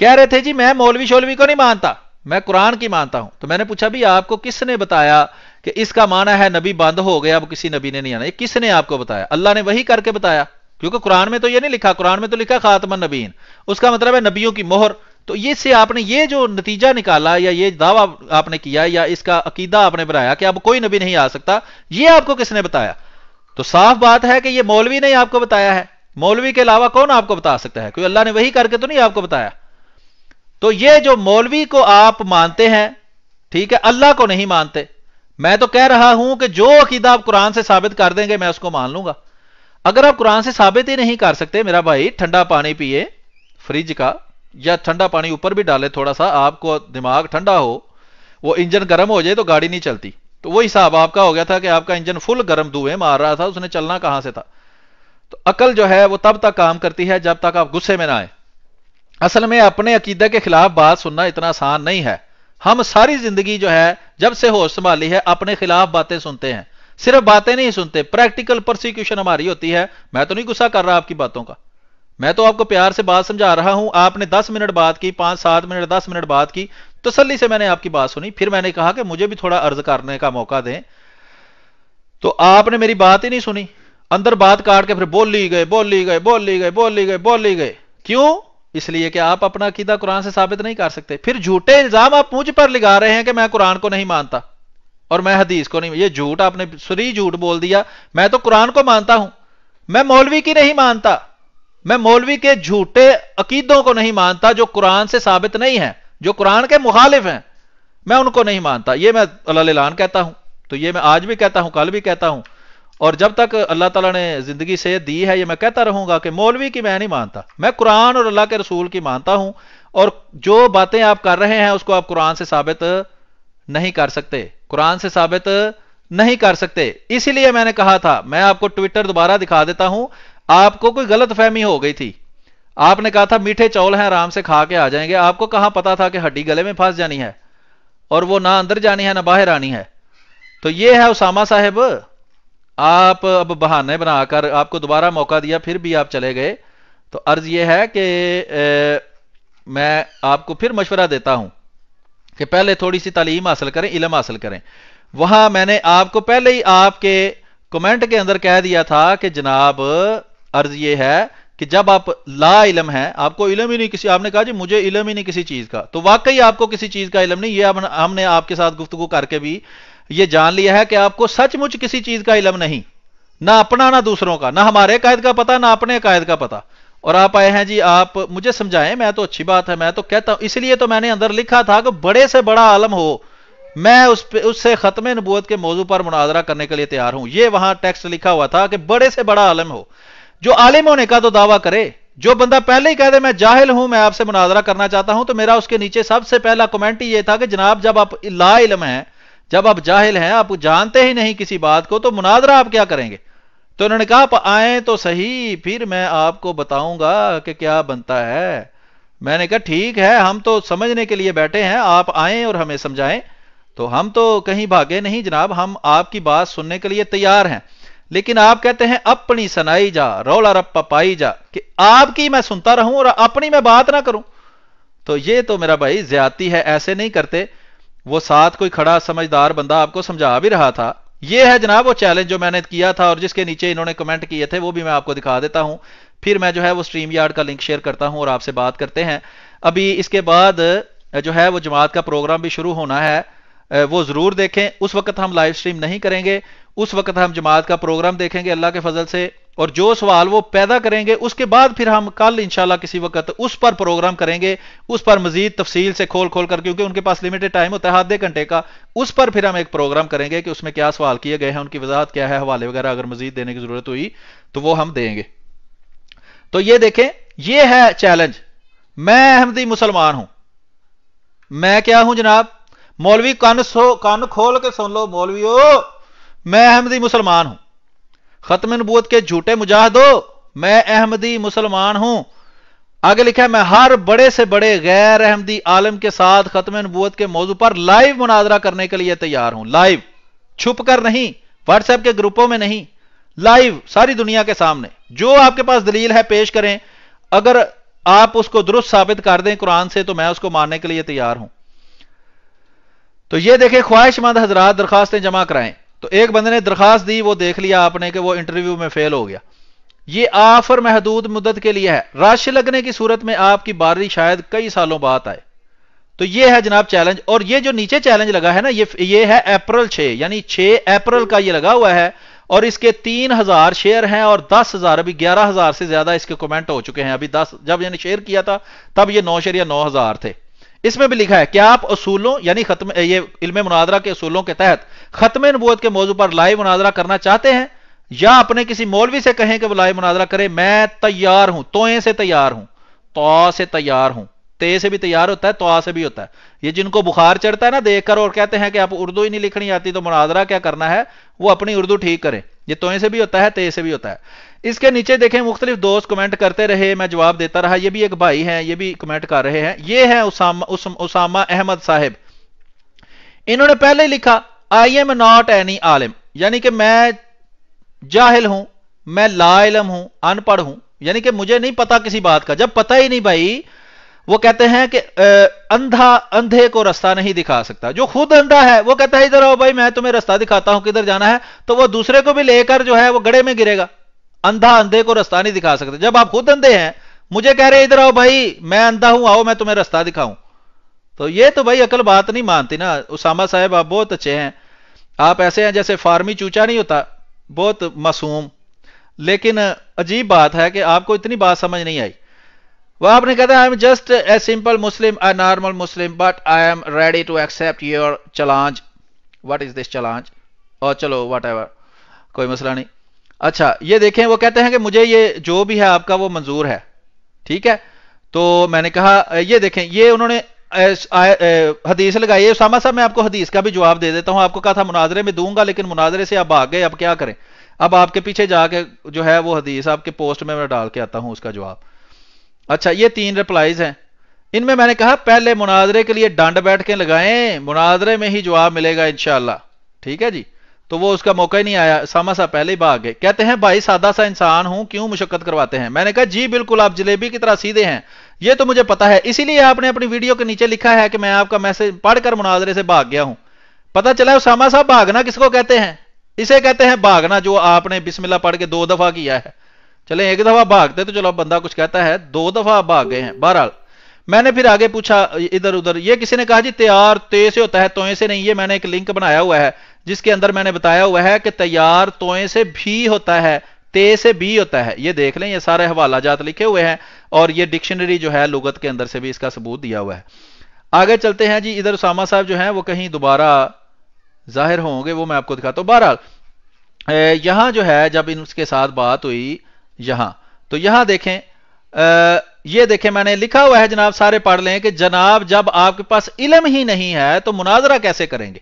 कह रहे थे जी मैं मौलवी शोलवी को नहीं मानता मैं कुरान की मानता हूं तो मैंने पूछा भी आपको किसने बताया कि इसका माना है नबी बंद हो गया अब किसी नबी ने नहीं आना ये किसने आपको बताया अल्लाह ने वही करके बताया क्योंकि कुरान में तो ये नहीं लिखा कुरान में तो लिखा खातमन नबीन उसका मतलब है नबियों की मोहर तो ये से आपने ये जो नतीजा निकाला या ये दावा आपने किया या इसका अकीदा आपने बनाया कि अब कोई नबी नहीं आ सकता ये आपको किसने बताया तो साफ बात है कि ये मौलवी ने आपको बताया है मौलवी के अलावा कौन आपको बता सकता है कोई अल्लाह ने वही करके तो नहीं आपको बताया तो ये जो मौलवी को आप मानते हैं ठीक है अल्लाह को नहीं मानते मैं तो कह रहा हूं कि जो अकीदा आप कुरान से साबित कर देंगे मैं उसको मान लूंगा अगर आप कुरान से साबित ही नहीं कर सकते मेरा भाई ठंडा पानी पिए फ्रिज का या ठंडा पानी ऊपर भी डाले थोड़ा सा आपको दिमाग ठंडा हो वो इंजन गर्म हो जाए तो गाड़ी नहीं चलती तो वो हिसाब आपका हो गया था कि आपका इंजन फुल गर्म धुएं मार रहा था उसने चलना कहां से था तो अकल जो है वो तब तक काम करती है जब तक आप गुस्से में ना आए असल में अपने अकीदे के खिलाफ बात सुनना इतना आसान नहीं है हम सारी जिंदगी जो है जब से होश संभाली है अपने खिलाफ बातें सुनते हैं सिर्फ बातें नहीं सुनते प्रैक्टिकल प्रोसिक्यूशन हमारी होती है मैं तो नहीं गुस्सा कर रहा आपकी बातों का मैं तो आपको प्यार से बात समझा रहा हूं आपने दस मिनट बात की पांच सात मिनट दस मिनट बात की तसली से मैंने आपकी बात सुनी फिर मैंने कहा कि मुझे भी थोड़ा अर्ज करने का मौका दें तो आपने मेरी बात ही नहीं सुनी अंदर बात काट के फिर बोल ली गए बोल ली गए बोल ली गए बोल ली गए बोल ली गए क्यों इसलिए कि आप अपना अकीदा कुरान से साबित नहीं कर सकते फिर झूठे इल्जाम आप मुझ पर लगा रहे हैं कि मैं कुरान को नहीं मानता और मैं हदीस को नहीं ये झूठ आपने सुरी झूठ बोल दिया मैं तो कुरान को मानता हूं मैं मौलवी की नहीं मानता मैं मौलवी के झूठे अकीदों को नहीं मानता जो कुरान से साबित नहीं है जो कुरान के मुखालिफ हैं मैं उनको नहीं मानता ये मैं अल्लाह कहता हूं तो ये मैं आज भी कहता हूं कल भी कहता हूं और जब तक अल्लाह तला ने जिंदगी से दी है ये मैं कहता रहूंगा कि मौलवी की मैं नहीं मानता मैं कुरान और अल्लाह के रसूल की मानता हूं और जो बातें आप कर रहे हैं उसको आप कुरान से साबित नहीं कर सकते कुरान से साबित नहीं कर सकते इसीलिए मैंने कहा था मैं आपको ट्विटर दोबारा दिखा देता हूं आपको कोई गलत फहमी हो गई थी आपने कहा था मीठे चौल हैं आराम से खा के आ जाएंगे आपको कहां पता था कि हड्डी गले में फंस जानी है और वो ना अंदर जानी है ना बाहर आनी है तो ये है उसामा साहब आप अब बहाने बनाकर आपको दोबारा मौका दिया फिर भी आप चले गए तो अर्ज यह है कि मैं आपको फिर मशवरा देता हूं कि पहले थोड़ी सी तालीम हासिल करें इलम हासिल करें वहां मैंने आपको पहले ही आपके कमेंट के अंदर कह दिया था कि जनाब अर्ज ये है कि जब आप ला इलम है आपको इलम ही नहीं किसी आपने कहा जी मुझे इलम ही नहीं किसी चीज का तो वाकई आपको किसी चीज का इलम नहीं ये हम, हमने आपके साथ गुफ्तगु करके भी ये जान लिया है कि आपको सचमुच किसी चीज का इलम नहीं ना अपना ना दूसरों का ना हमारे कायद का पता ना अपने कायद का पता और आप आए हैं जी आप मुझे समझाएं मैं तो अच्छी बात है मैं तो कहता हूं इसलिए तो मैंने अंदर लिखा था कि बड़े से बड़ा आलम हो मैं उस पे उससे ख़त्म नबूत के मौजू पर मुनाजरा करने के लिए तैयार हूं यह वहां टेक्स्ट लिखा हुआ था कि बड़े से बड़ा आलम हो जो आलिम होने का तो दावा करे जो बंदा पहले ही कह दे मैं जाहिल हूं मैं आपसे मुनाजरा करना चाहता हूं तो मेरा उसके नीचे सबसे पहला कमेंट ही ये था कि जनाब जब आप ला इलम हैं जब आप जाहिल हैं आप जानते ही नहीं किसी बात को तो मुनाजरा आप क्या करेंगे तो उन्होंने कहा आप आए तो सही फिर मैं आपको बताऊंगा कि क्या बनता है मैंने कहा ठीक है हम तो समझने के लिए बैठे हैं आप आए और हमें समझाएं तो हम तो कहीं भागे नहीं जनाब हम आपकी बात सुनने के लिए तैयार हैं लेकिन आप कहते हैं अपनी सुनाई जा रौला रप्पा पाई जा कि आपकी मैं सुनता रहूं और अपनी मैं बात ना करूं तो ये तो मेरा भाई ज्यादा है ऐसे नहीं करते वो साथ कोई खड़ा समझदार बंदा आपको समझा भी रहा था ये है जनाब वो चैलेंज जो मैंने किया था और जिसके नीचे इन्होंने कमेंट किए थे वो भी मैं आपको दिखा देता हूं फिर मैं जो है वो स्ट्रीम यार्ड का लिंक शेयर करता हूं और आपसे बात करते हैं अभी इसके बाद जो है वो जमात का प्रोग्राम भी शुरू होना है वो जरूर देखें उस वक्त हम लाइव स्ट्रीम नहीं करेंगे उस वक्त हम जमात का प्रोग्राम देखेंगे अल्लाह के फजल से और जो सवाल वो पैदा करेंगे उसके बाद फिर हम कल इंशाल्लाह किसी वक्त उस पर प्रोग्राम करेंगे उस पर मजीद तफसील से खोल खोल कर क्योंकि उनके पास लिमिटेड टाइम होता है आधे घंटे का उस पर फिर हम एक प्रोग्राम करेंगे कि उसमें क्या सवाल किए गए हैं उनकी वजाहत क्या है हवाले वगैरह अगर मजीद देने की जरूरत हुई तो वो हम देंगे तो ये देखें यह है चैलेंज मैं अहमदी मुसलमान हूं मैं क्या हूं जनाब मौलवी कान सो कान खोल के सुन लो मौलवी मैं अहमदी मुसलमान हूं खत्म नबूत के झूठे मुजाहदो मैं अहमदी मुसलमान हूं आगे लिखा है मैं हर बड़े से बड़े गैर अहमदी आलम के साथ खत्म नबूत के मौजू पर लाइव मुनाजरा करने के लिए तैयार हूं लाइव छुप कर नहीं व्हाट्सएप के ग्रुपों में नहीं लाइव सारी दुनिया के सामने जो आपके पास दलील है पेश करें अगर आप उसको दुरुस्त साबित कर दें कुरान से तो मैं उसको मानने के लिए तैयार हूं तो ये देखें ख्वाहिशमंद हजरात दरखास्तें जमा कराएं तो एक बंदे ने दरखास्त दी वो देख लिया आपने कि वो इंटरव्यू में फेल हो गया ये आफर महदूद मुद्दत के लिए है राशि लगने की सूरत में आपकी बारी शायद कई सालों बाद आए तो ये है जनाब चैलेंज और ये जो नीचे चैलेंज लगा है ना ये ये है अप्रैल छह यानी छह अप्रैल का ये लगा हुआ है और इसके तीन हजार शेयर हैं और दस हजार अभी ग्यारह हजार से ज्यादा इसके कमेंट हो चुके हैं अभी दस जब यानी शेयर किया था तब ये नौ शेयर या नौ हजार थे इसमें भी लिखा है कि आप असूलों यानी खत्म ये इल्म मुनादरा के असूलों के तहत खत्म नबूत के मौजू पर लाइव मुनादरा करना चाहते हैं या अपने किसी मौलवी से कहें कि वो लाइव मुनादरा करे मैं तैयार हूं तोए से तैयार हूं तो से तैयार हूं ते से भी तैयार होता है तो से भी होता है ये जिनको बुखार चढ़ता है ना देखकर और कहते हैं कि आप उर्दू ही नहीं लिखनी आती तो मुनादरा क्या करना है वो अपनी उर्दू ठीक करें ये तोए से भी होता है ते से भी होता है इसके नीचे देखें मुख्तलिफ दोस्त कमेंट करते रहे मैं जवाब देता रहा यह भी एक भाई है ये भी कमेंट कर रहे हैं ये है उसामा उसामा अहमद साहेब इन्होंने पहले लिखा आई एम नॉट एनी आलिम यानी कि मैं जाहिल हूं मैं लाइलम हूं अनपढ़ हूं यानी कि मुझे नहीं पता किसी बात का जब पता ही नहीं भाई वो कहते हैं कि अंधा अंधे को रास्ता नहीं दिखा सकता जो खुद अंधा है वो कहता है इधर आओ भाई मैं तुम्हें रास्ता दिखाता हूं किधर जाना है तो वो दूसरे को भी लेकर जो है वो गड़े में गिरेगा अंधा अंधे को रास्ता नहीं दिखा सकते जब आप खुद अंधे हैं मुझे कह रहे इधर आओ भाई मैं अंधा हूं आओ मैं तुम्हें रास्ता दिखाऊं तो ये तो भाई अकल बात नहीं मानती ना उसामा साहब आप बहुत अच्छे हैं आप ऐसे हैं जैसे फार्मी चूचा नहीं होता बहुत मासूम लेकिन अजीब बात है कि आपको इतनी बात समझ नहीं आई वह आपने कहता I am just a simple Muslim a normal Muslim but I am ready to accept your challenge what is this challenge और चलो वट कोई मसला नहीं अच्छा ये देखें वो कहते हैं कि मुझे ये जो भी है आपका वो मंजूर है ठीक है तो मैंने कहा ये देखें ये उन्होंने हदीस लगाई उसामा साहब मैं आपको हदीस का भी जवाब दे देता हूं आपको कहा था मुनाजरे में दूंगा लेकिन मुनाजरे से आप आ गए अब क्या करें अब आपके पीछे जाके जो है वो हदीस आपके पोस्ट में मैं डाल के आता हूं उसका जवाब अच्छा ये तीन रिप्लाईज हैं इनमें मैंने कहा पहले मुनाजरे के लिए डंड बैठ के लगाएं मुनाजरे में ही जवाब मिलेगा इंशाला ठीक है जी तो वो उसका मौका ही नहीं आया सामा सा पहले ही भाग गए कहते हैं भाई सादा सा इंसान हूं क्यों मुशक्कत करवाते हैं मैंने कहा जी बिल्कुल आप जलेबी की तरह सीधे हैं ये तो मुझे पता है इसीलिए आपने अपनी वीडियो के नीचे लिखा है कि मैं आपका मैसेज पढ़कर मुनाजरे से भाग गया हूं पता चला उसामा साहब भागना किसको कहते हैं इसे कहते हैं भागना जो आपने बिस्मिल्ला पढ़ के दो दफा किया है चले एक दफा भागते तो चलो बंदा कुछ कहता है दो दफा भाग गए हैं बहरहाल मैंने फिर आगे पूछा इधर उधर ये किसी ने कहा जी तैयार ते से होता है तो से नहीं ये मैंने एक लिंक बनाया हुआ है जिसके अंदर मैंने बताया हुआ है कि तैयार तोए से भी होता है ते से भी होता है ये देख लें ये सारे हवाला जात लिखे हुए हैं और ये डिक्शनरी जो है लुगत के अंदर से भी इसका सबूत दिया हुआ है आगे चलते हैं जी इधर उसामा साहब जो है वो कहीं दोबारा जाहिर होंगे वो मैं आपको दिखाता हूं बहरहाल यहां जो है जब इनके साथ बात हुई यहां तो यहां देखें आ, ये देखें मैंने लिखा हुआ है जनाब सारे पढ़ लें कि जनाब जब आपके पास इलम ही नहीं है तो मुनाजरा कैसे करेंगे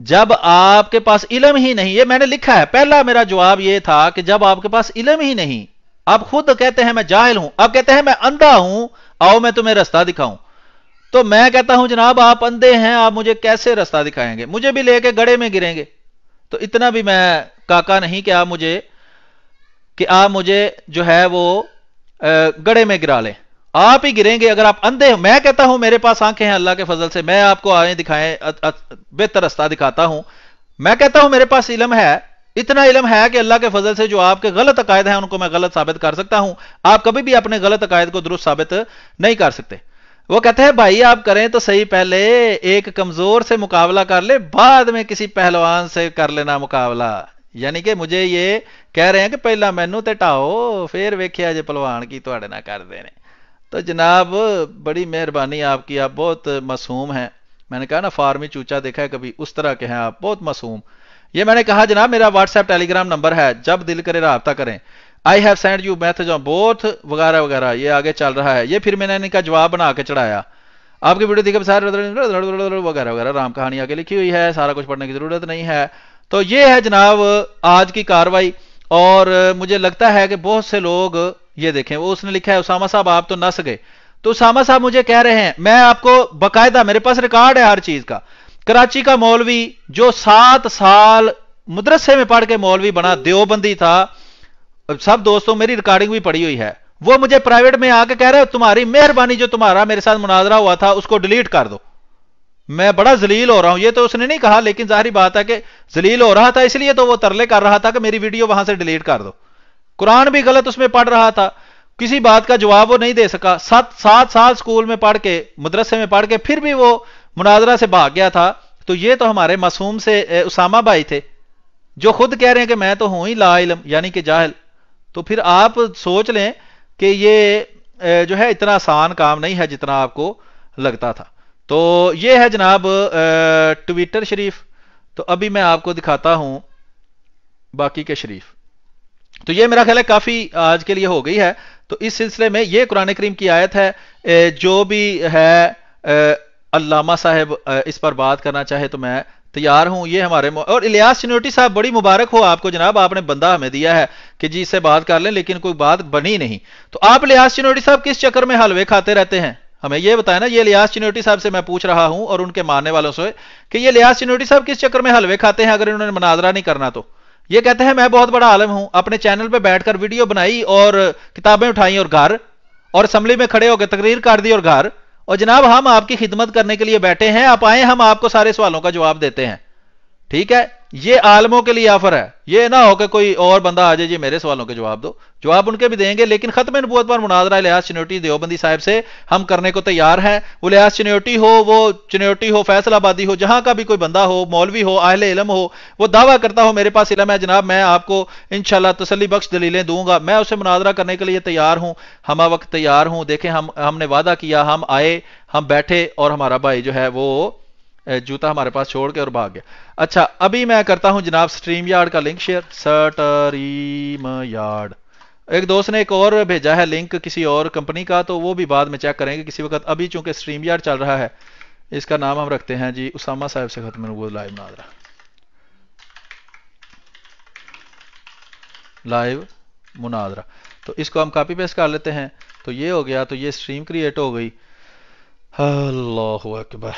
जब आपके पास इलम ही नहीं ये मैंने लिखा है पहला मेरा जवाब यह था कि जब आपके पास इलम ही नहीं आप खुद कहते हैं मैं जाहिल हूं आप कहते हैं मैं अंधा हूं आओ मैं तुम्हें रास्ता दिखाऊं तो मैं कहता हूं जनाब आप अंधे हैं आप मुझे कैसे रास्ता दिखाएंगे मुझे भी लेके गड़े में गिरेंगे तो इतना भी मैं काका नहीं कि आप मुझे कि आप मुझे जो है वो गड़े में गिरा लें आप ही गिरेंगे अगर आप अंधे हो मैं कहता हूं मेरे पास आंखें हैं अल्लाह के फजल से मैं आपको आए दिखाएं बेहतर रास्ता दिखाता हूं मैं कहता हूं मेरे पास इलम है इतना इलम है कि अल्लाह के फजल से जो आपके गलत अकायद हैं उनको मैं गलत साबित कर सकता हूं आप कभी भी अपने गलत अकायद को दुरुस्त साबित नहीं कर सकते वो कहते हैं भाई आप करें तो सही पहले एक कमजोर से मुकाबला कर ले बाद में किसी पहलवान से कर लेना मुकाबला यानी कि मुझे ये कह रहे हैं कि पहला मैनू तो ढाओ फिर वेखिया जे पहलवान की थोड़े ना कर देने तो जनाब बड़ी मेहरबानी आपकी आप बहुत मासूम हैं मैंने कहा ना फार्मी चूचा देखा है कभी उस तरह के हैं आप बहुत मासूम ये मैंने कहा जनाब मेरा व्हाट्सएप टेलीग्राम नंबर है जब दिल करे रहा करें I have send you message on both वगैरह वगैरह ये आगे चल रहा है ये फिर मैंने इनका जवाब बना के चढ़ाया आपकी वीडियो देखे सारे वगैरह वगैरह राम कहानी आगे लिखी हुई है सारा कुछ पढ़ने की जरूरत नहीं है तो ये है जनाब आज की कार्रवाई और मुझे लगता है कि बहुत से लोग ये देखें वो उसने लिखा है उसामा साहब आप तो नस गए तो उसामा साहब मुझे कह रहे हैं मैं आपको बकायदा मेरे पास रिकॉर्ड है हर चीज का कराची का मौलवी जो सात साल मदरसे में पढ़ के मौलवी बना देवबंदी था सब दोस्तों मेरी रिकॉर्डिंग भी पड़ी हुई है वो मुझे प्राइवेट में आके कह रहे हो तुम्हारी मेहरबानी जो तुम्हारा मेरे साथ मुनाजरा हुआ था उसको डिलीट कर दो मैं बड़ा जलील हो रहा हूं ये तो उसने नहीं कहा लेकिन जाहिर बात है कि जलील हो रहा था इसलिए तो वो तरले कर रहा था कि मेरी वीडियो वहां से डिलीट कर दो कुरान भी गलत उसमें पढ़ रहा था किसी बात का जवाब वो नहीं दे सका सात सात साल स्कूल में पढ़ के मदरसे में पढ़ के फिर भी वो मुनाजरा से भाग गया था तो ये तो हमारे मासूम से ए, उसामा भाई थे जो खुद कह रहे हैं कि मैं तो हूं ही ला इलम यानी कि जाहल तो फिर आप सोच लें कि ये ए, जो है इतना आसान काम नहीं है जितना आपको लगता था तो ये है जनाब ट्विटर शरीफ तो अभी मैं आपको दिखाता हूं बाकी के शरीफ तो ये मेरा ख्याल है काफ़ी आज के लिए हो गई है तो इस सिलसिले में ये कुरान करीम की आयत है जो भी है अल्लामा साहब इस पर बात करना चाहे तो मैं तैयार हूं ये हमारे और इलियास चिनोटी साहब बड़ी मुबारक हो आपको जनाब आपने बंदा हमें दिया है कि जी इससे बात कर लें लेकिन कोई बात बनी नहीं तो आप इलियास चिनोटी साहब किस चक्कर में हलवे खाते रहते हैं हमें यह बताया ना ये लियास चिनोटी साहब से मैं पूछ रहा हूं और उनके मानने वालों से कि ये लियास चिनोटी साहब किस चक्कर में हलवे खाते हैं अगर इन्होंने मनाजरा नहीं करना तो ये कहते हैं मैं बहुत बड़ा आलम हूं अपने चैनल पे बैठकर वीडियो बनाई और किताबें उठाई और घर और असम्बली में खड़े होकर तकरीर कर दी और घर और जनाब हम आपकी खिदमत करने के लिए बैठे हैं आप आए हम आपको सारे सवालों का जवाब देते हैं ठीक है ये आलमों के लिए ऑफर है ये ना हो कि कोई और बंदा आ जाए जी मेरे सवालों के जवाब दो जवाब उनके भी देंगे लेकिन खत्म नबूत पर मुनाजरा लिहाज चनौटी देवबंदी साहब से हम करने को तैयार हैं वो लिहाज चनौटी हो वो चनौटी हो फैसलाबादी हो जहां का भी कोई बंदा हो मौलवी हो आहल इलम हो वो दावा करता हो मेरे पास इलम है जनाब मैं आपको इनशाला तसली बख्श दलीलें दूंगा मैं उसे मुनाजरा करने के लिए तैयार हूं हम वक्त तैयार हूं देखें हम हमने वादा किया हम आए हम बैठे और हमारा भाई जो है वो जूता हमारे पास छोड़ के और भाग गया अच्छा अभी मैं करता हूं जनाब स्ट्रीम यार्ड का लिंक शेयर सटरीम यार्ड एक दोस्त ने एक और भेजा है लिंक किसी और कंपनी का तो वो भी बाद में चेक करेंगे किसी वक्त अभी चूंकि स्ट्रीम यार्ड चल रहा है इसका नाम हम रखते हैं जी उसामा साहब से खत्म लाइव नाजरा लाइव नाजरा तो इसको हम कापी पेस्ट कर लेते हैं तो ये हो गया तो ये स्ट्रीम क्रिएट हो गई अल्लाह अकबर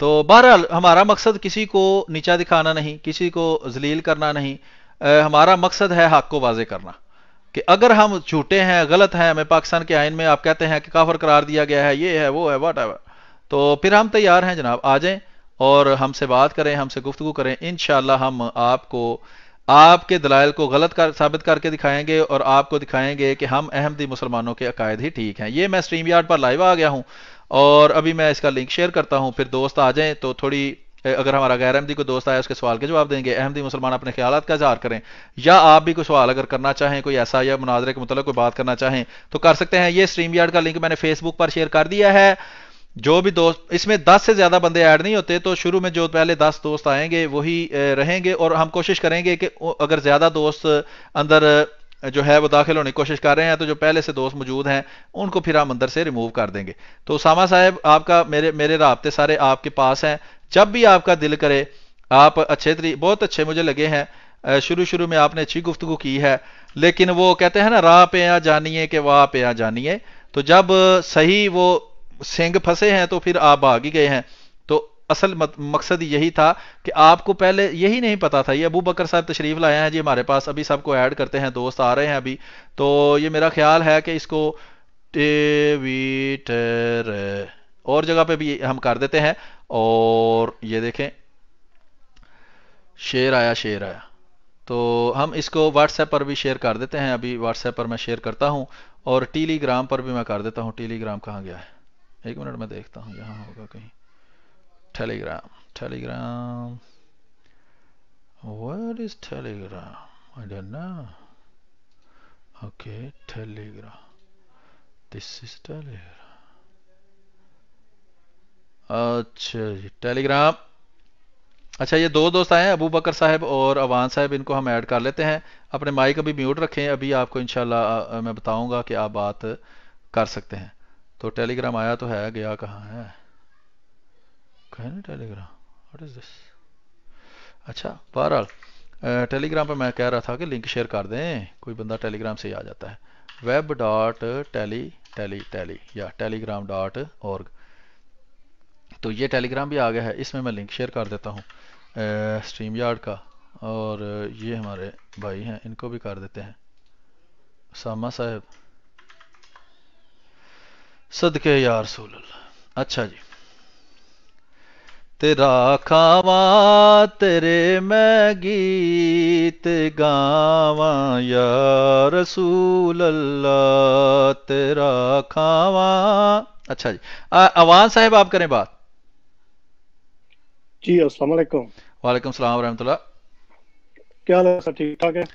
तो बहरहाल हमारा मकसद किसी को नीचा दिखाना नहीं किसी को जलील करना नहीं आ, हमारा मकसद है हक को वाजे करना कि अगर हम झूठे हैं गलत हैं हमें पाकिस्तान के आइन में आप कहते हैं कि काफर करार दिया गया है ये है वो है वट एवर तो फिर हम तैयार हैं जनाब आ जाएं और हमसे बात करें हमसे गुफ्तु करें इन हम आपको आपके दलाइल को गलत कर साबित करके दिखाएंगे और आपको दिखाएंगे कि हम अहमदी मुसलमानों के अकायद ही ठीक हैं ये मैं स्ट्रीम यार्ड पर लाइव आ गया हूँ और अभी मैं इसका लिंक शेयर करता हूँ फिर दोस्त आ जाए तो थोड़ी अगर हमारा गैर अहमदी को दोस्त आया उसके सवाल के जवाब देंगे अहमदी मुसलमान अपने ख्याल का इजहार करें या आप भी कोई सवाल अगर करना चाहें कोई ऐसा या मुनाजरे के मतलब कोई बात करना चाहें तो कर सकते हैं ये स्ट्रीम यार्ड का लिंक मैंने फेसबुक पर शेयर कर दिया है जो भी दोस्त इसमें 10 से ज़्यादा बंदे ऐड नहीं होते तो शुरू में जो पहले 10 दोस्त आएंगे वही रहेंगे और हम कोशिश करेंगे कि अगर ज़्यादा दोस्त अंदर जो है वो दाखिल होने की कोशिश कर रहे हैं तो जो पहले से दोस्त मौजूद हैं उनको फिर हम अंदर से रिमूव कर देंगे तो उसामा साहब आपका मेरे मेरे रबते सारे आपके पास हैं जब भी आपका दिल करे आप अच्छे तरी बहुत अच्छे मुझे लगे हैं शुरू शुरू में आपने अच्छी गुफ्तु की है लेकिन वो कहते हैं ना राह पे आ जानिए कि वाह पे आ जानिए तो जब सही वो सेंग फंसे हैं तो फिर आप आ ही गए हैं असल मकसद यही था कि आपको पहले यही नहीं पता था ये अबू बकर साहब तशरीफ लाए हैं जी हमारे पास अभी सबको ऐड करते हैं दोस्त आ रहे हैं अभी तो ये मेरा ख्याल है कि इसको टेवीटर और जगह पे भी हम कर देते हैं और ये देखें शेर आया शेर आया तो हम इसको व्हाट्सएप पर भी शेयर कर देते हैं अभी व्हाट्सएप पर मैं शेयर करता हूँ और टेलीग्राम पर भी मैं कर देता हूँ टेलीग्राम कहाँ गया है एक मिनट में देखता हूँ यहाँ होगा कहीं Telegram. Telegram. What is Telegram? I don't know. Okay, Telegram. This is Telegram. अच्छा जी टेलीग्राम अच्छा ये दो दोस्त आए हैं अबू बकर साहब और अवान साहब इनको हम ऐड कर लेते हैं अपने माइक अभी म्यूट रखें अभी आपको इंशाल्लाह मैं बताऊंगा कि आप बात कर सकते हैं तो टेलीग्राम आया तो है गया कहाँ है रखा है ना टेलीग्राम व्हाट इज़ दिस अच्छा बहरहाल टेलीग्राम पर मैं कह रहा था कि लिंक शेयर कर दें कोई बंदा टेलीग्राम से ही आ जाता है web dot tele tele tele या टेलीग्राम डॉट ऑर्ग तो ये टेलीग्राम भी आ गया है इसमें मैं लिंक शेयर कर देता हूँ स्ट्रीम यार्ड का और ये हमारे भाई हैं इनको भी कर देते हैं सामा साहब सदके यार सोल अच्छा जी तेरा खावा तेरे मैं गीत गावा या रसूल अल्लाह तेरा खावा अच्छा जी अवान साहब आप करें बात जी अस्सलाम वालेकुम वालेकुम सलाम रहमतुल्ला क्या हाल है ठीक ठाक है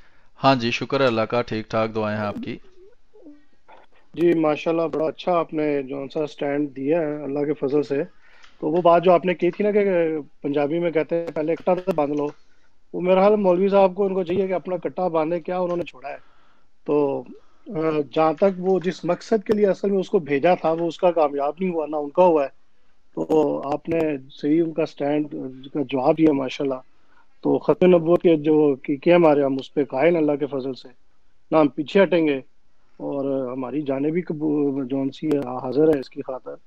हाँ जी शुक्र है अल्लाह का ठीक ठाक दुआएं हैं आपकी जी माशाल्लाह बड़ा अच्छा आपने जो सा स्टैंड दिया है अल्लाह के फजल से तो वो बात जो आपने की थी ना कि पंजाबी में कहते हैं पहले कट्टा तो बांध लो वो मेरा हाल मौलवी साहब को उनको चाहिए कि अपना कट्टा बांधे क्या उन्होंने छोड़ा है तो जहाँ तक वो जिस मकसद के लिए असल में उसको भेजा था वो उसका कामयाब नहीं हुआ ना उनका हुआ है तो आपने सही उनका स्टैंड का जवाब दिया माशाल्लाह तो खत नबूत के जो की क्या हमारे हम उस पर कायल अल्लाह के फजल से ना हम पीछे हटेंगे और हमारी जाने भी जो सी हाजिर है इसकी खातर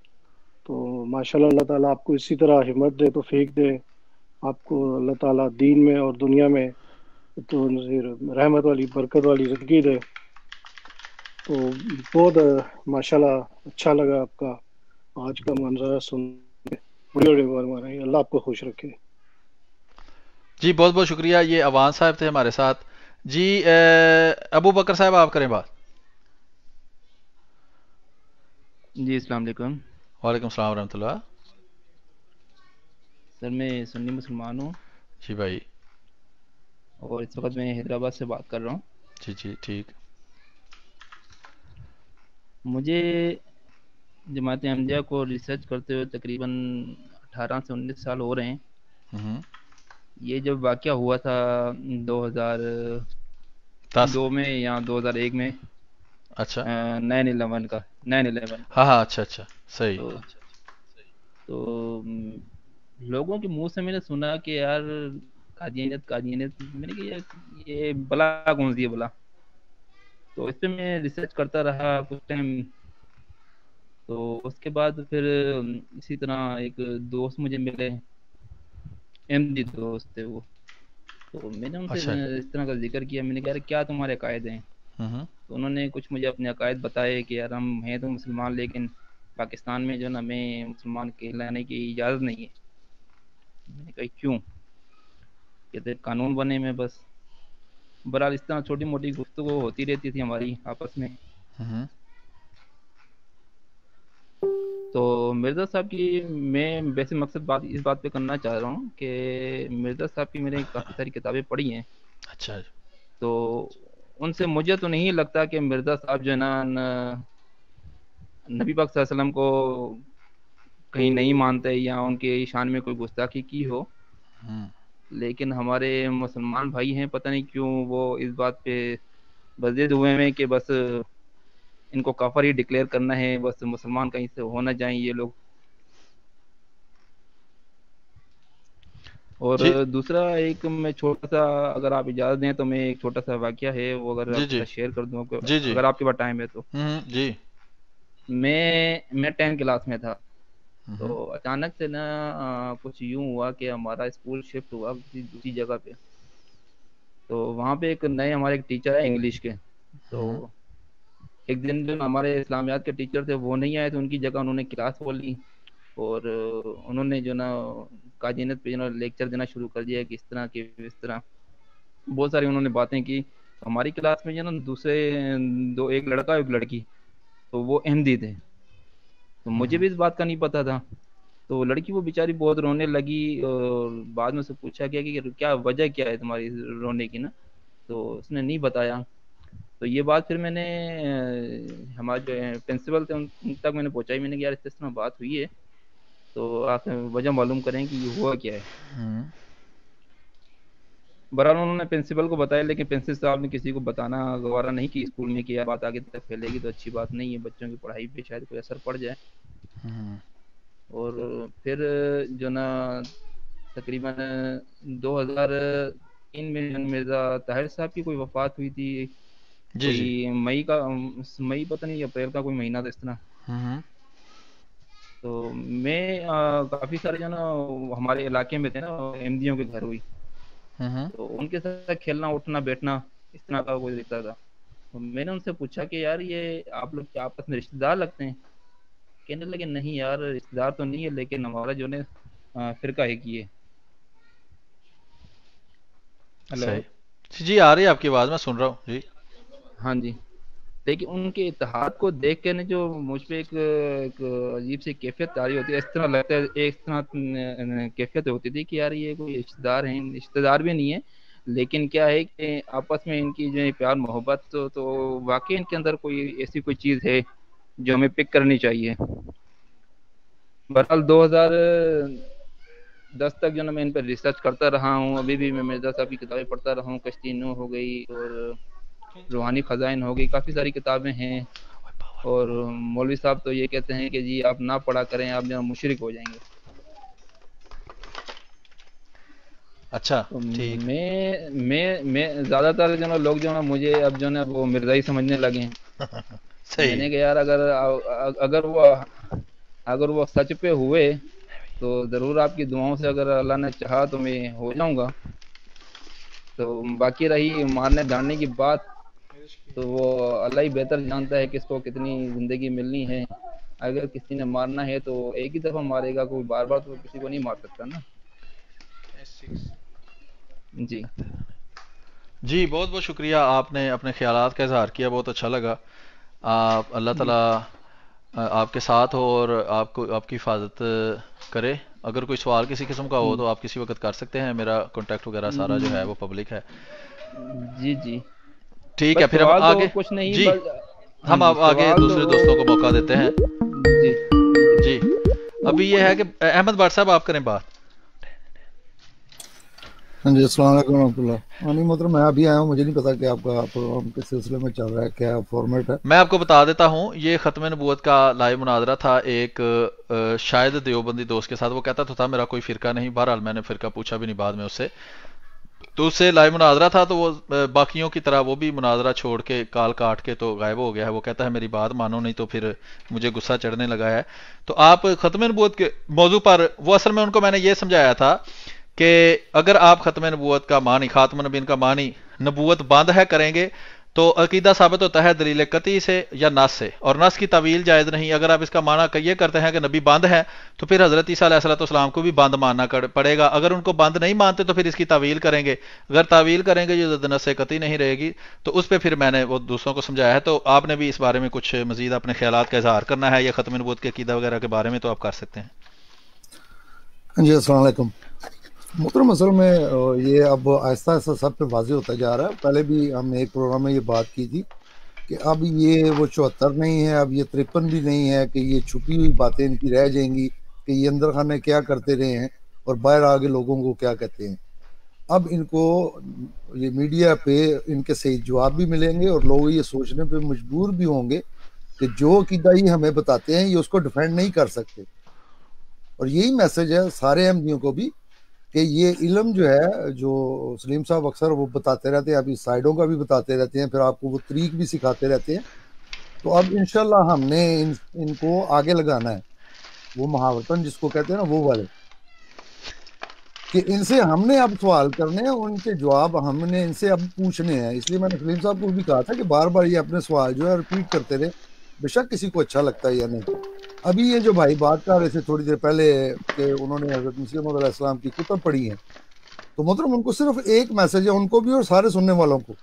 तो माशाल्लाह अल्लाह ताला आपको इसी तरह हिम्मत दे तो फेंक दे आपको अल्लाह ताला दीन में और दुनिया में तो रहमत वाली बरकत वाली ज़िंदगी दे तो बहुत माशाल्लाह अच्छा लगा आपका आज का मंजरा सुन अल्लाह आपको खुश रखे जी बहुत बहुत शुक्रिया ये अवान साहब थे हमारे साथ जी ए, अबू बकर साहब आप करें बात जी अस्सलाम वालेकुम सलाम वरहमतुल्लाह सर मैं सुन्नी मुसलमान हूँ जी भाई और इस वक्त मैं हैदराबाद से बात कर रहा हूँ जी जी ठीक मुझे जमात हमदिया को रिसर्च करते हुए तकरीबन 18 से 19 साल हो रहे हैं हम्म। ये जब वाक़ हुआ था 2000 दो में या 2001 में अच्छा नाइन इलेवन का नाइन इलेवन हाँ हाँ अच्छा अच्छा सही तो, तो लोगों के मुंह से मैंने सुना कि यार कादियानियत कादियानियत मैंने कि यार ये बला कौन सी है बला तो इस पे मैं रिसर्च करता रहा कुछ टाइम तो उसके बाद फिर इसी तरह एक दोस्त मुझे मिले एम डी दोस्त थे वो तो मैंने उनसे अच्छा। इस तरह का जिक्र किया मैंने कहा क्या तुम्हारे कायदे हैं हम्म। तो उन्होंने कुछ मुझे अपने अकायद बताए कि यार हम हैं तो मुसलमान लेकिन पाकिस्तान में जो ना हमें मुसलमान के लाने की इजाज़त नहीं है मैंने कहा क्यों कहते कानून बने में बस बरहाल इस तरह छोटी मोटी गुफ्तु होती रहती थी हमारी आपस में हम्म। तो मिर्ज़ा साहब की मैं वैसे मकसद बात इस बात पे करना चाह रहा हूँ कि मिर्ज़ा साहब की मैंने काफ़ी सारी किताबें पढ़ी हैं अच्छा तो उनसे मुझे तो नहीं लगता कि मिर्जा साहब जो है ना नबी पाक वसल्लम को कहीं नहीं मानते या उनके ईशान में कोई गुस्ताखी की हो हम्म। लेकिन हमारे मुसलमान भाई हैं पता नहीं क्यों वो इस बात पे बजिद हुए हैं कि बस इनको काफर ही डिक्लेयर करना है बस मुसलमान कहीं से होना चाहिए ये लोग और दूसरा एक मैं छोटा सा अगर आप इजाजत दें तो मैं एक छोटा सा वाक्य है वो अगर जी जी। शेयर कर दूं आपको जी जी। अगर आपके पास टाइम है तो हम्म, हम्म, जी मैं मैं टेन क्लास में था हम्म, तो अचानक से ना कुछ यूं हुआ कि हमारा स्कूल शिफ्ट हुआ किसी दूसरी जगह पे तो वहाँ पे एक नए हमारे एक टीचर है इंग्लिश के तो एक दिन जो हमारे इस्लामियात के टीचर थे वो नहीं आए थे उनकी जगह उन्होंने क्लास खोली और उन्होंने जो ना काजीनत पे जो ना लेक्चर देना शुरू कर दिया कि इस तरह के इस तरह बहुत सारी उन्होंने बातें की हमारी क्लास में जो ना दूसरे दो एक लड़का एक लड़की तो वो अहमदी थे तो मुझे हाँ। भी इस बात का नहीं पता था तो लड़की वो बेचारी बहुत रोने लगी और बाद में से पूछा गया कि क्या वजह क्या है तुम्हारी रोने की ना तो उसने नहीं बताया तो ये बात फिर मैंने हमारे जो प्रिंसिपल थे उन तक मैंने पहुंचाई मैंने यार इस तरह बात हुई है तो आप वजह मालूम करें कि ये हुआ क्या है हम्म। बहरहाल उन्होंने प्रिंसिपल को बताया लेकिन प्रिंसिपल साहब ने किसी को बताना गवारा नहीं कि स्कूल में किया बात आगे तक फैलेगी तो अच्छी बात नहीं है बच्चों की पढ़ाई पे शायद कोई असर पड़ जाए हम्म। और फिर जो ना तकरीबन 2003 में जन मिर्जा ताहिर साहब की कोई वफात हुई थी जी, जी। मई का मई पता नहीं अप्रैल का कोई महीना था इस तरह हम्म। तो मैं काफी सारे जो ना हमारे इलाके में थे ना एम के घर हुई हाँ, हाँ। तो उनके साथ खेलना उठना बैठना इस तरह का कोई दिखता था तो मैंने उनसे पूछा कि यार ये आप लोग क्या आपस में रिश्तेदार लगते हैं कहने लगे नहीं यार रिश्तेदार तो नहीं है लेकिन हमारा जो ने फिर का ही किए हेलो जी आ रही है आपकी आवाज मैं सुन रहा हूँ जी हाँ जी लेकिन उनके इतिहाद को देख के जो मुझ पर एक, एक अजीब सी कैफियत आ रही होती है इस तरह लगता है एक तरह कैफियत होती थी कि यार ये कोई रिश्तेदार हैं रिश्तेदार भी नहीं है लेकिन क्या है कि आपस में इनकी जो प्यार मोहब्बत तो, तो वाकई इनके अंदर कोई ऐसी कोई चीज़ है जो हमें पिक करनी चाहिए बहरहाल 2010 तक जो ना मैं इन पर रिसर्च करता रहा हूँ अभी भी मैं मिर्जा साहब की किताबें पढ़ता रहा हूँ कश्ती नू हो गई और रूहानी ख़जाइन हो गई काफ़ी सारी किताबें हैं और मौलवी साहब तो ये कहते हैं कि जी आप ना पढ़ा करें आप जो मुशरक हो जाएंगे अच्छा तो मैं मैं मैं ज़्यादातर जो ना लोग जो ना मुझे अब जो ना वो मिर्जाई समझने लगे हैं सही मैंने कहा यार अगर अगर वो अगर वो सच पे हुए तो ज़रूर आपकी दुआओं से अगर अल्लाह ने चाहा तो मैं हो जाऊंगा तो बाकी रही मारने डालने की बात तो वो अल्लाह ही बेहतर जानता है किसको कितनी ज़िंदगी मिलनी है अगर किसी ने मारना है तो एक ही दफ़ा मारेगा कोई बार बार तो किसी को नहीं मार सकता ना जी जी बहुत बहुत शुक्रिया आपने अपने ख्याल का इजहार किया बहुत अच्छा लगा आप अल्लाह तला आपके साथ हो और आपको आपकी हिफाजत करे अगर कोई सवाल किसी किस्म का हो तो आप किसी वक्त कर सकते हैं मेरा कॉन्टैक्ट वगैरह सारा जो है वो पब्लिक है जी जी ठीक है फिर हम तो आगे कुछ नहीं जी हम अब आगे दूसरे तो- दोस्तों को मौका देते हैं जी जी अभी ये है कि अहमद भाट साहब आप करें बात हाँ जी मतलब मैं अभी आया हूँ मुझे नहीं पता कि आपका प्रोग्राम किस सिलसिले में चल रहा है क्या फॉर्मेट है मैं आपको बता देता हूँ ये ख़त्म नबूत का लाइव मुनाजरा था एक शायद देवबंदी दोस्त के साथ वो कहता तो था मेरा कोई फ़िरका नहीं बहरहाल मैंने फ़िरका पूछा भी नहीं बाद में उससे तो उससे लाइव मुनाजरा था तो वो बाकियों की तरह वो भी मुनाजरा छोड़ के काल काट के तो गायब हो गया है वो कहता है मेरी बात मानो नहीं तो फिर मुझे गुस्सा चढ़ने लगा है तो आप ख़त्म नबूत के मौजू पर वो असल में उनको मैंने ये समझाया था कि अगर आप ख़त्म नबूत का मानी ख़ात्म नबीन का मानी नबूत बंद है करेंगे तो अकीदा साबित होता है दलील कती से या नस से और नस की तवील जायज़ नहीं अगर आप इसका माना ये करते हैं कि नबी बंद है तो फिर हज़रत ईसीम को भी बंद मानना पड़ेगा अगर उनको बंद नहीं मानते तो फिर इसकी तवील करेंगे अगर तवील करेंगे जो नस कती नहीं रहेगी तो उस पर फिर मैंने वो दूसरों को समझाया है तो आपने भी इस बारे में कुछ मजीद अपने ख्याल का इजहार करना है या ख़त्म नबूत के अकीदा वगैरह के बारे में तो आप कर सकते हैं हाँ जी असल मोहतरम असल में ये अब आहिस्ता आहिस्ता सब पे वाजे होता जा रहा है पहले भी हमने एक प्रोग्राम में ये बात की थी कि अब ये वो चौहत्तर नहीं है अब ये तिरपन भी नहीं है कि ये छुपी हुई बातें इनकी रह जाएंगी कि ये अंदर खाने क्या करते रहे हैं और बाहर आगे लोगों को क्या कहते हैं अब इनको ये मीडिया पे इनके सही जवाब भी मिलेंगे और लोग ये सोचने पर मजबूर भी होंगे कि जो अकीदा ही हमें बताते हैं ये उसको डिफेंड नहीं कर सकते और यही मैसेज है सारे एम को भी कि ये इलम जो है जो सलीम साहब अक्सर वो बताते रहते हैं अभी साइडों का भी बताते रहते हैं फिर आपको वो तरीक भी सिखाते रहते हैं तो अब इनशाला हमने इन इनको आगे लगाना है वो महावर्तन जिसको कहते हैं ना वो वाले कि इनसे हमने अब सवाल करने हैं उनके जवाब हमने इनसे अब पूछने हैं इसलिए मैंने सलीम साहब को भी कहा था कि बार बार ये अपने सवाल जो है रिपीट करते रहे बेशक किसी को अच्छा लगता है या नहीं अभी ये जो भाई बात कर रहे थे थोड़ी देर पहले कि उन्होंने हजरत मुस्लिम की कुतब पढ़ी है तो मतलब उनको सिर्फ एक मैसेज है उनको भी और सारे सुनने वालों को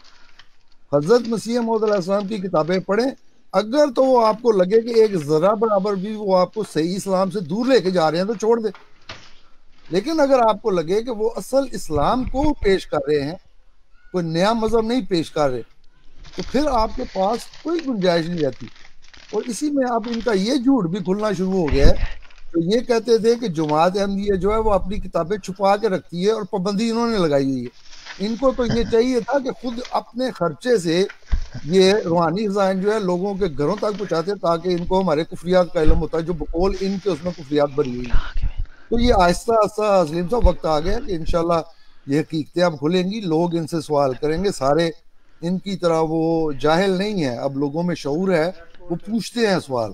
हजरत मसीह की किताबें पढ़ें अगर तो वो आपको लगे कि एक ज़रा बराबर भी वो आपको सही इस्लाम से दूर लेके जा रहे हैं तो छोड़ दे लेकिन अगर आपको लगे कि वो असल इस्लाम को पेश कर रहे हैं कोई नया मज़हब नहीं पेश कर रहे तो फिर आपके पास कोई गुंजाइश नहीं रहती और इसी में अब इनका ये झूठ भी खुलना शुरू हो गया है तो ये कहते थे कि जुमात अहमदी जो है वो अपनी किताबें छुपा के रखती है और पाबंदी इन्होंने लगाई हुई है इनको तो ये चाहिए था कि खुद अपने खर्चे से ये रूहानी खजान जो है लोगों के घरों तक पहुँचाते ताकि इनको हमारे कुफरियात का इलम होता है जो बकौल इनके उसमें कुफरियात बनी हुई है तो ये आहिस्ता आहिस्ता असलीम साहब वक्त आ गया कि इनशाला ये हकीकतें अब खुलेंगी लोग इनसे सवाल करेंगे सारे इनकी तरह वो जाहिल नहीं है अब लोगों में शूर है वो पूछते हैं सवाल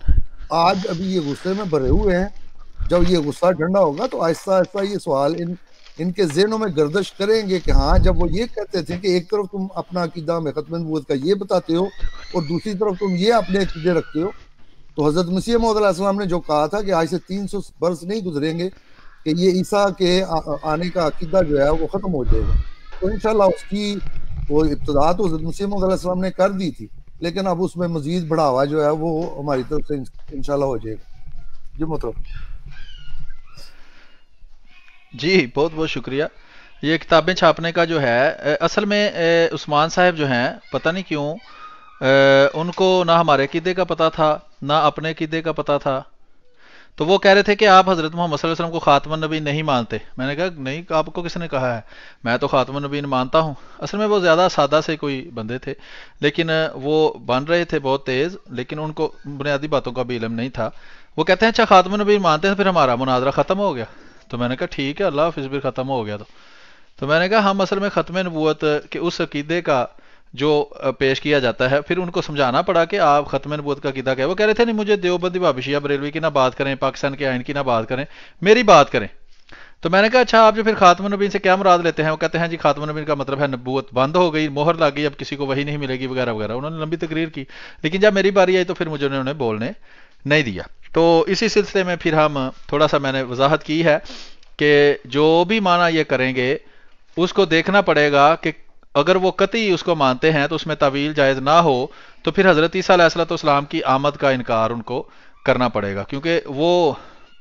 आज अभी ये गुस्से में भरे हुए हैं जब ये गुस्सा ठंडा होगा तो आहिस्ता आहिस्ता ये सवाल इन इनके जहनों में गर्दश करेंगे कि हाँ जब वो ये कहते थे कि एक तरफ तुम अपना अकीदा में ख़त्म का ये बताते हो और दूसरी तरफ तुम ये अपने अकीदे रखते हो तो हज़रत मसीह मोदी ने जो कहा था कि आज से तीन सौ बरस नहीं गुजरेंगे कि ये ईसा के आने का अकीदा जो है वो ख़त्म हो जाएगा तो इन उसकी वो इब्तदा तो हज़रत मसीह मोदी ने कर दी थी लेकिन अब उसमें मजीद बढ़ावा जो है वो हमारी तरफ से इनशाला हो जाएगा जी मोहतरम जी बहुत बहुत शुक्रिया ये किताबें छापने का जो है असल में उस्मान साहब जो हैं पता नहीं क्यों उनको ना हमारे किदे का पता था ना अपने किदे का पता था तो वो कह रहे थे कि आप हज़रत मोहम्मद को ख़ातम नबी नहीं मानते मैंने कहा नहीं आपको किसने कहा है मैं तो ख़ातम नबीन मानता हूँ असल में वो ज़्यादा सादा से कोई बंदे थे लेकिन वो बन रहे थे बहुत तेज़ लेकिन उनको बुनियादी बातों का भी इलम नहीं था वो कहते हैं अच्छा ख़ातम नबी मानते हैं तो फिर हमारा मुनाजरा ख़त्म हो गया तो मैंने कहा ठीक है अल्लाह हाफिज़ ख़त्म हो गया तो तो मैंने कहा हम असल में ख़त्म नबूत के उस अकीदे का जो पेश किया जाता है फिर उनको समझाना पड़ा कि आप ख़त्म नबूत का किदा क्या वो कह रहे थे नहीं मुझे देवबंदी भाभीशिया बरेलवी की ना बात करें पाकिस्तान के आइन की ना बात करें मेरी बात करें तो मैंने कहा अच्छा आप जो फिर खात्म नबीन से क्या मुराद लेते हैं वो कहते हैं जी खात्म नबीन का मतलब है नबूत बंद हो गई मोहर ला गई अब किसी को वही नहीं मिलेगी वगैरह वगैरह उन्होंने लंबी तकरीर की लेकिन जब मेरी बारी आई तो फिर मुझे उन्होंने बोलने नहीं दिया तो इसी सिलसिले में फिर हम थोड़ा सा मैंने वजाहत की है कि जो भी माना ये करेंगे उसको देखना पड़ेगा कि अगर वो कतई उसको मानते हैं तो उसमें तवील जायज़ ना हो तो फिर हज़रत ईसीम की आमद का इनकार उनको करना पड़ेगा क्योंकि वो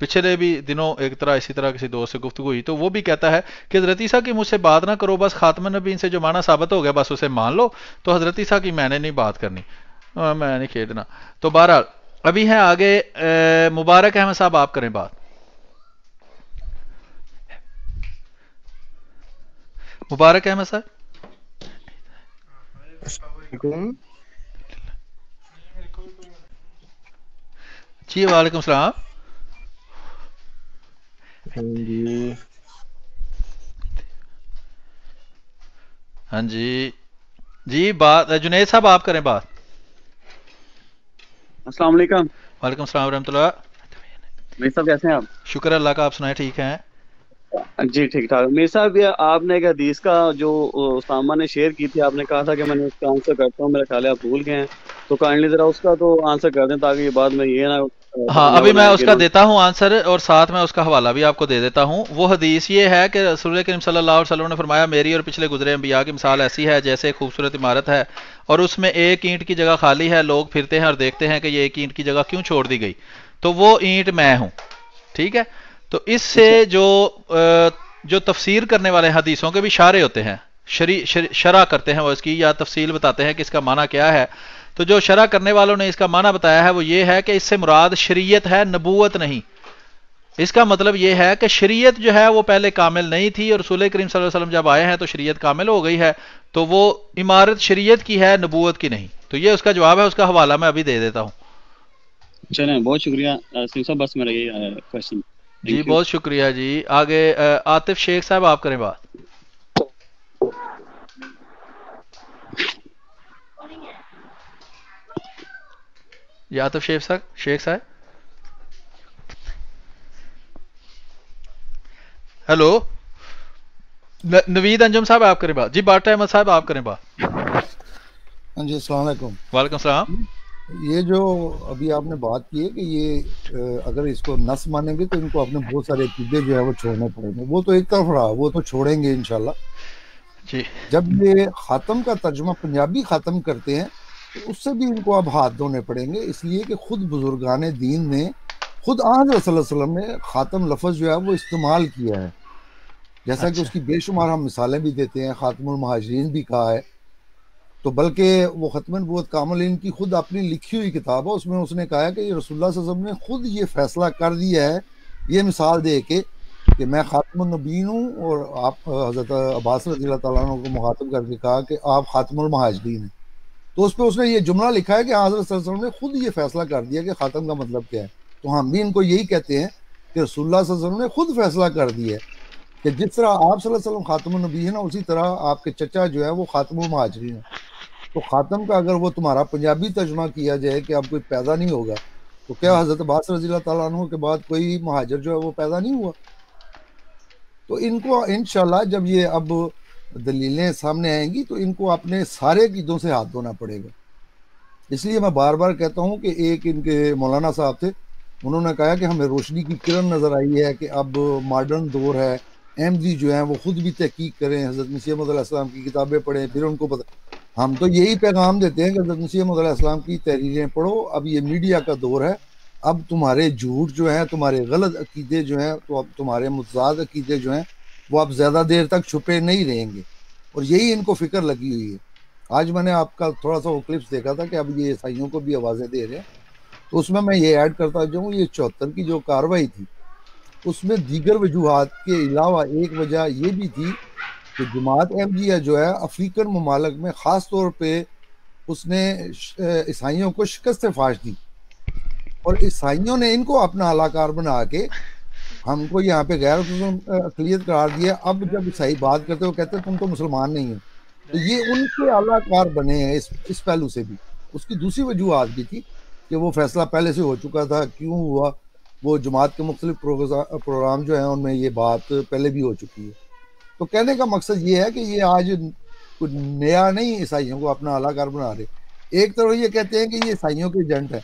पिछले भी दिनों एक तरह इसी तरह किसी दोस्त से गुफ्तु हुई तो वो भी कहता है कि हजरती साह की मुझसे बात ना करो बस खात्म नबी इनसे जो माना साबित हो गया बस उसे मान लो तो हजरती साह की मैंने नहीं बात करनी मैं नहीं खेदना तो बहरहाल अभी है आगे ए, मुबारक अहमद साहब आप करें बात मुबारक अहमद साहब जी वालेकुम सलाम हाँ जी जी बात जुनेद साहब आप करें बात अस्सलाम वालेकुम वालेकुम सलाम रहमतुल्लाह कैसे हैं आप शुक्र अल्लाह का आप सुनाए ठीक हैं जी ठीक ठाक मेर साहब ये आपने एक हदीस का जो सामा ने शेयर की थी आपने कहा था कि मैंने उसका आंसर करता हूँ मेरा ख्याल आप भूल गए हैं तो काइंडली जरा उसका तो आंसर कर दें ताकि ये बाद में ये ना हाँ अभी मैं उसका देता हूँ आंसर और साथ में उसका हवाला भी आपको दे देता हूँ वो हदीस ये है कि रसूल करीम सल्लल्लाहु अलैहि वसल्लम ने फरमाया मेरी और पिछले गुजरे अंबिया की मिसाल ऐसी है जैसे एक खूबसूरत इमारत है और उसमें एक ईंट की जगह खाली है लोग फिरते हैं और देखते हैं कि ये एक ईंट की जगह क्यों छोड़ दी गई तो वो ईंट मैं हूँ ठीक है तो इससे जो जो तफसीर करने वाले हदीसों के भी शारे होते हैं शरी शरा करते हैं वो इसकी या तफसील बताते हैं कि इसका माना क्या है तो जो शरा करने वालों ने इसका माना बताया है वो ये है कि इससे मुराद शरीयत है नबूत नहीं इसका मतलब ये है कि शरीयत जो है वो पहले कामिल नहीं थी और रसूल करीम वसलम जब आए हैं तो शरीयत कामिल हो गई है तो वो इमारत शरीयत की है नबूत की नहीं तो ये उसका जवाब है उसका हवाला मैं अभी दे देता हूँ चले बहुत शुक्रिया बस मेरा ये क्वेश्चन जी बहुत शुक्रिया जी आगे आतिफ शेख साहब आप करें बात जी आतिफ शेख साहब शेख साहब हेलो नवीद अंजुम साहब आप करें बात जी बाटा अहमद साहब आप करें बात हाँ जी असलम वालेकुम सलाम ये जो अभी आपने बात की है कि ये अगर इसको नस मानेंगे तो इनको अपने बहुत सारे अकीदे जो है वो छोड़ने पड़ेंगे वो तो एक तरफ रहा वो तो छोड़ेंगे इनशाला जब ये खातम का तर्जमा पंजाबी खत्म करते हैं तो उससे भी इनको अब हाथ धोने पड़ेंगे इसलिए कि खुद बुजुर्गान दीन ने खुद आज वसलम ने खातम लफज जो है वो इस्तेमाल किया है जैसा अच्छा। कि उसकी बेशुमार हम मिसालें भी देते हैं खातमहाजरीन महाजरीन भी कहा है तो बल्कि वो ख़त्म नबूत कामल इनकी खुद अपनी लिखी हुई किताब है उसमें उसने कहा है कि ये रसुल्ला ने खुद ये फैसला कर दिया है ये मिसाल दे के कि मैं ख़ात्मनबीन हूँ और आप हज़रत अब्बास रजील को मुखातब करके कहा कि आप ख़ात्महाजरीन हैं तो उस पर उसने ये जुमला लिखा है कि हाँ, हज़रत ने खुद ये फैसला कर दिया कि ख़ात्म का मतलब क्या है तो हम हाँ, भी इनको यही कहते हैं कि रसुल्ला ने खुद फैसला कर दिया है कि जिस तरह आप सल्लल्लाहु अलैहि वसल्लम खातम नबी है ना उसी तरह आपके चचा जो है वो खातम महाजरीन है तो ख़ातम का अगर वो तुम्हारा पंजाबी तर्जमा किया जाए कि अब कोई पैदा नहीं होगा तो क्या हम्म। हज़रत अब्बास रजी तु के बाद कोई महाजर जो है वो पैदा नहीं हुआ तो इनको इन जब ये अब दलीलें सामने आएंगी तो इनको अपने सारे गीतों से हाथ धोना पड़ेगा इसलिए मैं बार बार कहता हूँ कि एक इनके मौलाना साहब थे उन्होंने कहा कि हमें रोशनी की किरण नज़र आई है कि अब मॉडर्न दौर है एम जी जो है वो खुद भी तहकीक करें हज़रत मसीम की किताबें पढ़ें फिर उनको पता हम तो यही पैगाम देते हैं कि मसीम की तहरीरें पढ़ो अब ये मीडिया का दौर है अब तुम्हारे झूठ जो है तुम्हारे गलत अकीदे जो हैं तो अब तुम्हारे मुजाद अकीदे जो हैं वो अब ज़्यादा देर तक छुपे नहीं रहेंगे और यही इनको फिक्र लगी हुई है आज मैंने आपका थोड़ा सा वो क्लिप्स देखा था कि अब ये ईसाइयों को भी आवाज़ें दे रहे हैं तो उसमें मैं ये ऐड करता जाऊँ ये चौहत्तर की जो कार्रवाई थी उसमें दीगर वजूहत के अलावा एक वजह ये भी थी तो जमात एहमदिया जो है अफ्रीकन ममालक में ख़ास तौर पर उसने ईसाइयों को शिकस्त फाश दी और ईसाइयों ने इनको अपना अलाकार बना के हमको यहाँ पे गैर अकलीत करार दिया अब जब ईसाई बात करते हो कहते तुम तो मुसलमान नहीं हो तो ये उनके अलाकार बने हैं इस इस पहलू से भी उसकी दूसरी वजूहत भी थी कि वो फैसला पहले से हो चुका था क्यों हुआ वो जमात के मुख्तलिफ प्रोग्राम जो है उनमें ये बात पहले भी हो चुकी है तो कहने का मकसद ये है कि ये आज कुछ नया नहीं ईसाइयों को अपना अलाकार बना रहे एक तरफ ये कहते हैं कि ये ईसाइयों के एजेंट है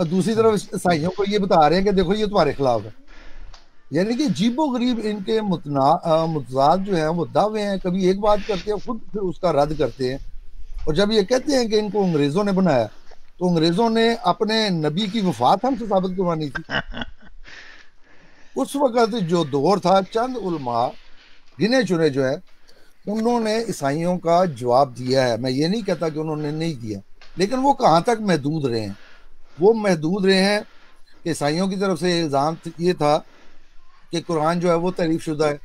और दूसरी तरफ ईसाइयों को ये बता रहे हैं कि देखो ये तुम्हारे खिलाफ है यानी कि जीबो गरीब इनके मुतना जो है वो दावे हैं कभी एक बात करते हैं खुद फिर उसका रद्द करते हैं और जब ये कहते हैं कि इनको अंग्रेज़ों ने बनाया तो अंग्रेज़ों ने अपने नबी की वफात हमसे साबित करवानी थी उस वक़्त जो दौर था चंद उलमा गिने चुने जो है उन्होंने ईसाइयों का जवाब दिया है मैं ये नहीं कहता कि उन्होंने नहीं दिया लेकिन वो कहाँ तक महदूद रहे हैं वो महदूद रहे हैं कि ईसाइयों की तरफ से इल्ज़ाम ये था कि कुरान जो है वो तारीफ शुदा है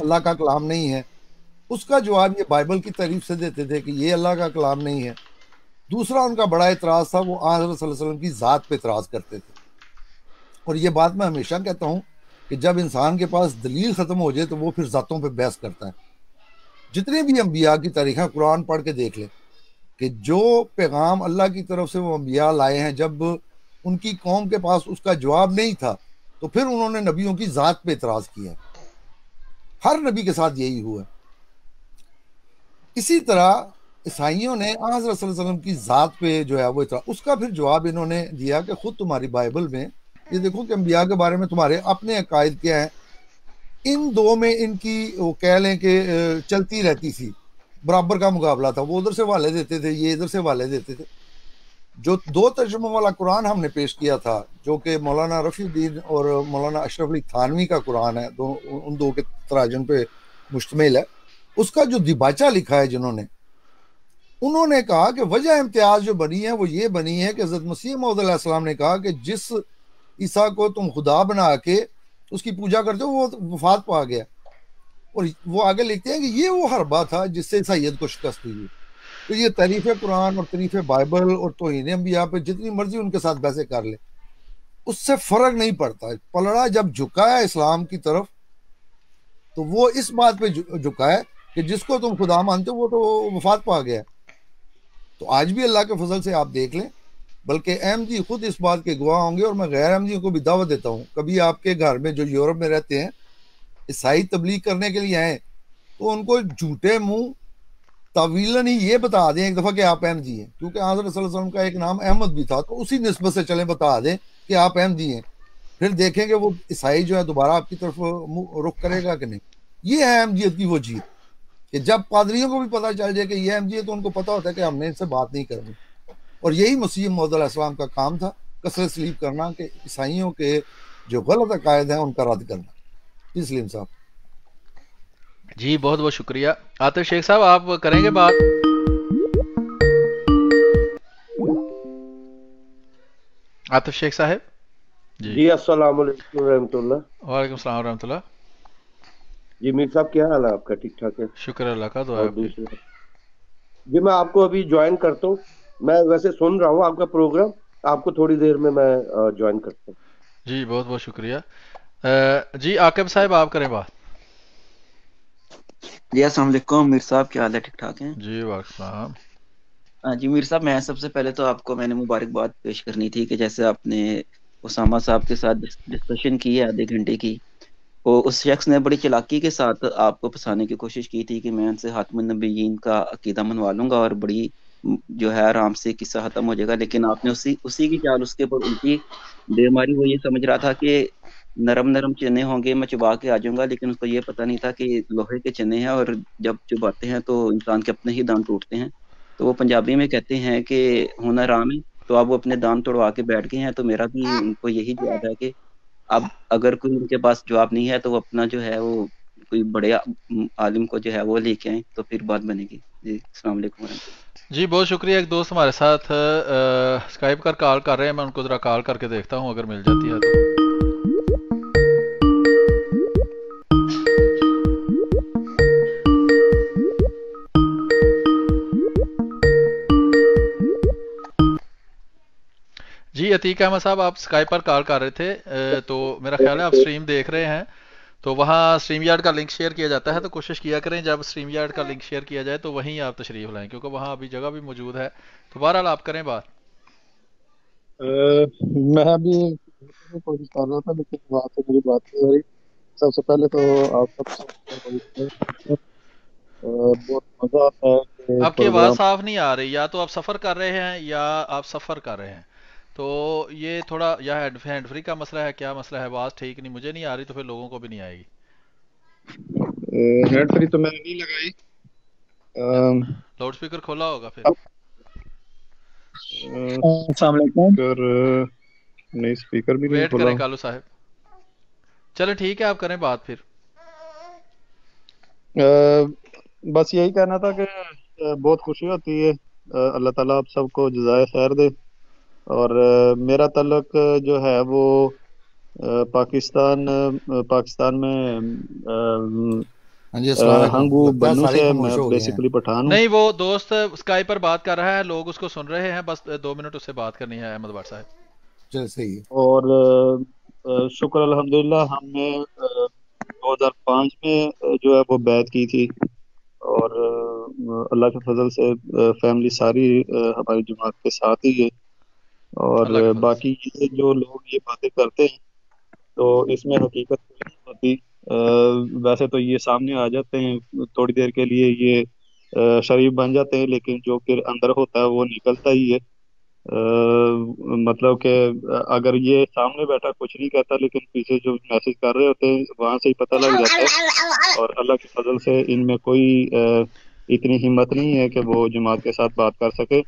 अल्लाह का कलाम नहीं है उसका जवाब ये बाइबल की तारीफ से देते थे कि ये अल्लाह का कलाम नहीं है दूसरा उनका बड़ा एतराज़ था वो आज की ज़ात पर एतराज़ करते थे और ये बात मैं हमेशा कहता हूँ कि जब इंसान के पास दलील ख़त्म हो जाए तो वो फिर ज़ातों पर बहस करता है जितने भी अम्बिया की तारीखें कुरान पढ़ के देख लें कि जो पैगाम अल्लाह की तरफ से वो अम्बिया लाए हैं जब उनकी कौम के पास उसका जवाब नहीं था तो फिर उन्होंने नबियों की ज़ात पे इतराज़ किया हर नबी के साथ यही हुआ इसी तरह ईसाइयों ने आज वसल्लम की ज़ात पे जो है वो इतरा उसका फिर जवाब इन्होंने दिया कि ख़ुद तुम्हारी बाइबल में ये देखो कि अम्बिया के बारे में तुम्हारे अपने अकायद क्या हैं इन दो में इनकी वो कह लें कि चलती रहती थी बराबर का मुकाबला था वो उधर से वाले देते थे ये इधर से वाले देते थे जो दो तर्जुमों वाला कुरान हमने पेश किया था जो कि मौलाना रफ़ीद्दीन और मौलाना अशरफ अली थानवी का कुरान है दो उन दो के तराजन पे मुश्तमिल है उसका जो दिबाचा लिखा है जिन्होंने उन्होंने कहा कि वजह इम्तियाज जो बनी है वो ये बनी है कि हजरत मसीह मौदम ने कहा कि जिस ईसा को तुम खुदा बना के उसकी पूजा करते हो वो वफात पा गया और वो आगे लिखते हैं कि ये वो हरबा था जिससे सैयद को शिकस्त हुई तो ये तरीफ कुरान और तरीफ बाइबल और तोहन यहाँ पे जितनी मर्जी उनके साथ बैसे कर ले उससे फ़र्क नहीं पड़ता पलड़ा जब झुकाया इस्लाम की तरफ तो वो इस बात पे झुकाया कि जिसको तुम खुदा मानते हो वो तो वफात पा गया तो आज भी अल्लाह के फजल से आप देख लें बल्कि एम जी खुद इस बात के गवाह होंगे और मैं गैर एम जी को भी दावा देता हूँ कभी आपके घर में जो यूरोप में रहते हैं ईसाई तबलीग करने के लिए आए तो उनको झूठे मुंह तवीलन ही ये बता दें एक दफ़ा कि आप एम जी हैं क्योंकि हजरत का एक नाम अहमद भी था तो उसी नस्बत से चले बता दें कि आप एम जी हैं फिर देखें कि वो ईसाई जो है दोबारा आपकी तरफ रुख करेगा कि नहीं ये है जी की वो जीत कि जब पादरियों को भी पता चल जाए कि ये है तो उनको पता होता है कि हमने इनसे बात नहीं करनी और यही मसीह मदम का काम था कसरत स्लीप करना कि ईसाइयों के जो गलत अकायद हैं उनका रद्द करना जी सलीम साहब जी बहुत बहुत शुक्रिया आतिफ शेख साहब आप करेंगे बात आतिफ शेख साहब जी जी अस्सलाम वालेकुम अस्सलाम वालेकुम सलाम जी मीर साहब क्या हाल है आपका ठीक ठाक है शुक्र अल्लाह का दुआ जी मैं आपको अभी ज्वाइन करता हूँ मैं वैसे सुन रहा हूँ आपका प्रोग्राम आपको थोड़ी देर में मैं ज्वाइन करता हूँ जी बहुत बहुत शुक्रिया जी आकिब साहब आप करें बात जी असलम मीर साहब क्या हाल है ठीक ठाक हैं जी वाक साहब हाँ जी मीर साहब मैं सबसे पहले तो आपको मैंने मुबारकबाद पेश करनी थी कि जैसे आपने उसामा साहब के साथ डिस्कशन की है आधे घंटे की वो तो उस शख्स ने बड़ी चलाकी के साथ आपको फंसाने की कोशिश की थी कि मैं उनसे हातम नबीन का अकीदा मनवा लूंगा और बड़ी जो है आराम से किस्सा खत्म हो जाएगा लेकिन आपने उसी उसी की चाल उसके ऊपर उनकी बीमारी वो ये समझ रहा था कि नरम नरम चने होंगे मैं चुबा के आ जाऊंगा लेकिन उसको ये पता नहीं था कि लोहे के चने हैं और जब चुबाते हैं तो इंसान के अपने ही दान टूटते हैं तो वो पंजाबी में कहते हैं कि होना राम है तो अब वो अपने दान तोड़वा के बैठ गए हैं तो मेरा भी उनको यही जवाब है कि अब अगर कोई उनके पास जवाब नहीं है तो वो अपना जो है वो कोई बड़े आलिम को जो है वो लेके आए तो फिर बात बनेगी जी अलैक्म जी बहुत शुक्रिया एक दोस्त हमारे साथ स्काइप कर कॉल कर रहे हैं मैं उनको ज़रा कॉल करके देखता हूँ अगर मिल जाती है तो जी अतीक अहमद साहब आप स्काइप पर कॉल कर रहे थे तो मेरा ख्याल है आप स्ट्रीम देख रहे हैं तो वहाँ स्ट्रीम यार्ड का लिंक शेयर किया जाता है तो कोशिश किया करें जब स्ट्रीम यार्ड का लिंक शेयर किया जाए तो वहीं आप तशरीफ लाएं क्योंकि वहाँ अभी जगह भी मौजूद है तो बहरहाल आप करें बात मैं अभी कोशिश कर रहा था लेकिन वहाँ से मेरी बात नहीं हो रही सबसे पहले तो आप सब बहुत मजा आता है आपकी आवाज़ साफ नहीं आ रही या तो आप सफ़र कर रहे हैं या आप सफ़र कर रहे हैं तो ये थोड़ा यह हैंड फ्री का मसला है क्या मसला है आवाज़ ठीक नहीं मुझे नहीं आ रही तो फिर लोगों को भी नहीं आएगी हैंड फ्री तो मैंने नहीं लगाई लाउड स्पीकर खोला होगा फिर अस्सलाम वालेकुम नहीं स्पीकर भी नहीं खोला वेट करें कालू साहब चलो ठीक है आप करें बात फिर आ, बस यही कहना था कि बहुत खुशी होती है अल्लाह ताला आप सबको जजाय खैर दे और मेरा तलक जो है वो पाकिस्तान पाकिस्तान में हाँ हंगू बन्नू से बेसिकली पठान नहीं वो दोस्त स्काई पर बात कर रहा है लोग उसको सुन रहे हैं बस दो मिनट उससे बात करनी है अहमद भट साहब चल सही और शुक्र अल्हम्दुलिल्लाह हमने 2005 में जो है वो बैत की थी और अल्लाह के फजल से फैमिली सारी हमारी जमात के साथ ही है और बाकी ये जो लोग ये बातें करते हैं तो इसमें हकीकत नहीं होती वैसे तो ये सामने आ जाते हैं थोड़ी देर के लिए ये शरीफ बन जाते हैं लेकिन जो फिर अंदर होता है वो निकलता ही है आ, मतलब के अगर ये सामने बैठा कुछ नहीं कहता लेकिन पीछे जो मैसेज कर रहे होते हैं वहां से ही पता लग जाता है और अल्लाह के फजल से इनमें कोई आ, इतनी हिम्मत नहीं है कि वो जमात के साथ बात कर सके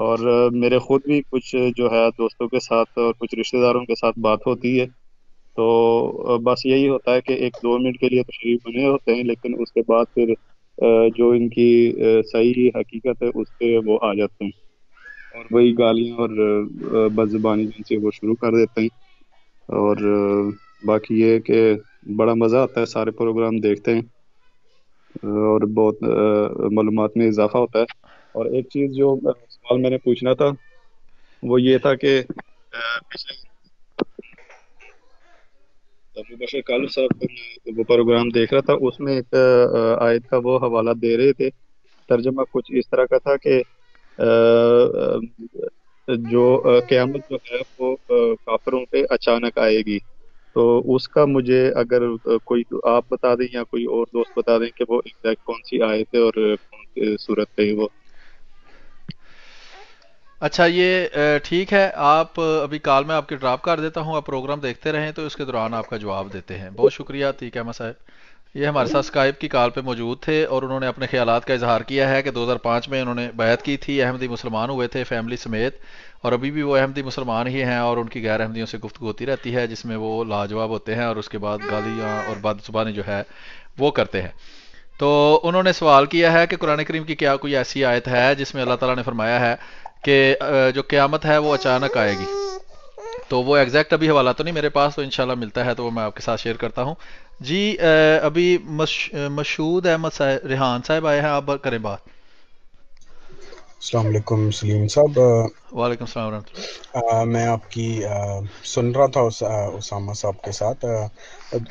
और मेरे खुद भी कुछ जो है दोस्तों के साथ और कुछ रिश्तेदारों के साथ बात होती है तो बस यही होता है कि एक दो मिनट के लिए तो बने होते हैं लेकिन उसके बाद फिर जो इनकी सही हकीकत है उस पर वो आ जाते हैं और वही गालियाँ और बदजबानी जिनसे वो शुरू कर देते हैं और बाकी ये कि बड़ा मज़ा आता है सारे प्रोग्राम देखते हैं और बहुत मालूम में इजाफा होता है और एक चीज़ जो सवाल मैंने पूछना था वो ये था कि पिछले बशर कालू वो प्रोग्राम देख रहा था उसमें एक आयत का वो हवाला दे रहे थे तर्जमा कुछ इस तरह का था कि जो क़्यामत जो है वो काफरों पे अचानक आएगी तो उसका मुझे अगर कोई आप बता दें या कोई और दोस्त बता दें कि वो एग्जैक्ट कौन सी आयत है और कौन सी सूरत पे वो अच्छा ये ठीक है आप अभी काल में आपके ड्राप कर देता हूँ आप प्रोग्राम देखते रहें तो इसके दौरान आपका जवाब देते हैं बहुत शुक्रिया ठीक है साहब ये हमारे साथ स्काइप की कॉल पे मौजूद थे और उन्होंने अपने ख्याल का इजहार किया है कि 2005 में उन्होंने बैत की थी अहमदी मुसलमान हुए थे फैमिली समेत और अभी भी वो अहमदी मुसलमान ही हैं और उनकी गैर अहमदियों से गुफ्तु होती रहती है जिसमें वो लाजवाब होते हैं और उसके बाद गालियाँ और बदसुबानी जो है वो करते हैं तो उन्होंने सवाल किया है कि कुरान करीम की क्या कोई ऐसी आयत है जिसमें अल्लाह तला ने फरमाया है कि जो क़यामत है वो अचानक आएगी तो वो एग्जैक्ट अभी हवाला तो नहीं मेरे पास तो इंशाल्लाह मिलता है तो वो मैं आपके साथ शेयर करता हूँ जी अभी मशहूद अहमद रिहान साहब आए हैं आप करें बात अलैक्म सलीम साहब वालेकुम सलाम मैं आपकी आ, सुन रहा था उस, आ, उसामा साहब के साथ आ,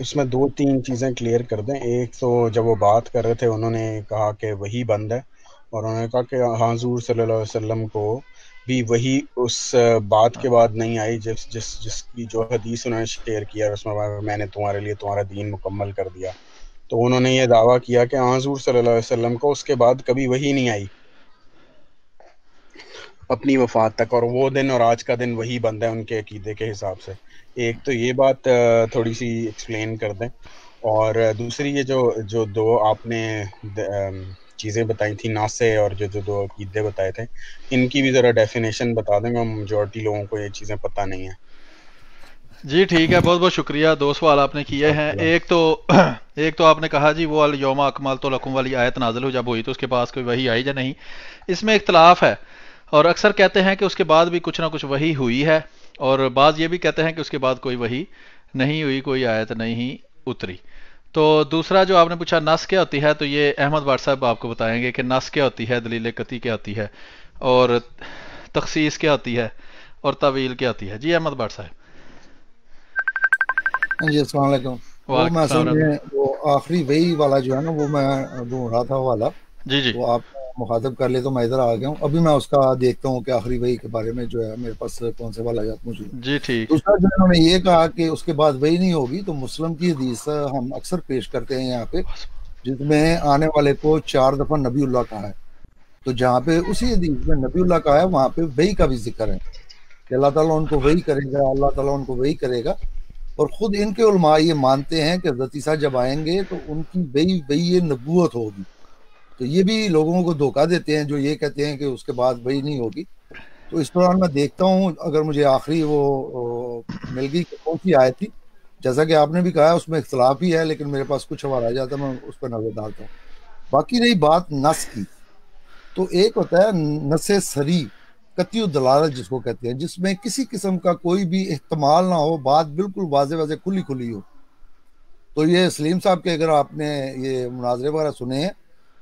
उसमें दो तीन चीज़ें क्लियर कर दें एक तो जब वो बात कर रहे थे उन्होंने कहा कि वही बंद है और उन्होंने कहा कि हजूर सल्लल्लाहु अलैहि वसल्लम को भी वही उस बात के बाद नहीं आई जिस जिस जिसकी जो हदीस उन्होंने शेयर किया और उसमें मैंने तुम्हारे लिए तुम्हारा दीन मुकम्मल कर दिया तो उन्होंने ये दावा किया कि हजूर सल्लल्लाहु अलैहि वसल्लम को उसके बाद कभी वही नहीं आई अपनी वफात तक और वो दिन और आज का दिन वही बंद है उनके अकीदे के हिसाब से एक तो ये बात थोड़ी सी एक्सप्लेन कर दें और दूसरी ये जो जो दो आपने द, चीज़ें बताई थी नासे और जो जो दो अकीदे बताए थे इनकी भी ज़रा डेफिनेशन बता देंगे मेजोरिटी लोगों को ये चीज़ें पता नहीं है जी ठीक है बहुत बहुत शुक्रिया दो सवाल आपने किए हैं एक तो एक तो आपने कहा जी वो अल योमा अकमल तो लखम वाली आयत नाजिल हो जब हुई तो उसके पास कोई वही आई या नहीं इसमें इख्तलाफ है और अक्सर कहते हैं कि उसके बाद भी कुछ ना कुछ वही हुई है और बाज़ ये भी कहते हैं कि उसके बाद कोई वही नहीं हुई कोई आयत नहीं उतरी तो दूसरा जो आपने पूछा नस क्या होती है तो ये अहमद वाट साहब आपको बताएंगे कि नस क्या होती है दलील कती क्या होती है और तखसीस क्या होती है और तवील क्या होती है जी अहमद भाट साहब जी असलम वो मैं वो आखिरी वही वाला जो है ना वो मैं ढूंढ रहा था वाला जी जी वो आप मुखातब कर ले तो मैं इधर आ गया हूँ अभी मैं उसका देखता हूँ कि आखिरी वही के बारे में जो है मेरे पास कौन से वाला मौजूद जी ठीक दूसरा जो उन्होंने ये कहा कि उसके बाद वही नहीं होगी तो मुस्लिम की हदीस हम अक्सर पेश करते हैं यहाँ पे जिसमें आने वाले को चार दफा उल्ला कहा है तो जहाँ पे उसी हदीस में नबीउल्ला कहा है वहाँ पे वही का भी जिक्र है कि अल्लाह ताला उनको वही करेगा अल्लाह ताला उनको वही करेगा और ख़ुद इनके उलमा ये मानते हैं कि जतीसा जब आएंगे तो उनकी वही वही नबूत होगी तो ये भी लोगों को धोखा देते हैं जो ये कहते हैं कि उसके बाद भाई नहीं होगी तो इस दौरान मैं देखता हूँ अगर मुझे आखिरी वो, मिल गई कौन सी आयत थी जैसा कि आपने भी कहा उसमें इख्तलाफ ही है लेकिन मेरे पास कुछ हवा आ जाता मैं उस पर नजर डालता हूँ बाकी रही बात नस की तो एक होता है नस सरी कत्यु दलालत जिसको कहते हैं जिसमें किसी किस्म का कोई भी अहतमाल ना हो बात बिल्कुल वाजे वाजे खुली खुली हो तो ये सलीम साहब के अगर आपने ये मुनाजरे वगैरह सुने हैं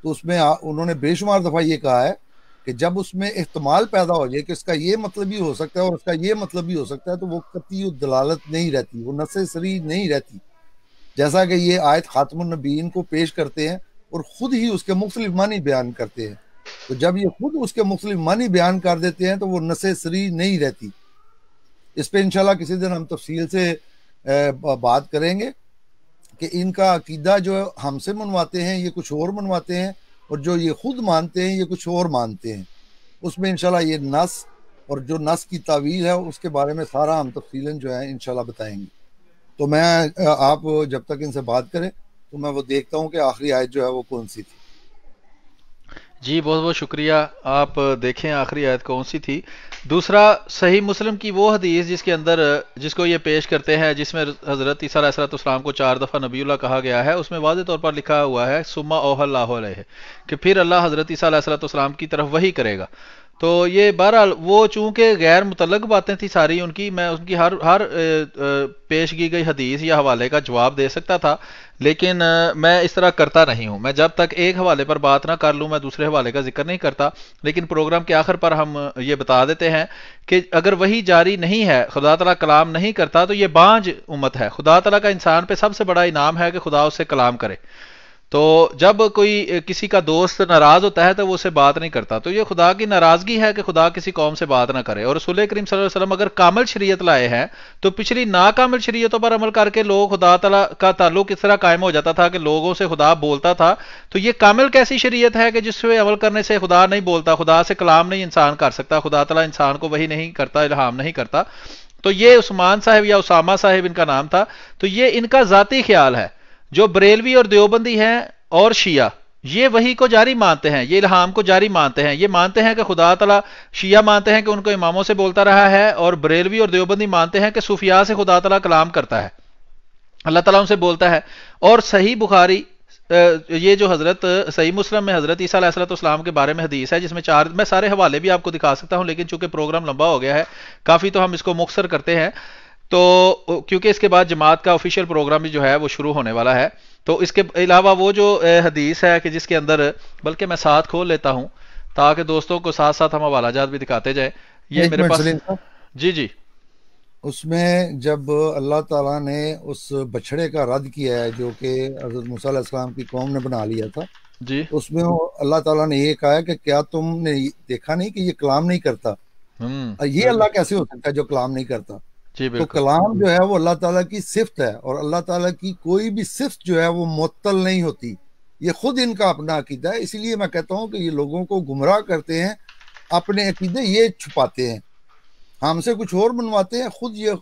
तो उसमें आ, उन्होंने बेशुमार दफ़ा ये कहा है कि जब उसमें इहतमाल पैदा हो जाए कि इसका ये मतलब भी हो सकता है और उसका ये मतलब भी हो सकता है तो वो कती दलालत नहीं रहती वो सरी नहीं रहती जैसा कि ये आयत ख़ातमनबीन को पेश करते हैं और ख़ुद ही उसके मुख्तलिफ मानी बयान करते हैं तो जब ये खुद उसके मुख्तलिफ मानी बयान कर देते हैं तो वो सरी नहीं रहती इस पर इनशाला किसी दिन हम तफसील से बात करेंगे कि इनका अकीदा जो हमसे मनवाते हैं ये कुछ और मनवाते हैं और जो ये खुद मानते हैं ये कुछ और मानते हैं उसमें इनशाला ये नस और जो नस की तावील है उसके बारे में सारा हम तफसीलन जो है इनशाला बताएंगे तो मैं आप जब तक इनसे बात करें तो मैं वो देखता हूँ कि आखिरी आयत जो है वो कौन सी थी जी बहुत बहुत शुक्रिया आप देखें आखिरी आयत कौन सी थी दूसरा सही मुस्लिम की वो हदीस जिसके अंदर जिसको ये पेश करते हैं जिसमें हज़रत ईसीम को चार दफ़ा नबीला कहा गया है उसमें वाज तौर पर लिखा हुआ है सुमा ओहल्ला कि फिर अल्लाह हज़रत उसम की तरफ वही करेगा तो ये बहरहाल वो चूँकि गैर मुतलक बातें थी सारी उनकी मैं उनकी हर हर पेश की गई हदीस या हवाले का जवाब दे सकता था लेकिन मैं इस तरह करता नहीं हूं मैं जब तक एक हवाले पर बात ना कर लूं मैं दूसरे हवाले का जिक्र नहीं करता लेकिन प्रोग्राम के आखिर पर हम ये बता देते हैं कि अगर वही जारी नहीं है खुदा तला कलाम नहीं करता तो ये बांझ उम्मत है खुदा तला का इंसान पर सबसे बड़ा इनाम है कि खुदा उससे कलाम करे तो जब कोई किसी का दोस्त नाराज होता है तो वो उसे बात नहीं करता तो ये खुदा की नाराजगी है कि खुदा किसी कौम से बात ना करे और रसूल करीम वसल्लम अगर कामल शरीयत लाए हैं तो पिछली नाकामल शरीयतों पर अमल करके लोग खुदा तला का ताल्लुक इस तरह कायम हो जाता था कि लोगों से खुदा बोलता था तो ये कामिल कैसी शरीयत है कि जिसपे अमल करने से खुदा नहीं बोलता खुदा से कलाम नहीं इंसान कर सकता खुदा तला इंसान को वही नहीं करता इल्हाम नहीं करता तो ये उस्मान साहब या उसामा साहब इनका नाम था तो ये इनका ज़ाती ख्याल है जो बरेलवी और देवबंदी हैं और शिया ये वही को जारी मानते हैं ये इल्हाम को जारी मानते हैं ये मानते हैं कि खुदा तला शिया मानते हैं कि उनको इमामों से बोलता रहा है और बरेलवी और देवबंदी मानते हैं कि सूफिया से खुदा तला कलाम करता है अल्लाह तला उनसे बोलता है और सही बुखारी ये जो हज़रत सही मुस्लिम में हज़रत ईसा इस्लाम के बारे में हदीस है जिसमें चार मैं सारे हवाले भी आपको दिखा सकता हूँ लेकिन चूंकि प्रोग्राम लंबा हो गया है काफ़ी तो हम इसको मुखसर करते हैं तो क्योंकि इसके बाद जमात का ऑफिशियल प्रोग्राम भी जो है वो शुरू होने वाला है तो इसके अलावा वो जो हदीस है कि जिसके अंदर बल्कि मैं साथ खोल लेता हूँ ताकि दोस्तों को साथ साथ हम जात भी दिखाते जाए ये मेरे पास जी जी उसमें जब अल्लाह ताला ने उस बछड़े का रद्द किया है जो कि हजरत मूसम की कौम ने बना लिया था जी उसमें अल्लाह ताला ने ये कहा कि क्या तुमने देखा नहीं कि ये कलाम नहीं करता हम्म। ये अल्लाह कैसे हो सकता है जो कलाम नहीं करता तो कलाम जो है वो अल्लाह ताला की सिफत है और अल्लाह ताला की कोई भी सिफत जो है वो मुत्तल नहीं होती ये खुद इनका अपना अकीदा है इसलिए मैं कहता हूँ कि ये लोगों को गुमराह करते हैं अपने अकीदे ये छुपाते हैं हमसे कुछ और बनवाते हैं खुद ये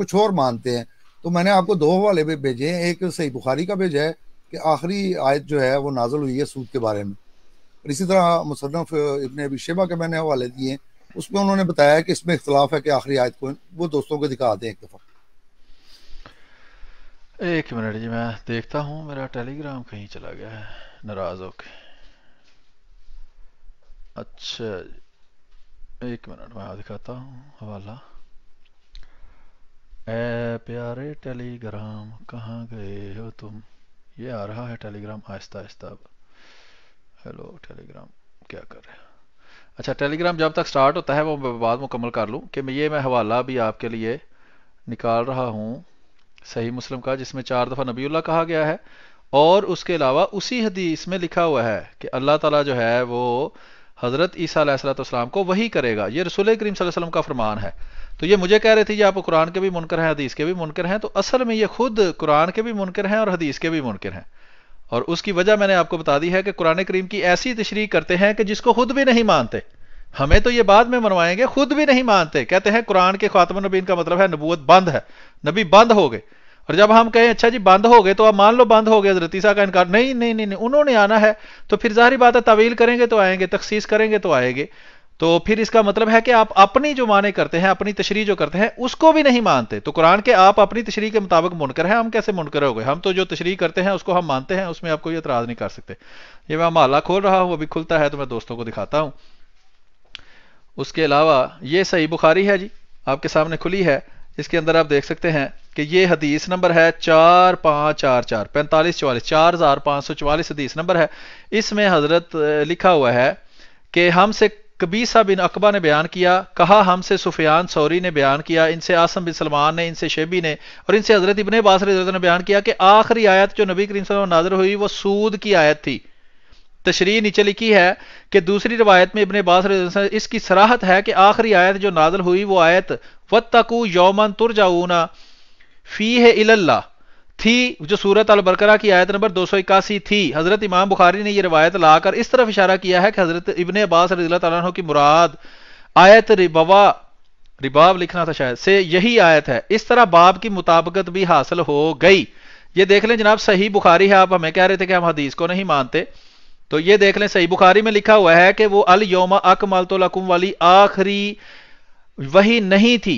कुछ और मानते हैं तो मैंने आपको दो हवाले भी भेजे हैं एक सही बुखारी का भेजा है कि आखिरी आयत जो है वो नाजल हुई है सूद के बारे में और इसी तरह मुसनफ़ इबन अबी शेबा के मैंने हवाले दिए हैं उसमें उन्होंने बताया कि इसमें इख्तलाफ है कि आखिरी आयत को वो दोस्तों को दिखा दें एक दफ़ा एक मिनट जी मैं देखता हूँ मेरा टेलीग्राम कहीं चला गया है नाराज़ होके अच्छा एक मिनट मैं दिखाता हूँ हवाला ए प्यारे टेलीग्राम कहाँ गए हो तुम ये आ रहा है टेलीग्राम आहिस्ता आहिस्ता अब हेलो टेलीग्राम क्या कर रहे हो अच्छा टेलीग्राम जब तक स्टार्ट होता है वो बाद मुकम्मल कर लूँ कि मैं ये मैं हवाला भी आपके लिए निकाल रहा हूँ सही मुस्लिम का जिसमें चार दफ़ा नबील्ला कहा गया है और उसके अलावा उसी हदीस में लिखा हुआ है कि अल्लाह ताला जो है वो हज़रत ईसीम को वही करेगा ये रसूल करीम वसल्लम का फरमान है तो ये मुझे कह रहे थे कि आप कुरान के भी मुनकर हैं हदीस के भी मुनकर हैं तो असल में ये खुद कुरान के भी मुनकर हैं और हदीस के भी मुनकर हैं और उसकी वजह मैंने आपको बता दी है कि कुरान करीम की ऐसी तशरी करते हैं कि जिसको खुद भी नहीं मानते हमें तो ये बाद में मनवाएंगे खुद भी नहीं मानते कहते हैं कुरान के खातम नबीन का मतलब है नबूत बंद है नबी बंद हो गए और जब हम कहें अच्छा जी बंद हो गए तो आप मान लो बंद हो गए रतीसा का इनकार नहीं नहीं नहीं, नहीं उन्होंने आना है तो फिर जाहरी बात है तवील करेंगे तो आएंगे तखसीस करेंगे तो आएंगे तो फिर इसका मतलब है कि आप अपनी जो माने करते हैं अपनी तशरी जो करते हैं उसको भी नहीं मानते तो कुरान के आप अपनी तशरी के मुताबिक मुनकर हैं हम कैसे मुनकर हो गए हम तो जो तशरी करते हैं उसको हम मानते हैं उसमें आप कोई एतराज नहीं कर सकते ये मैं माला खोल रहा हूँ अभी खुलता है तो मैं दोस्तों को दिखाता हूँ उसके अलावा ये सही बुखारी है जी आपके सामने खुली है इसके अंदर आप देख सकते हैं कि ये हदीस नंबर है चार पाँच चार चार पैंतालीस चवालीस चार हज़ार पाँच सौ चवालीस हदीस नंबर है इसमें हजरत लिखा हुआ है कि हमसे कबीसा बिन अकबा ने बयान किया कहा हमसे सुफियान सौरी ने बयान किया इनसे आसम बिन सलमान ने इनसे शेबी ने और इनसे हजरत इबन बासर ने बयान किया कि आखिरी आयत जो नबी करीम सलम नाजर हुई वो सूद की आयत थी तशरी नीचे लिखी है कि दूसरी रवायत में इबन बासर इसकी सराहत है कि आखिरी आयत जो नाजर हुई वो आयत वत तकू यौमन तुर जाऊना फी है इल्ला थी जो सूरत अल बरकरा की आयत नंबर दो सौ इक्यासी थी हज़रत इमाम बुखारी ने यह रवायत लाकर इस तरफ इशारा किया है कि हज़रत इबन अब्बास रजील की मुराद आयत रिबवा रिबाब लिखना था शायद से यही आयत है इस तरह बाब की मुताबकत भी हासिल हो गई ये देख लें जनाब सही बुखारी है आप हमें कह रहे थे कि हम हदीस को नहीं मानते तो ये देख लें सही बुखारी में लिखा हुआ है कि वो अल योमा अकमल तो लकुम वाली आखिरी वही नहीं थी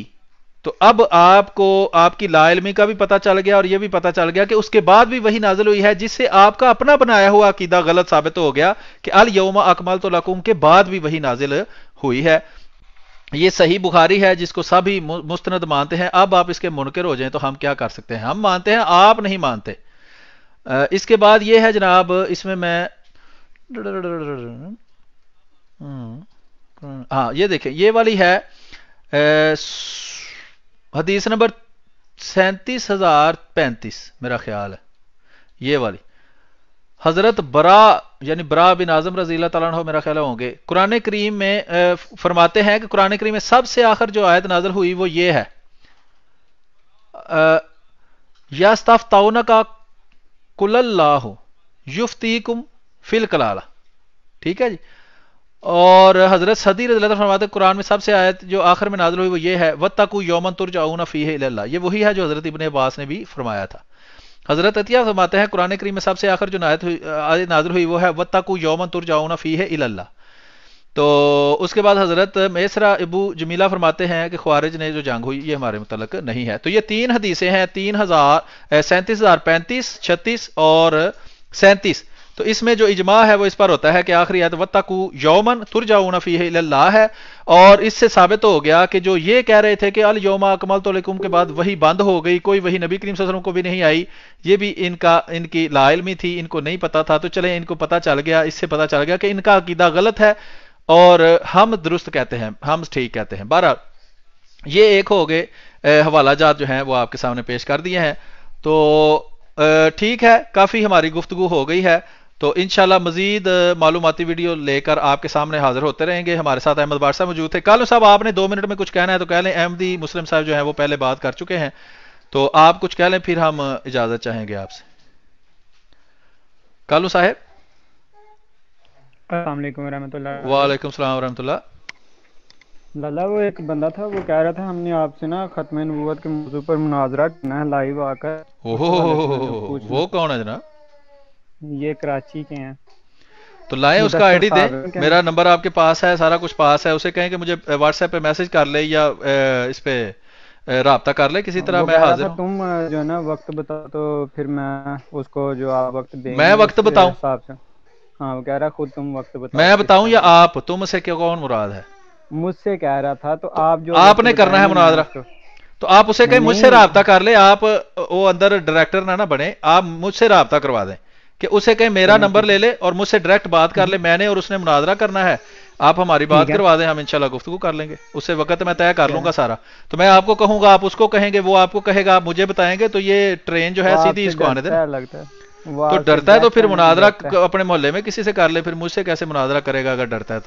तो अब आपको आपकी लाइलमी का भी पता चल गया और यह भी पता चल गया कि उसके बाद भी वही नाजिल हुई है जिससे आपका अपना बनाया हुआ अकीदा गलत साबित हो गया कि अल यौमा अकमल तो लकुम के बाद भी वही नाजिल हुई है ये सही बुखारी है जिसको सभी मुस्तनद मानते हैं अब आप इसके मुनकर हो जाए तो हम क्या कर सकते हैं हम मानते हैं आप नहीं मानते इसके बाद ये है जनाब इसमें मैं हम्म, हाँ ये देखें ये वाली है हदीस नंबर सैंतीस हज़ार पैंतीस मेरा ख्याल है ये वाली हज़रत बरा यानी बरा बिन आजम रजी तला मेरा ख्याल होंगे कुरान करीम में फरमाते हैं कि कुरान करीम में सबसे आखिर जो आयत नाजर हुई वो ये है या ताउन का कुल्लाह युफ्ती कुम फिल कलाला ठीक है जी और हज़रत सदी फरमाते कुरान में सबसे आयत जो आखिर में नाजल हुई वो ये है वत तकू तुर जाऊना फ़ी है ये वही है जो हज़रत इबन अब्बास ने भी फरमाया था हज़रत अतिया फरमाते हैं कुरान करीम में सबसे आखिर जो नायत हुई आयत नाजल हुई वो है वत तकू तुर जाऊना फ़ी है इला तो उसके बाद हज़रत मेसरा इबू जमीला फरमाते हैं कि ख्वारिज ने जो जंग हुई ये हमारे मतलब नहीं है तो ये तीन हदीसें हैं तीन हज़ार सैंतीस हज़ार पैंतीस छत्तीस और सैंतीस तो इसमें जो इजमा है वो इस पर होता है कि आखिरी आयत वत्ताकू यौमन तुरजाऊन फी ला है और इससे साबित हो गया कि जो ये कह रहे थे कि अल यौमा अकमल तोलकुम के बाद वही बंद हो गई कोई वही नबी करीम वसल्लम को भी नहीं आई ये भी इनका इनकी लाइलमी थी इनको नहीं पता था तो चले इनको पता चल गया इससे पता चल गया कि इनका अकीदा गलत है और हम दुरुस्त कहते हैं हम ठीक कहते हैं बारह ये एक हो गए हवाला जात जो हैं वो आपके सामने पेश कर दिए हैं तो ठीक है काफ़ी हमारी गुफ्तु हो गई है तो इन मजीद मालूमती वीडियो लेकर आपके सामने हाजिर होते रहेंगे हमारे साथ अहमद बार साहब मौजूद थे कालू साहब आपने दो मिनट में कुछ कहना है तो कह लें अहमदी मुस्लिम साहब जो है वो पहले बात कर चुके हैं तो आप कुछ कह लें फिर हम इजाजत चाहेंगे आपसे कालू साहेब वालेकुम सलाम वरम लाला वो एक बंदा था वो कह रहा था हमने आपसे ना खत्म के मौजूद पर मुनाजरा करना है लाइव आकर ओहो वो कौन है जनाब ये कराची के हैं तो लाए उसका आईडी दे मेरा नंबर आपके पास है सारा कुछ पास है उसे कहें कि मुझे व्हाट्सएप पे मैसेज कर ले या इस पे रहा कर ले किसी हाँ, तरह मैं हाजिर तुम जो है ना वक्त बताओ तो फिर मैं उसको जो आप वक्त देंगे मैं वक्त बताऊं हाँ वो कह रहा खुद तुम वक्त बताओ मैं बताऊं या आप तुम से क्या कौन मुराद है मुझसे कह रहा था तो आप जो आपने करना है मुनाजरा तो आप उसे कहें मुझसे रहा कर ले आप वो अंदर डायरेक्टर ना ना बने आप मुझसे रहा करवा दें कि उसे कहे मेरा नंबर ले ले और मुझसे डायरेक्ट बात कर ले हम्म। मैंने और उसने मुनाजरा करना है आप हमारी बात करवा दें हम इंशाल्लाह गुफ्तु कर लेंगे उससे वक्त मैं तय कर लूंगा सारा तो मैं आपको कहूंगा आप उसको कहेंगे वो आपको कहेगा आप मुझे बताएंगे तो ये ट्रेन जो है सीधी इसको आने देना तो है तो डरता है तो फिर मुनाजरा अपने मोहल्ले में किसी से कर ले फिर मुझसे कैसे मुनाजरा करेगा अगर डरता है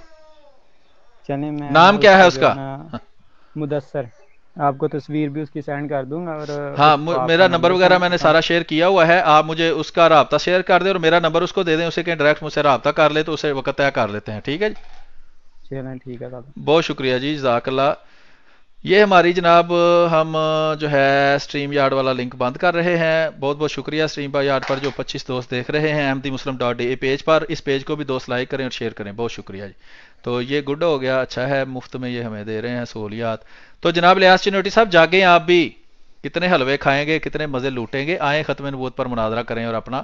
तो नाम क्या है उसका मुदसर आपको तस्वीर भी उसकी सेंड कर दूंगा और हाँ मेरा नंबर वगैरह मैंने सारा शेयर किया हुआ है आप मुझे उसका रबता शेयर कर दें और मेरा नंबर उसको दे दें उसे कहीं डायरेक्ट मुझसे रबता कर ले तो उसे वक्त तय कर लेते हैं ठीक है चलें ठीक है साहब बहुत शुक्रिया जी जाकला ये हमारी जनाब हम जो है स्ट्रीम यार्ड वाला लिंक बंद कर रहे हैं बहुत बहुत शुक्रिया स्ट्रीम यार्ड पर जो 25 दोस्त देख रहे हैं Ahmadi Muslim dot D page पर इस पेज को भी दोस्त लाइक करें और शेयर करें बहुत शुक्रिया जी तो ये गुड हो गया अच्छा है मुफ्त में ये हमें दे रहे हैं सहूलियात तो जनाब लिहाज चिनोटी साहब जागे आप भी कितने हलवे खाएंगे कितने मज़े लूटेंगे आए ख़त्म नबूत पर मुनाजरा करें और अपना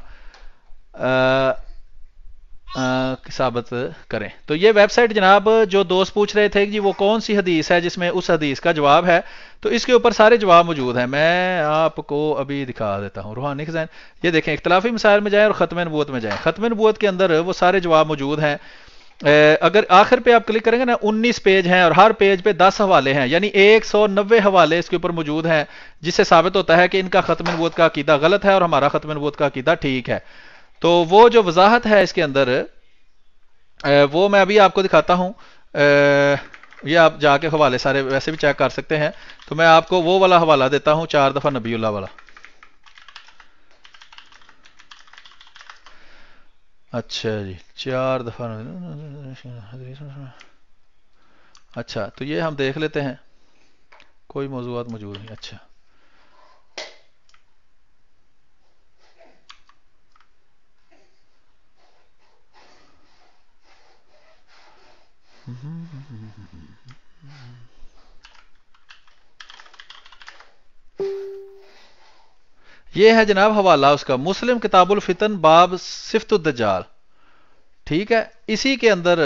साबित करें तो ये वेबसाइट जनाब जो दोस्त पूछ रहे थे जी वो कौन सी हदीस है जिसमें उस हदीस का जवाब है तो इसके ऊपर सारे जवाब मौजूद हैं मैं आपको अभी दिखा देता हूँ रूहानी खजैन ये देखें इख्तलाफी मिसाइल में जाए और ख़त्म नबूत में जाए ख़त्म नबूत के अंदर वो सारे जवाब मौजूद हैं अगर आखिर पे आप क्लिक करेंगे ना 19 पेज हैं और हर पेज पे 10 हवाले हैं यानी 190 हवाले इसके ऊपर मौजूद हैं जिससे साबित होता है कि इनका ख़त्म नबूत का अकीदा गलत है और हमारा ख़त्म नबूत का अकीदा ठीक है तो वो जो वजाहत है इसके अंदर वो मैं अभी आपको दिखाता हूँ ये आप जाके हवाले सारे वैसे भी चेक कर सकते हैं तो मैं आपको वो वाला हवाला देता हूँ चार दफ़ा नबी वाला अच्छा जी चार दफ़ा अच्छा तो ये हम देख लेते हैं कोई मौजूद मौजूद नहीं अच्छा हम्म हम्म, हम्म, हम्म। ये है जनाब हवाला उसका मुस्लिम किताबुल फितन बाब सिफ्तुद्दजाल ठीक है इसी के अंदर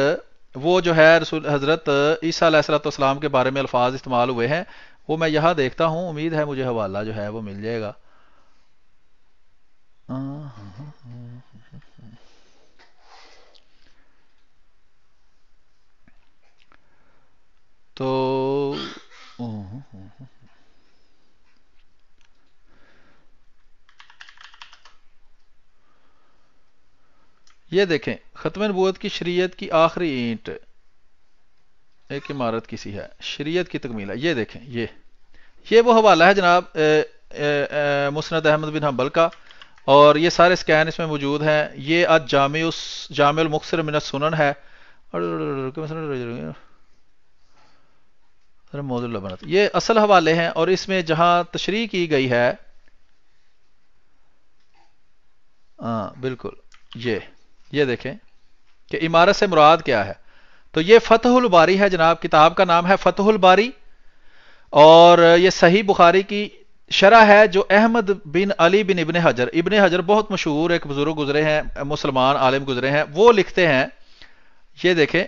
वो जो है रसूल हज़रत ईसीम के बारे में अल्फाज इस्तेमाल हुए हैं वो मैं यहाँ देखता हूँ उम्मीद है मुझे हवाला जो है वो मिल जाएगा तो ये देखें ख़त्म नबूत की शरीयत की आखिरी ईंट एक इमारत किसी है शरीयत की तकमील है ये देखें ये ये वो हवाला है जनाब मुसनद अहमद बिन हम्बल का और ये सारे स्कैन इसमें मौजूद हैं ये आज जाम जामिल मुखसर मिनत सुनन है ये असल हवाले हैं और इसमें जहाँ तशरी की गई है हाँ बिल्कुल ये ये देखें कि इमारत से मुराद क्या है तो ये फतहुल बारी है जनाब किताब का नाम है फतहुल बारी और ये सही बुखारी की शरह है जो अहमद बिन अली बिन इबन हजर इबन हजर बहुत मशहूर एक बुजुर्ग गुजरे हैं मुसलमान आलिम गुजरे हैं वो लिखते हैं ये देखें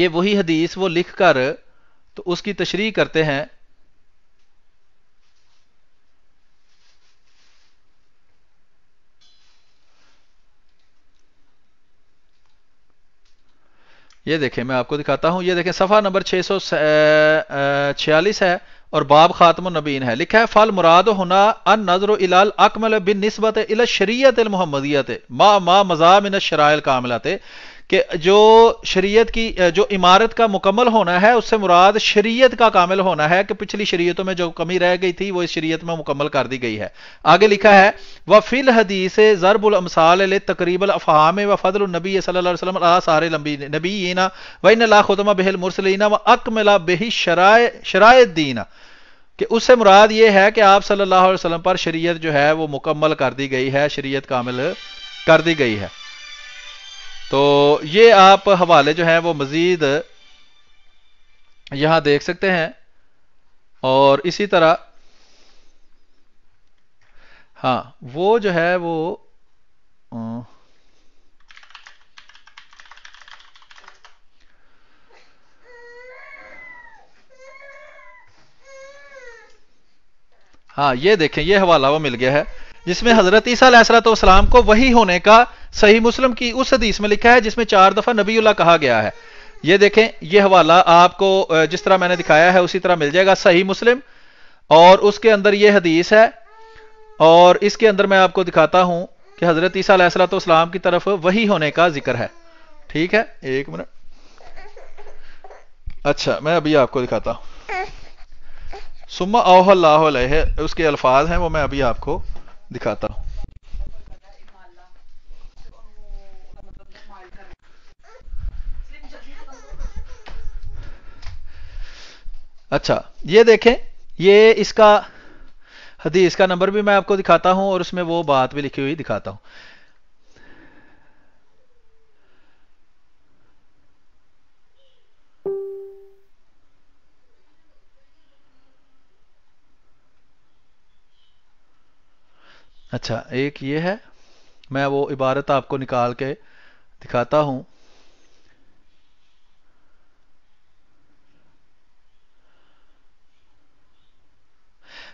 ये वही हदीस वो लिख कर तो उसकी तशरी करते हैं ये देखें मैं आपको दिखाता हूं ये देखें सफ़ा नंबर छह सौ छियालीस है और बाब खातम नबीन है लिखा है फल मुराद होना अन नजर इलाल अकमल बिन नस्बत इला शरीत मोहम्मदियत मा मा मजाम शराय कामलाते कि जो शरीयत की जो इमारत का मुकम्मल होना है उससे मुराद शरीयत का कामिल होना है कि पिछली शरीयतों में जो कमी रह गई थी वो इस शरीयत में मुकम्मल कर दी गई है आगे लिखा है व फिल हदीस ज़रबुल अमसाल तकरीबल अफहाम व फ़दल नबी वसल्लम सारे लंबी नबीना वही नला खुतमा बेहल मुरसलीना व अकमला बेही शराय शराय दीना कि उससे मुराद ये है कि आप सल्लल्लाहु अलैहि वसल्लम पर शरीयत जो है वो मुकम्मल कर दी गई है शरीयत कामिल कर दी गई है तो ये आप हवाले जो हैं वो मज़ीद यहां देख सकते हैं और इसी तरह हाँ वो जो है वो हाँ ये देखें ये हवाला वो मिल गया है जिसमें हजरत ईसा को वही होने का सही मुस्लिम की उस हदीस में लिखा है जिसमें चार दफा नबीला कहा गया है ये देखें यह हवाला आपको जिस तरह मैंने दिखाया है उसी तरह मिल जाएगा सही मुस्लिम और उसके अंदर यह हदीस है और इसके अंदर मैं आपको दिखाता हूं कि हजरत ईसा की तरफ वही होने का जिक्र है ठीक है एक मिनट अच्छा मैं अभी आपको दिखाता हूं सुम्मा ओह उसके अल्फाज हैं वो मैं अभी आपको दिखाता हूं अच्छा ये देखें ये इसका हदीस का नंबर भी मैं आपको दिखाता हूं और उसमें वो बात भी लिखी हुई दिखाता हूं अच्छा एक ये है मैं वो इबारत आपको निकाल के दिखाता हूं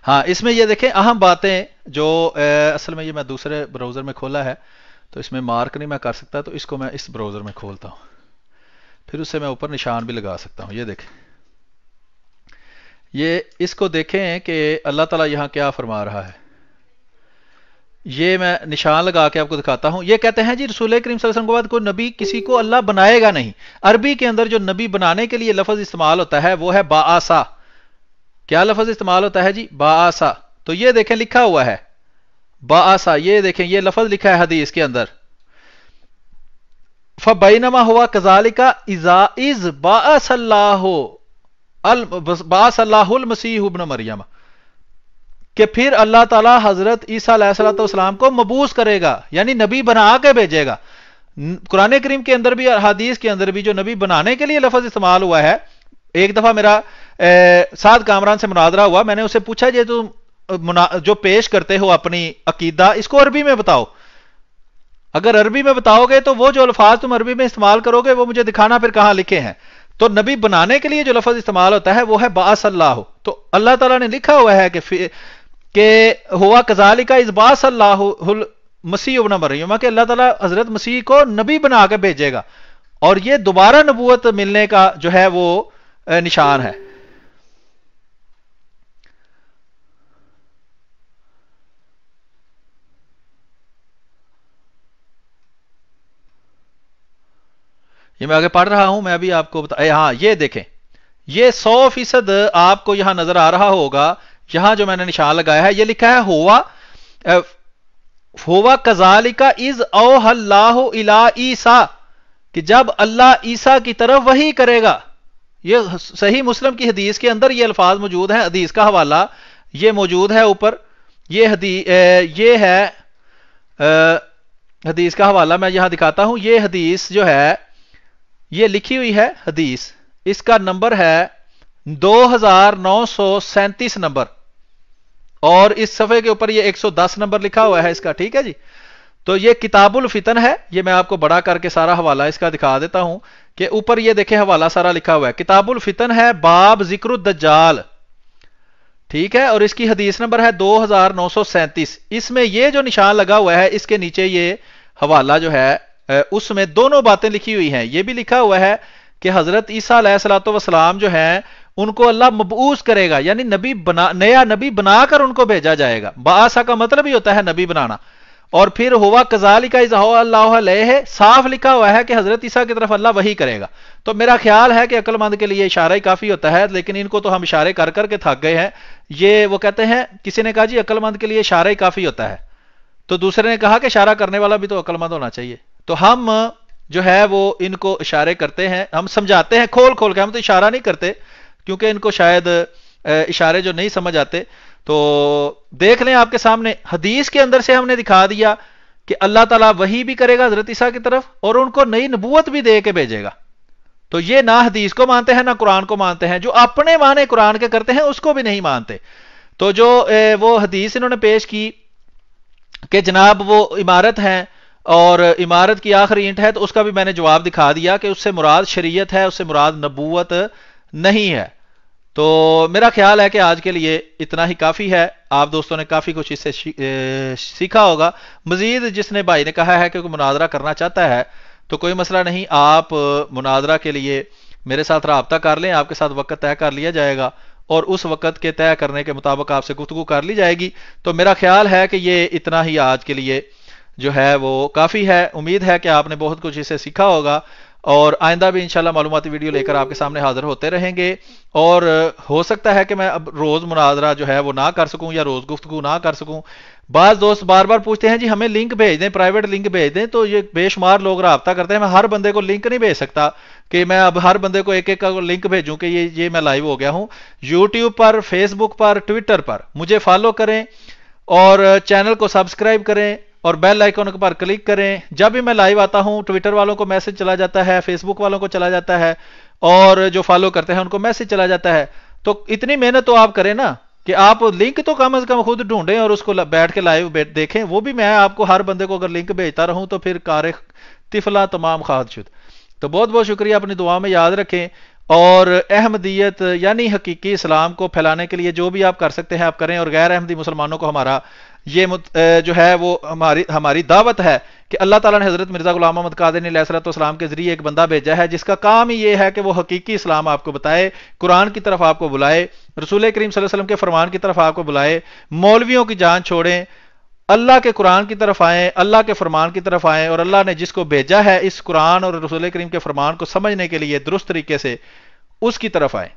हाँ इसमें ये देखें अहम बातें जो ए, असल में ये मैं दूसरे ब्राउज़र में खोला है तो इसमें मार्क नहीं मैं कर सकता तो इसको मैं इस ब्राउज़र में खोलता हूं फिर उससे मैं ऊपर निशान भी लगा सकता हूँ ये देखें ये इसको देखें कि अल्लाह ताला यहाँ क्या फरमा रहा है ये मैं निशान लगा के आपको दिखाता हूं ये कहते हैं जी रसूल करीम सलम के बाद कोई नबी किसी को अल्लाह बनाएगा नहीं अरबी के अंदर जो नबी बनाने के लिए लफज इस्तेमाल होता है वो है बासा क्या लफज इस्तेमाल होता है जी बासा तो ये देखें लिखा हुआ है बासा ये देखें ये लफज लिखा है हदीस के अंदर फबैनमा हुआ कजालिका इजा इज बासल्लाह बासल्लाहुल मसीह मरियम कि फिर अल्लाह ताला हजरत ईसा सलाम को मबूस करेगा यानी नबी बना के भेजेगा कुरान करीम के अंदर भी हदीस के अंदर भी जो नबी बनाने के लिए लफज इस्तेमाल हुआ है एक दफा मेरा साद कामरान से मुनाजरा हुआ मैंने उसे पूछा ये तुम जो पेश करते हो अपनी अकीदा इसको अरबी में बताओ अगर अरबी में बताओगे तो वो जो अल्फाज तुम अरबी में इस्तेमाल करोगे वो मुझे दिखाना फिर कहां लिखे हैं तो नबी बनाने के लिए जो लफज इस्तेमाल होता है वो है बासल्लाह तो अल्लाह तला ने लिखा हुआ है कि कि हुआ कजालिका इसबास अल्लाहुल मसीह बन मरियम कि अल्लाह ताला हजरत मसीह को नबी बना के भेजेगा और ये दोबारा नबूत मिलने का जो है वो निशान है ये मैं आगे पढ़ रहा हूं मैं अभी आपको बता हां हाँ ये देखें ये सौ फीसद आपको यहां नजर आ रहा होगा यहां जो मैंने निशान लगाया है ये लिखा है होवा होवा कजालिका इज ओहल्लाह इला ईसा कि जब अल्लाह ईसा की तरफ वही करेगा ये सही मुस्लिम की हदीस के अंदर ये अल्फाज मौजूद हैं हदीस का हवाला ये मौजूद है ऊपर ये हदी ये है हदीस का हवाला मैं यहां दिखाता हूं ये हदीस जो है ये लिखी हुई है हदीस इसका नंबर है 2937 नंबर और इस सफे के ऊपर ये 110 नंबर लिखा हुआ है इसका ठीक है जी तो ये किताबुल फितन है ये मैं आपको बड़ा करके सारा हवाला इसका दिखा देता हूं कि ऊपर ये देखे हवाला सारा लिखा हुआ है किताबुल फितन है बाब जिक्र दाल ठीक है और इसकी हदीस नंबर है 2937 इसमें ये जो निशान लगा हुआ है इसके नीचे ये हवाला जो है उसमें दोनों बातें लिखी हुई हैं ये भी लिखा हुआ है कि हजरत ईसा सलात वसलाम जो है उनको अल्लाह मबूस करेगा यानी नबी बना नया नबी बनाकर उनको भेजा जाएगा बासा का मतलब ही होता है नबी बनाना और फिर हुआ कजाली का इजहा साफ लिखा हुआ है कि हजरत ईसा की तरफ अल्लाह वही करेगा तो मेरा ख्याल है कि अक्लमंद के लिए इशारा ही काफी होता है लेकिन इनको तो हम इशारे कर करके थक गए हैं ये वो कहते हैं किसी ने कहा जी अक्लमंद के लिए इशारा ही काफी होता है तो दूसरे ने कहा कि इशारा करने वाला भी तो अक्लमंद होना चाहिए तो हम जो है वो इनको इशारे करते हैं हम समझाते हैं खोल खोल के हम तो इशारा नहीं करते क्योंकि इनको शायद इशारे जो नहीं समझ आते तो देख लें आपके सामने हदीस के अंदर से हमने दिखा दिया कि अल्लाह ताला वही भी करेगा हजरत ईसा की तरफ और उनको नई नबूत भी दे के भेजेगा तो ये ना हदीस को मानते हैं ना कुरान को मानते हैं जो अपने माने कुरान के करते हैं उसको भी नहीं मानते तो जो वो हदीस इन्होंने पेश की कि जनाब वो इमारत है और इमारत की आखिरी ईंट है तो उसका भी मैंने जवाब दिखा दिया कि उससे मुराद शरीयत है उससे मुराद नबूत नहीं है तो मेरा ख्याल है कि आज के लिए इतना ही काफ़ी है आप दोस्तों ने काफ़ी कुछ इससे सीखा होगा मज़ीद जिसने भाई ने कहा है कि मुनाजरा करना चाहता है तो कोई मसला नहीं आप मुनाजरा के लिए मेरे साथ रबता कर लें आपके साथ वक्त तय कर लिया जाएगा और उस वक्त के तय करने के मुताबिक आपसे गुफ्तु कर ली जाएगी तो मेरा ख्याल है कि ये इतना ही आज के लिए जो है वो काफ़ी है उम्मीद है कि आपने बहुत कुछ इसे सीखा होगा और आइंदा भी इंशाल्लाह मालूमती वीडियो लेकर आपके सामने हाजिर होते रहेंगे और हो सकता है कि मैं अब रोज़ मुनाजरा जो है वो ना कर सकूं या रोज़ गुफ्तु ना कर सकूं बाज़ दोस्त बार बार पूछते हैं जी हमें लिंक भेज दें प्राइवेट लिंक भेज दें तो ये बेशुमार लोग रबता करते हैं मैं हर बंदे को लिंक नहीं भेज सकता कि मैं अब हर बंदे को एक एक का लिंक भेजूं कि ये ये मैं लाइव हो गया हूं यूट्यूब पर फेसबुक पर ट्विटर पर मुझे फॉलो करें और चैनल को सब्सक्राइब करें और बेल आइकॉन के क्लिक करें जब भी मैं लाइव आता हूं ट्विटर वालों को मैसेज चला जाता है फेसबुक वालों को चला जाता है और जो फॉलो करते हैं उनको मैसेज चला जाता है तो इतनी मेहनत तो आप करें ना कि आप लिंक तो कम से कम खुद ढूंढें और उसको बैठ के लाइव देखें वो भी मैं आपको हर बंदे को अगर लिंक भेजता रहूं तो फिर कार्य तिफला तमाम खादशुद तो बहुत बहुत शुक्रिया अपनी दुआ में याद रखें और अहमदियत यानी हकीकी इस्लाम को फैलाने के लिए जो भी आप कर सकते हैं आप करें और गैर अहमदी मुसलमानों को हमारा ये जो है वो हमारी हमारी दावत है कि अल्लाह ताला ने हज़रत मिर्ज़ा गुलाम अहमद कादिन सलाम के ज़रिए एक बंदा भेजा है जिसका काम ही ये है कि वो हकीकी इस्लाम आपको बताए कुरान की तरफ आपको बुलाए रसूल करीम वसल्लम के फरमान की तरफ आपको बुलाए मौलवियों की जान छोड़ें अल्लाह के कुरान की तरफ आएँ अल्लाह के फरमान की तरफ आएँ और अल्लाह ने जिसको भेजा है इस कुरान और रसूल करीम के फरमान को समझने के लिए दुरुस्त तरीके से उसकी तरफ आएँ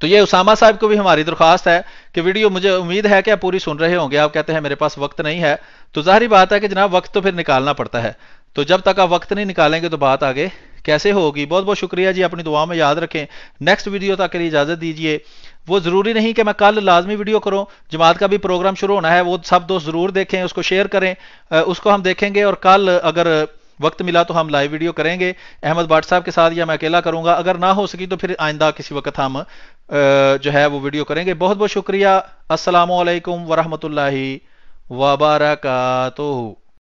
तो ये उसामा साहब को भी हमारी दरख्वास्त है कि वीडियो मुझे उम्मीद है कि आप पूरी सुन रहे होंगे आप कहते हैं मेरे पास वक्त नहीं है तो जाहरी बात है कि जनाब वक्त तो फिर निकालना पड़ता है तो जब तक आप वक्त नहीं निकालेंगे तो बात आगे कैसे होगी बहुत बहुत शुक्रिया जी अपनी दुआ में याद रखें नेक्स्ट वीडियो तक के लिए इजाज़त दीजिए वो ज़रूरी नहीं कि मैं कल लाजमी वीडियो करूं जमात का भी प्रोग्राम शुरू होना है वो सब दोस्त ज़रूर देखें उसको शेयर करें उसको हम देखेंगे और कल अगर वक्त मिला तो हम लाइव वीडियो करेंगे अहमद भाट साहब के साथ या मैं अकेला करूंगा अगर ना हो सकी तो फिर आइंदा किसी वक्त हम जो है वो वीडियो करेंगे बहुत बहुत शुक्रिया असलकम लाही वबारकू